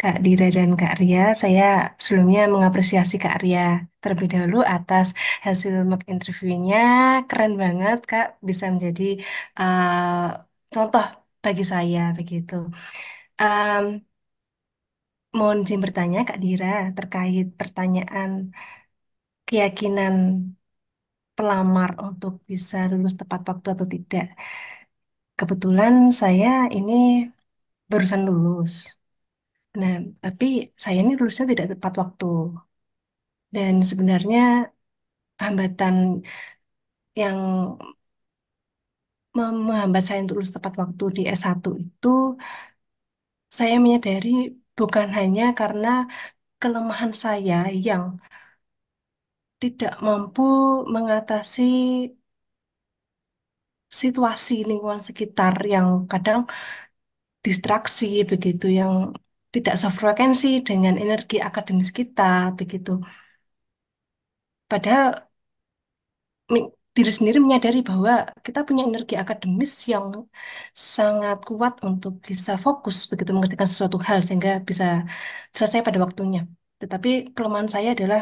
Kak Dira dan Kak Ria. Saya sebelumnya mengapresiasi Kak Ria terlebih dahulu atas hasil mock interviewnya. Keren banget, Kak, bisa menjadi uh, contoh bagi saya begitu. Um, Mohon izin bertanya, Kak Dira, terkait pertanyaan keyakinan pelamar untuk bisa lulus tepat waktu atau tidak. Kebetulan saya ini barusan lulus. Nah, tapi saya ini lulusnya tidak tepat waktu. Dan sebenarnya hambatan yang menghambat saya untuk lulus tepat waktu di S1 itu saya menyadari bukan hanya karena kelemahan saya yang tidak mampu mengatasi situasi lingkungan sekitar yang kadang distraksi begitu yang tidak sefrekuensi dengan energi akademis kita begitu. Padahal diri sendiri menyadari bahwa kita punya energi akademis yang sangat kuat untuk bisa fokus begitu mengerjakan sesuatu hal sehingga bisa selesai pada waktunya. Tetapi kelemahan saya adalah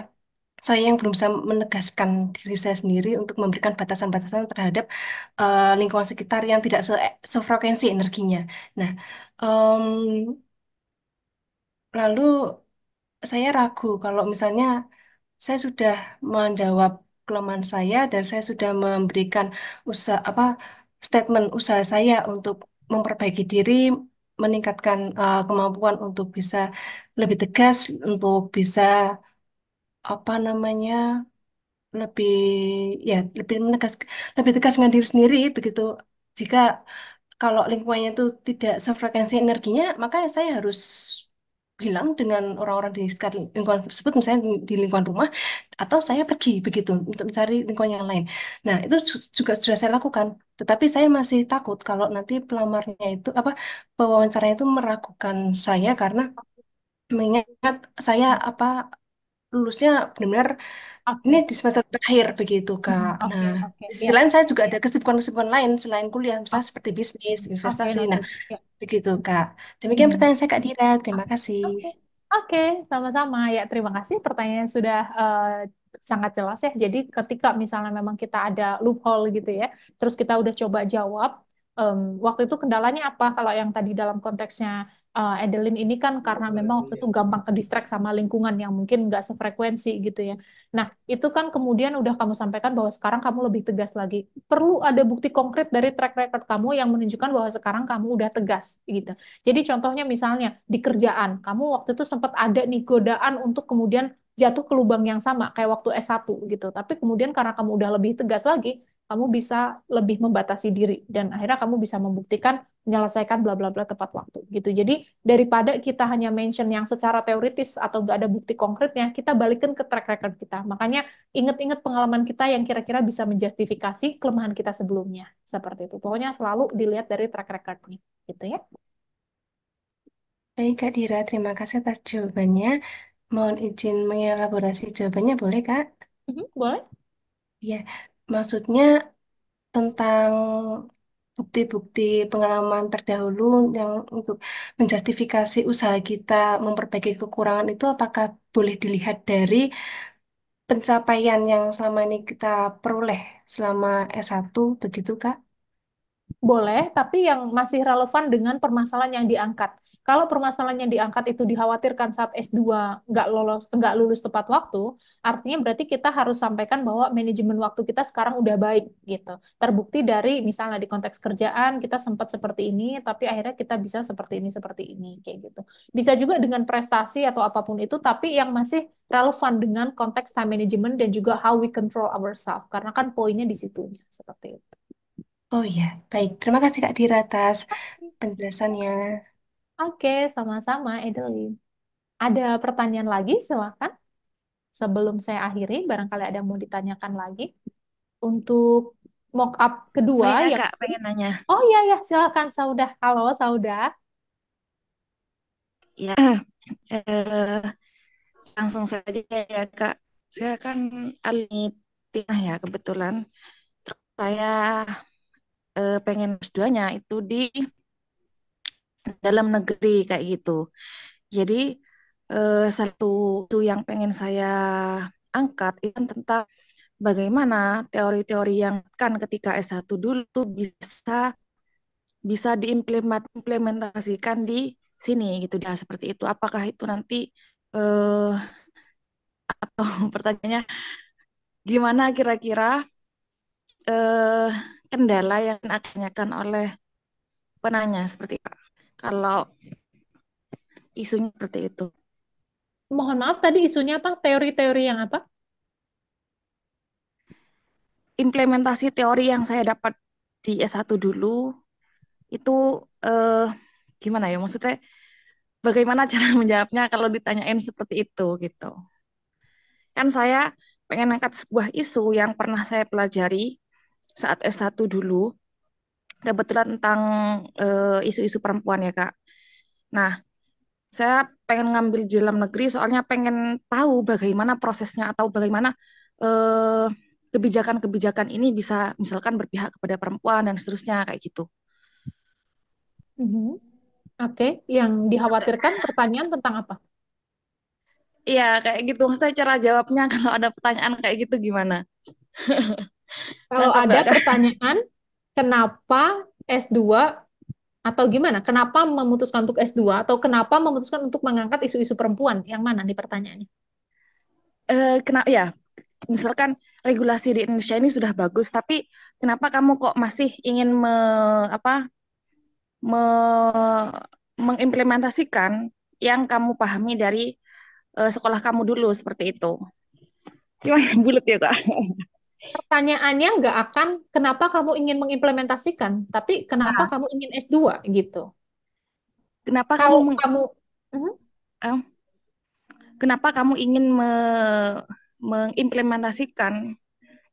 saya yang belum bisa menegaskan diri saya sendiri untuk memberikan batasan-batasan terhadap uh, lingkungan sekitar yang tidak se sefrekuensi energinya. Nah, um, lalu saya ragu kalau misalnya saya sudah menjawab kelemahan saya dan saya sudah memberikan usaha apa statement usaha saya untuk memperbaiki diri, meningkatkan uh, kemampuan untuk bisa lebih tegas, untuk bisa apa namanya lebih ya lebih menegas lebih tegas dengan diri sendiri begitu jika kalau lingkungannya itu tidak sefrekuensi energinya maka saya harus bilang dengan orang-orang di sekitar lingkungan tersebut, misalnya di lingkungan rumah, atau saya pergi begitu untuk mencari lingkungan yang lain. Nah, itu juga sudah saya lakukan. Tetapi saya masih takut kalau nanti pelamarnya itu, apa, pewawancaranya itu meragukan saya karena mengingat saya apa lulusnya benar-benar ini di semester terakhir begitu Kak. Hmm, nah, oke, oke, iya. saya juga ada kesibukan-kesibukan lain selain kuliah, misalnya oh. seperti bisnis, oke, investasi. Nah, iya. begitu Kak. Demikian Hmm. pertanyaan saya Kak Dira. Terima kasih. Oke, oke, sama-sama. Ya, terima kasih. Pertanyaan sudah uh, sangat jelas ya. Jadi ketika misalnya memang kita ada loophole gitu ya, terus kita udah coba jawab, um, waktu itu kendalanya apa? Kalau yang tadi dalam konteksnya uh, Adeline ini kan iya, karena memang waktu itu gampang ke sama lingkungan yang mungkin nggak sefrekuensi gitu ya. Nah, itu kan kemudian udah kamu sampaikan bahwa sekarang kamu lebih tegas lagi. Perlu ada bukti konkret dari track record kamu yang menunjukkan bahwa sekarang kamu udah tegas gitu. Jadi contohnya misalnya di kerjaan, kamu waktu itu sempat ada nih godaan untuk kemudian jatuh ke lubang yang sama kayak waktu S1 gitu. Tapi kemudian karena kamu udah lebih tegas lagi, kamu bisa lebih membatasi diri dan akhirnya kamu bisa membuktikan menyelesaikan bla bla bla tepat waktu gitu. Jadi daripada kita hanya mention yang secara teoritis atau nggak ada bukti konkretnya, kita balikin ke track record kita. Makanya inget-inget pengalaman kita yang kira-kira bisa menjustifikasi kelemahan kita sebelumnya seperti itu. Pokoknya selalu dilihat dari track record recordnya gitu ya. Baik Kak Dira, terima kasih atas jawabannya. Mohon izin mengelaborasi jawabannya boleh Kak? Mm -hmm, boleh. Ya, maksudnya tentang bukti-bukti pengalaman terdahulu yang untuk menjustifikasi usaha kita memperbaiki kekurangan itu apakah boleh dilihat dari pencapaian yang selama ini kita peroleh selama S1 begitu Kak? boleh, tapi yang masih relevan dengan permasalahan yang diangkat. Kalau permasalahan yang diangkat itu dikhawatirkan saat S2 nggak lolos, nggak lulus tepat waktu, artinya berarti kita harus sampaikan bahwa manajemen waktu kita sekarang udah baik gitu. Terbukti dari misalnya di konteks kerjaan kita sempat seperti ini, tapi akhirnya kita bisa seperti ini seperti ini kayak gitu. Bisa juga dengan prestasi atau apapun itu, tapi yang masih relevan dengan konteks time management dan juga how we control ourselves. Karena kan poinnya di situnya seperti itu. Oh iya, baik. Terima kasih Kak Dira atas penjelasannya. Oke, sama-sama, Edelin. Ada pertanyaan lagi? Silakan. Sebelum saya akhiri, barangkali ada yang mau ditanyakan lagi untuk mock up kedua Saya yang Kak pengen nanya. Oh iya ya, silakan Saudah. Halo Saudah. Ya, eh, langsung saja ya Kak. Saya kan alumni timah ya kebetulan. Terus saya uh, pengen S2-nya itu di dalam negeri kayak gitu. Jadi uh, satu itu yang pengen saya angkat itu tentang bagaimana teori-teori yang kan ketika S1 dulu tuh bisa bisa diimplementasikan di sini gitu ya seperti itu. Apakah itu nanti eh, atau pertanyaannya gimana kira-kira eh, kendala yang akan oleh penanya seperti itu. Kalau isunya seperti itu. Mohon maaf tadi isunya apa? Teori-teori yang apa? Implementasi teori yang saya dapat di S1 dulu itu eh, gimana ya maksudnya bagaimana cara menjawabnya kalau ditanyain seperti itu gitu. Kan saya pengen angkat sebuah isu yang pernah saya pelajari saat S1 dulu kebetulan tentang eh, isu-isu uh, perempuan ya kak. Nah saya pengen ngambil di dalam negeri soalnya pengen tahu bagaimana prosesnya atau bagaimana eh, kebijakan-kebijakan uh, ini bisa misalkan berpihak kepada perempuan dan seterusnya kayak gitu. Mm -hmm. Oke, okay. yang dikhawatirkan pertanyaan tentang apa? Iya, kayak gitu. Maksudnya cara jawabnya kalau ada pertanyaan kayak gitu gimana? Kalau ada, ada pertanyaan, kenapa S2 atau gimana? Kenapa memutuskan untuk S2 atau kenapa memutuskan untuk mengangkat isu-isu perempuan? Yang mana nih pertanyaannya? Eh, kenapa ya? Misalkan regulasi di Indonesia ini sudah bagus, tapi kenapa kamu kok masih ingin me, apa me, mengimplementasikan yang kamu pahami dari uh, sekolah kamu dulu seperti itu? Gimana bulat ya kak? pertanyaannya nggak akan kenapa kamu ingin mengimplementasikan, tapi kenapa nah. kamu ingin S2 gitu. Kenapa Kalau kamu kamu mhm. uh -huh. kenapa kamu ingin me mengimplementasikan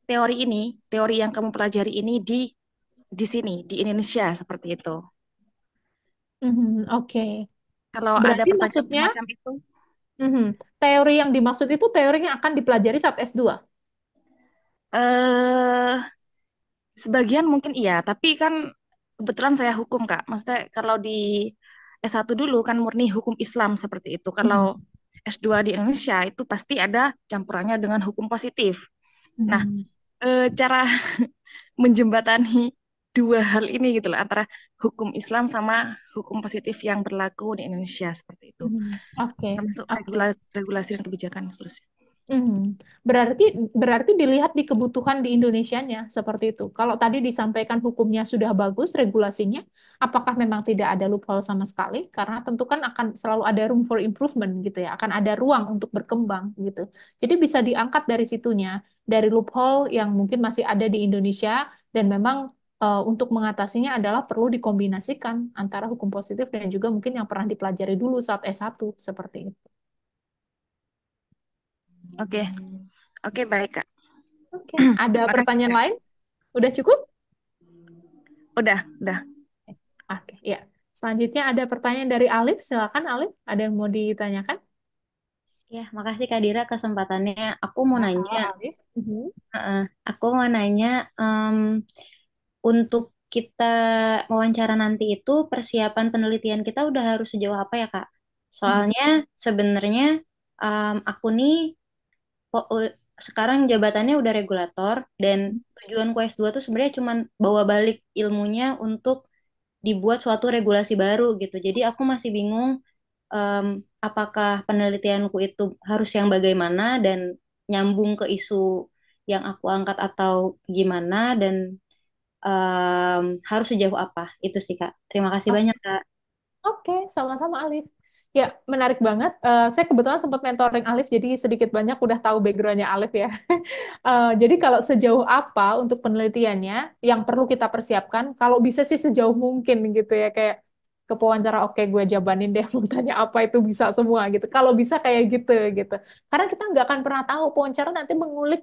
teori ini, teori yang kamu pelajari ini di di sini di Indonesia seperti itu. Mm -hmm, Oke. Okay. Kalau Berarti ada pertanyaan maksudnya, itu. Mm -hmm, teori yang dimaksud itu teori yang akan dipelajari saat S2. Eh sebagian mungkin iya, tapi kan kebetulan saya hukum, Kak. Maksudnya kalau di S1 dulu kan murni hukum Islam seperti itu. Kalau hmm. S2 di Indonesia itu pasti ada campurannya dengan hukum positif. Nah, hmm. Nah, eh, cara menjembatani dua hal ini gitu loh antara hukum Islam sama hukum positif yang berlaku di Indonesia seperti itu. Hmm. Oke. Okay. Termasuk okay. regulasi dan kebijakan seterusnya. Hmm, berarti berarti dilihat di kebutuhan di indonesia Indonesianya seperti itu. Kalau tadi disampaikan hukumnya sudah bagus regulasinya, apakah memang tidak ada loophole sama sekali? Karena tentu kan akan selalu ada room for improvement gitu ya, akan ada ruang untuk berkembang gitu. Jadi bisa diangkat dari situnya, dari loophole yang mungkin masih ada di Indonesia dan memang uh, untuk mengatasinya adalah perlu dikombinasikan antara hukum positif dan juga mungkin yang pernah dipelajari dulu saat S1 seperti itu. Oke. Okay. Oke, okay, baik, Kak. Oke. Okay. Ada Makasih, pertanyaan Kak. lain? Udah cukup? Udah, udah. Oke, okay, ya. Selanjutnya ada pertanyaan dari Alif. Silakan Alif, ada yang mau ditanyakan? Ya, makasih Kak Dira kesempatannya. Aku mau nanya. Uh aku mau nanya um, untuk kita wawancara nanti itu persiapan penelitian kita udah harus sejauh apa ya, Kak? Soalnya mhm. sebenarnya um, aku nih Oh, oh, sekarang jabatannya udah regulator dan tujuan s 2 tuh sebenarnya cuman bawa balik ilmunya untuk dibuat suatu regulasi baru gitu. Jadi aku masih bingung um, apakah penelitianku itu harus yang bagaimana dan nyambung ke isu yang aku angkat atau gimana dan um, harus sejauh apa. Itu sih Kak. Terima kasih oh. banyak Kak. Oke, okay, sama-sama Alif. Ya, menarik banget. Uh, saya kebetulan sempat mentoring Alif, jadi sedikit banyak udah tahu backgroundnya Alif ya. uh, jadi kalau sejauh apa untuk penelitiannya, yang perlu kita persiapkan, kalau bisa sih sejauh mungkin gitu ya, kayak ke oke okay, gue jabanin deh, mau tanya apa itu bisa semua gitu. Kalau bisa kayak gitu gitu. Karena kita nggak akan pernah tahu wawancara nanti mengulik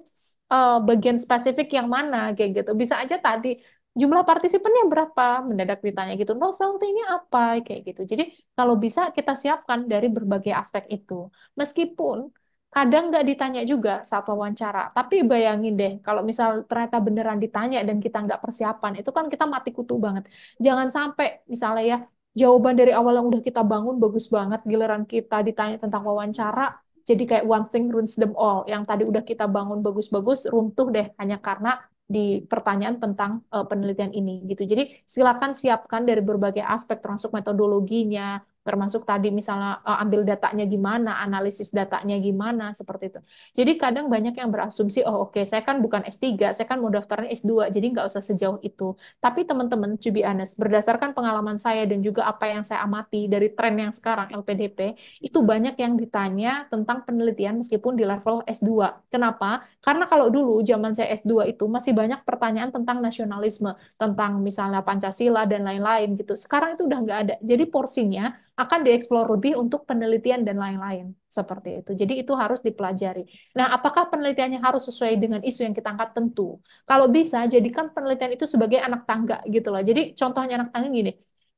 uh, bagian spesifik yang mana kayak gitu. Bisa aja tadi jumlah partisipannya berapa mendadak ditanya gitu novelty-nya apa kayak gitu jadi kalau bisa kita siapkan dari berbagai aspek itu meskipun kadang nggak ditanya juga saat wawancara tapi bayangin deh kalau misal ternyata beneran ditanya dan kita nggak persiapan itu kan kita mati kutu banget jangan sampai misalnya ya jawaban dari awal yang udah kita bangun bagus banget giliran kita ditanya tentang wawancara jadi kayak one thing ruins them all yang tadi udah kita bangun bagus-bagus runtuh deh hanya karena di pertanyaan tentang uh, penelitian ini gitu. Jadi silakan siapkan dari berbagai aspek termasuk metodologinya, termasuk tadi misalnya eh, ambil datanya gimana, analisis datanya gimana, seperti itu. Jadi kadang banyak yang berasumsi, oh oke, okay, saya kan bukan S3, saya kan mau daftarnya S2, jadi nggak usah sejauh itu. Tapi teman-teman, to be honest, berdasarkan pengalaman saya dan juga apa yang saya amati dari tren yang sekarang, LPDP, itu banyak yang ditanya tentang penelitian meskipun di level S2. Kenapa? Karena kalau dulu zaman saya S2 itu masih banyak pertanyaan tentang nasionalisme, tentang misalnya Pancasila dan lain-lain gitu. Sekarang itu udah nggak ada. Jadi porsinya akan dieksplor lebih untuk penelitian dan lain-lain seperti itu. Jadi itu harus dipelajari. Nah, apakah penelitiannya harus sesuai dengan isu yang kita angkat? Tentu. Kalau bisa, jadikan penelitian itu sebagai anak tangga gitu loh. Jadi contohnya anak tangga gini,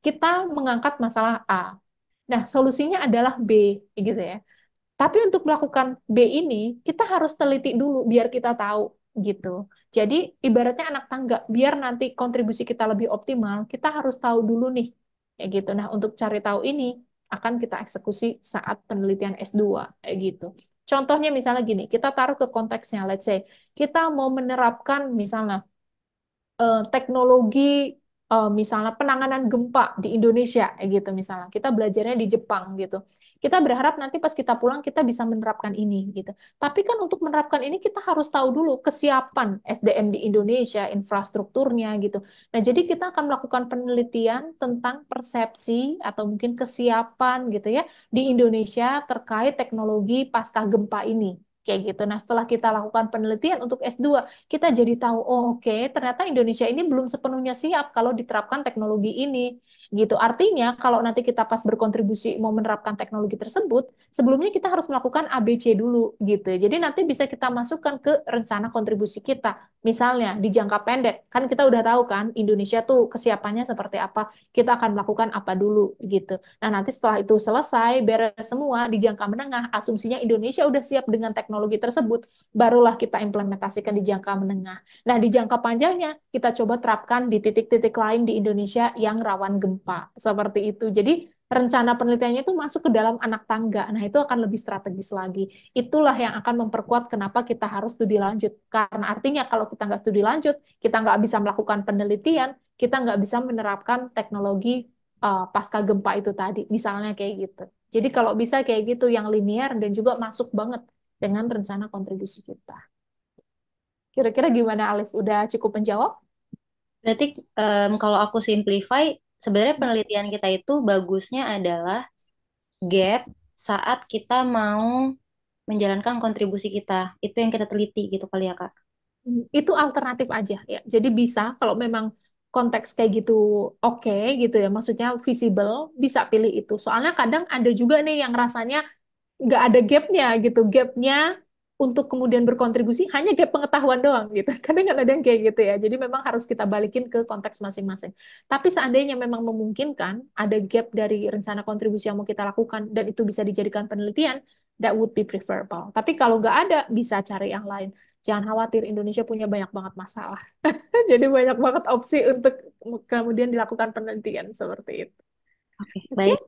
kita mengangkat masalah A. Nah, solusinya adalah B gitu ya. Tapi untuk melakukan B ini, kita harus teliti dulu biar kita tahu gitu. Jadi ibaratnya anak tangga, biar nanti kontribusi kita lebih optimal, kita harus tahu dulu nih kayak gitu. Nah, untuk cari tahu ini akan kita eksekusi saat penelitian S2 kayak gitu. Contohnya misalnya gini, kita taruh ke konteksnya, let's say kita mau menerapkan misalnya eh, teknologi eh, misalnya penanganan gempa di Indonesia kayak gitu misalnya. Kita belajarnya di Jepang gitu. Kita berharap nanti pas kita pulang kita bisa menerapkan ini gitu. Tapi kan untuk menerapkan ini kita harus tahu dulu kesiapan SDM di Indonesia, infrastrukturnya gitu. Nah, jadi kita akan melakukan penelitian tentang persepsi atau mungkin kesiapan gitu ya di Indonesia terkait teknologi pasca gempa ini kayak gitu. Nah, setelah kita lakukan penelitian untuk S2, kita jadi tahu, oh oke, okay, ternyata Indonesia ini belum sepenuhnya siap kalau diterapkan teknologi ini gitu. Artinya kalau nanti kita pas berkontribusi mau menerapkan teknologi tersebut, sebelumnya kita harus melakukan ABC dulu gitu. Jadi nanti bisa kita masukkan ke rencana kontribusi kita. Misalnya di jangka pendek, kan kita udah tahu kan Indonesia tuh kesiapannya seperti apa, kita akan melakukan apa dulu gitu. Nah, nanti setelah itu selesai beres semua di jangka menengah, asumsinya Indonesia udah siap dengan teknologi tersebut, barulah kita implementasikan di jangka menengah. Nah, di jangka panjangnya kita coba terapkan di titik-titik lain di Indonesia yang rawan gempa gempa seperti itu. Jadi rencana penelitiannya itu masuk ke dalam anak tangga. Nah, itu akan lebih strategis lagi. Itulah yang akan memperkuat kenapa kita harus studi lanjut. Karena artinya kalau kita nggak studi lanjut, kita nggak bisa melakukan penelitian, kita nggak bisa menerapkan teknologi uh, pasca gempa itu tadi. Misalnya kayak gitu. Jadi kalau bisa kayak gitu, yang linear dan juga masuk banget dengan rencana kontribusi kita. Kira-kira gimana Alif? Udah cukup menjawab? Berarti um, kalau aku simplify, Sebenarnya penelitian kita itu bagusnya adalah gap saat kita mau menjalankan kontribusi kita. Itu yang kita teliti gitu kali ya, Kak. Hmm, itu alternatif aja ya. Jadi bisa kalau memang konteks kayak gitu oke okay, gitu ya, maksudnya visible, bisa pilih itu. Soalnya kadang ada juga nih yang rasanya nggak ada gapnya gitu. Gapnya untuk kemudian berkontribusi hanya gap pengetahuan doang gitu. kadang ada yang kayak gitu ya. Jadi memang harus kita balikin ke konteks masing-masing. Tapi seandainya memang memungkinkan ada gap dari rencana kontribusi yang mau kita lakukan dan itu bisa dijadikan penelitian, that would be preferable. Tapi kalau nggak ada, bisa cari yang lain. Jangan khawatir, Indonesia punya banyak banget masalah. Jadi banyak banget opsi untuk kemudian dilakukan penelitian seperti itu. Oke, okay, baik.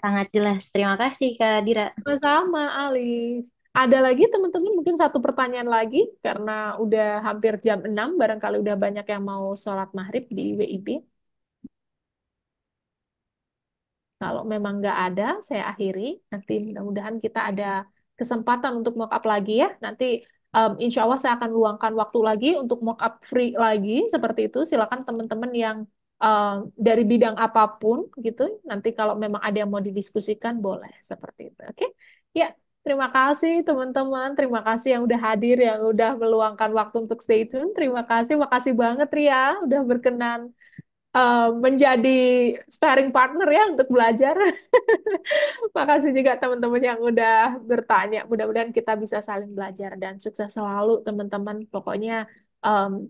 Sangat jelas. Terima kasih, Kak Dira. Sama-sama, Ali. Ada lagi teman-teman mungkin satu pertanyaan lagi karena udah hampir jam 6 barangkali udah banyak yang mau sholat maghrib di WIB. Kalau memang nggak ada, saya akhiri. Nanti mudah-mudahan kita ada kesempatan untuk mock up lagi ya. Nanti um, insya Allah saya akan luangkan waktu lagi untuk mock up free lagi seperti itu. Silakan teman-teman yang um, dari bidang apapun gitu. Nanti kalau memang ada yang mau didiskusikan boleh seperti itu. Oke? Okay? Ya. Terima kasih teman-teman, terima kasih yang udah hadir, yang udah meluangkan waktu untuk stay tune. Terima kasih, makasih banget Ria udah berkenan uh, menjadi sparring partner ya untuk belajar. makasih juga teman-teman yang udah bertanya. Mudah-mudahan kita bisa saling belajar dan sukses selalu teman-teman. Pokoknya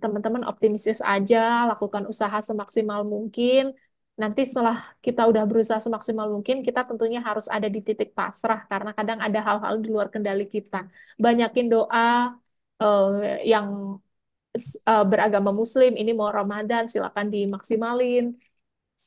teman-teman um, optimistis aja, lakukan usaha semaksimal mungkin nanti setelah kita udah berusaha semaksimal mungkin, kita tentunya harus ada di titik pasrah karena kadang ada hal-hal di luar kendali kita. Banyakin doa uh, yang uh, beragama Muslim, ini mau Ramadan, silakan dimaksimalin.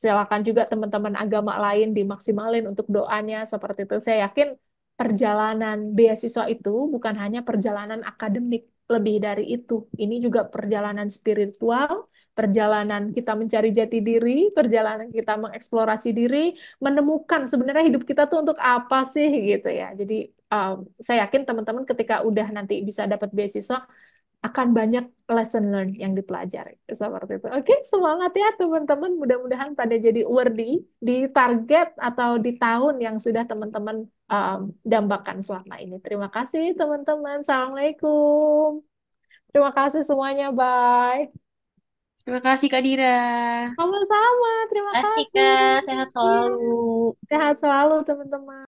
Silakan juga teman-teman agama lain dimaksimalin untuk doanya seperti itu. Saya yakin perjalanan beasiswa itu bukan hanya perjalanan akademik, lebih dari itu. Ini juga perjalanan spiritual, perjalanan kita mencari jati diri, perjalanan kita mengeksplorasi diri, menemukan sebenarnya hidup kita tuh untuk apa sih gitu ya. Jadi um, saya yakin teman-teman ketika udah nanti bisa dapat beasiswa akan banyak lesson learn yang dipelajari seperti itu. Oke, semangat ya teman-teman. Mudah-mudahan pada jadi worthy di target atau di tahun yang sudah teman-teman um, dambakan selama ini. Terima kasih teman-teman. Assalamualaikum. Terima kasih semuanya. Bye. Terima kasih Kak Dira. Sama-sama, terima kasih. Terima kasih Kak, sehat selalu. Sehat selalu teman-teman.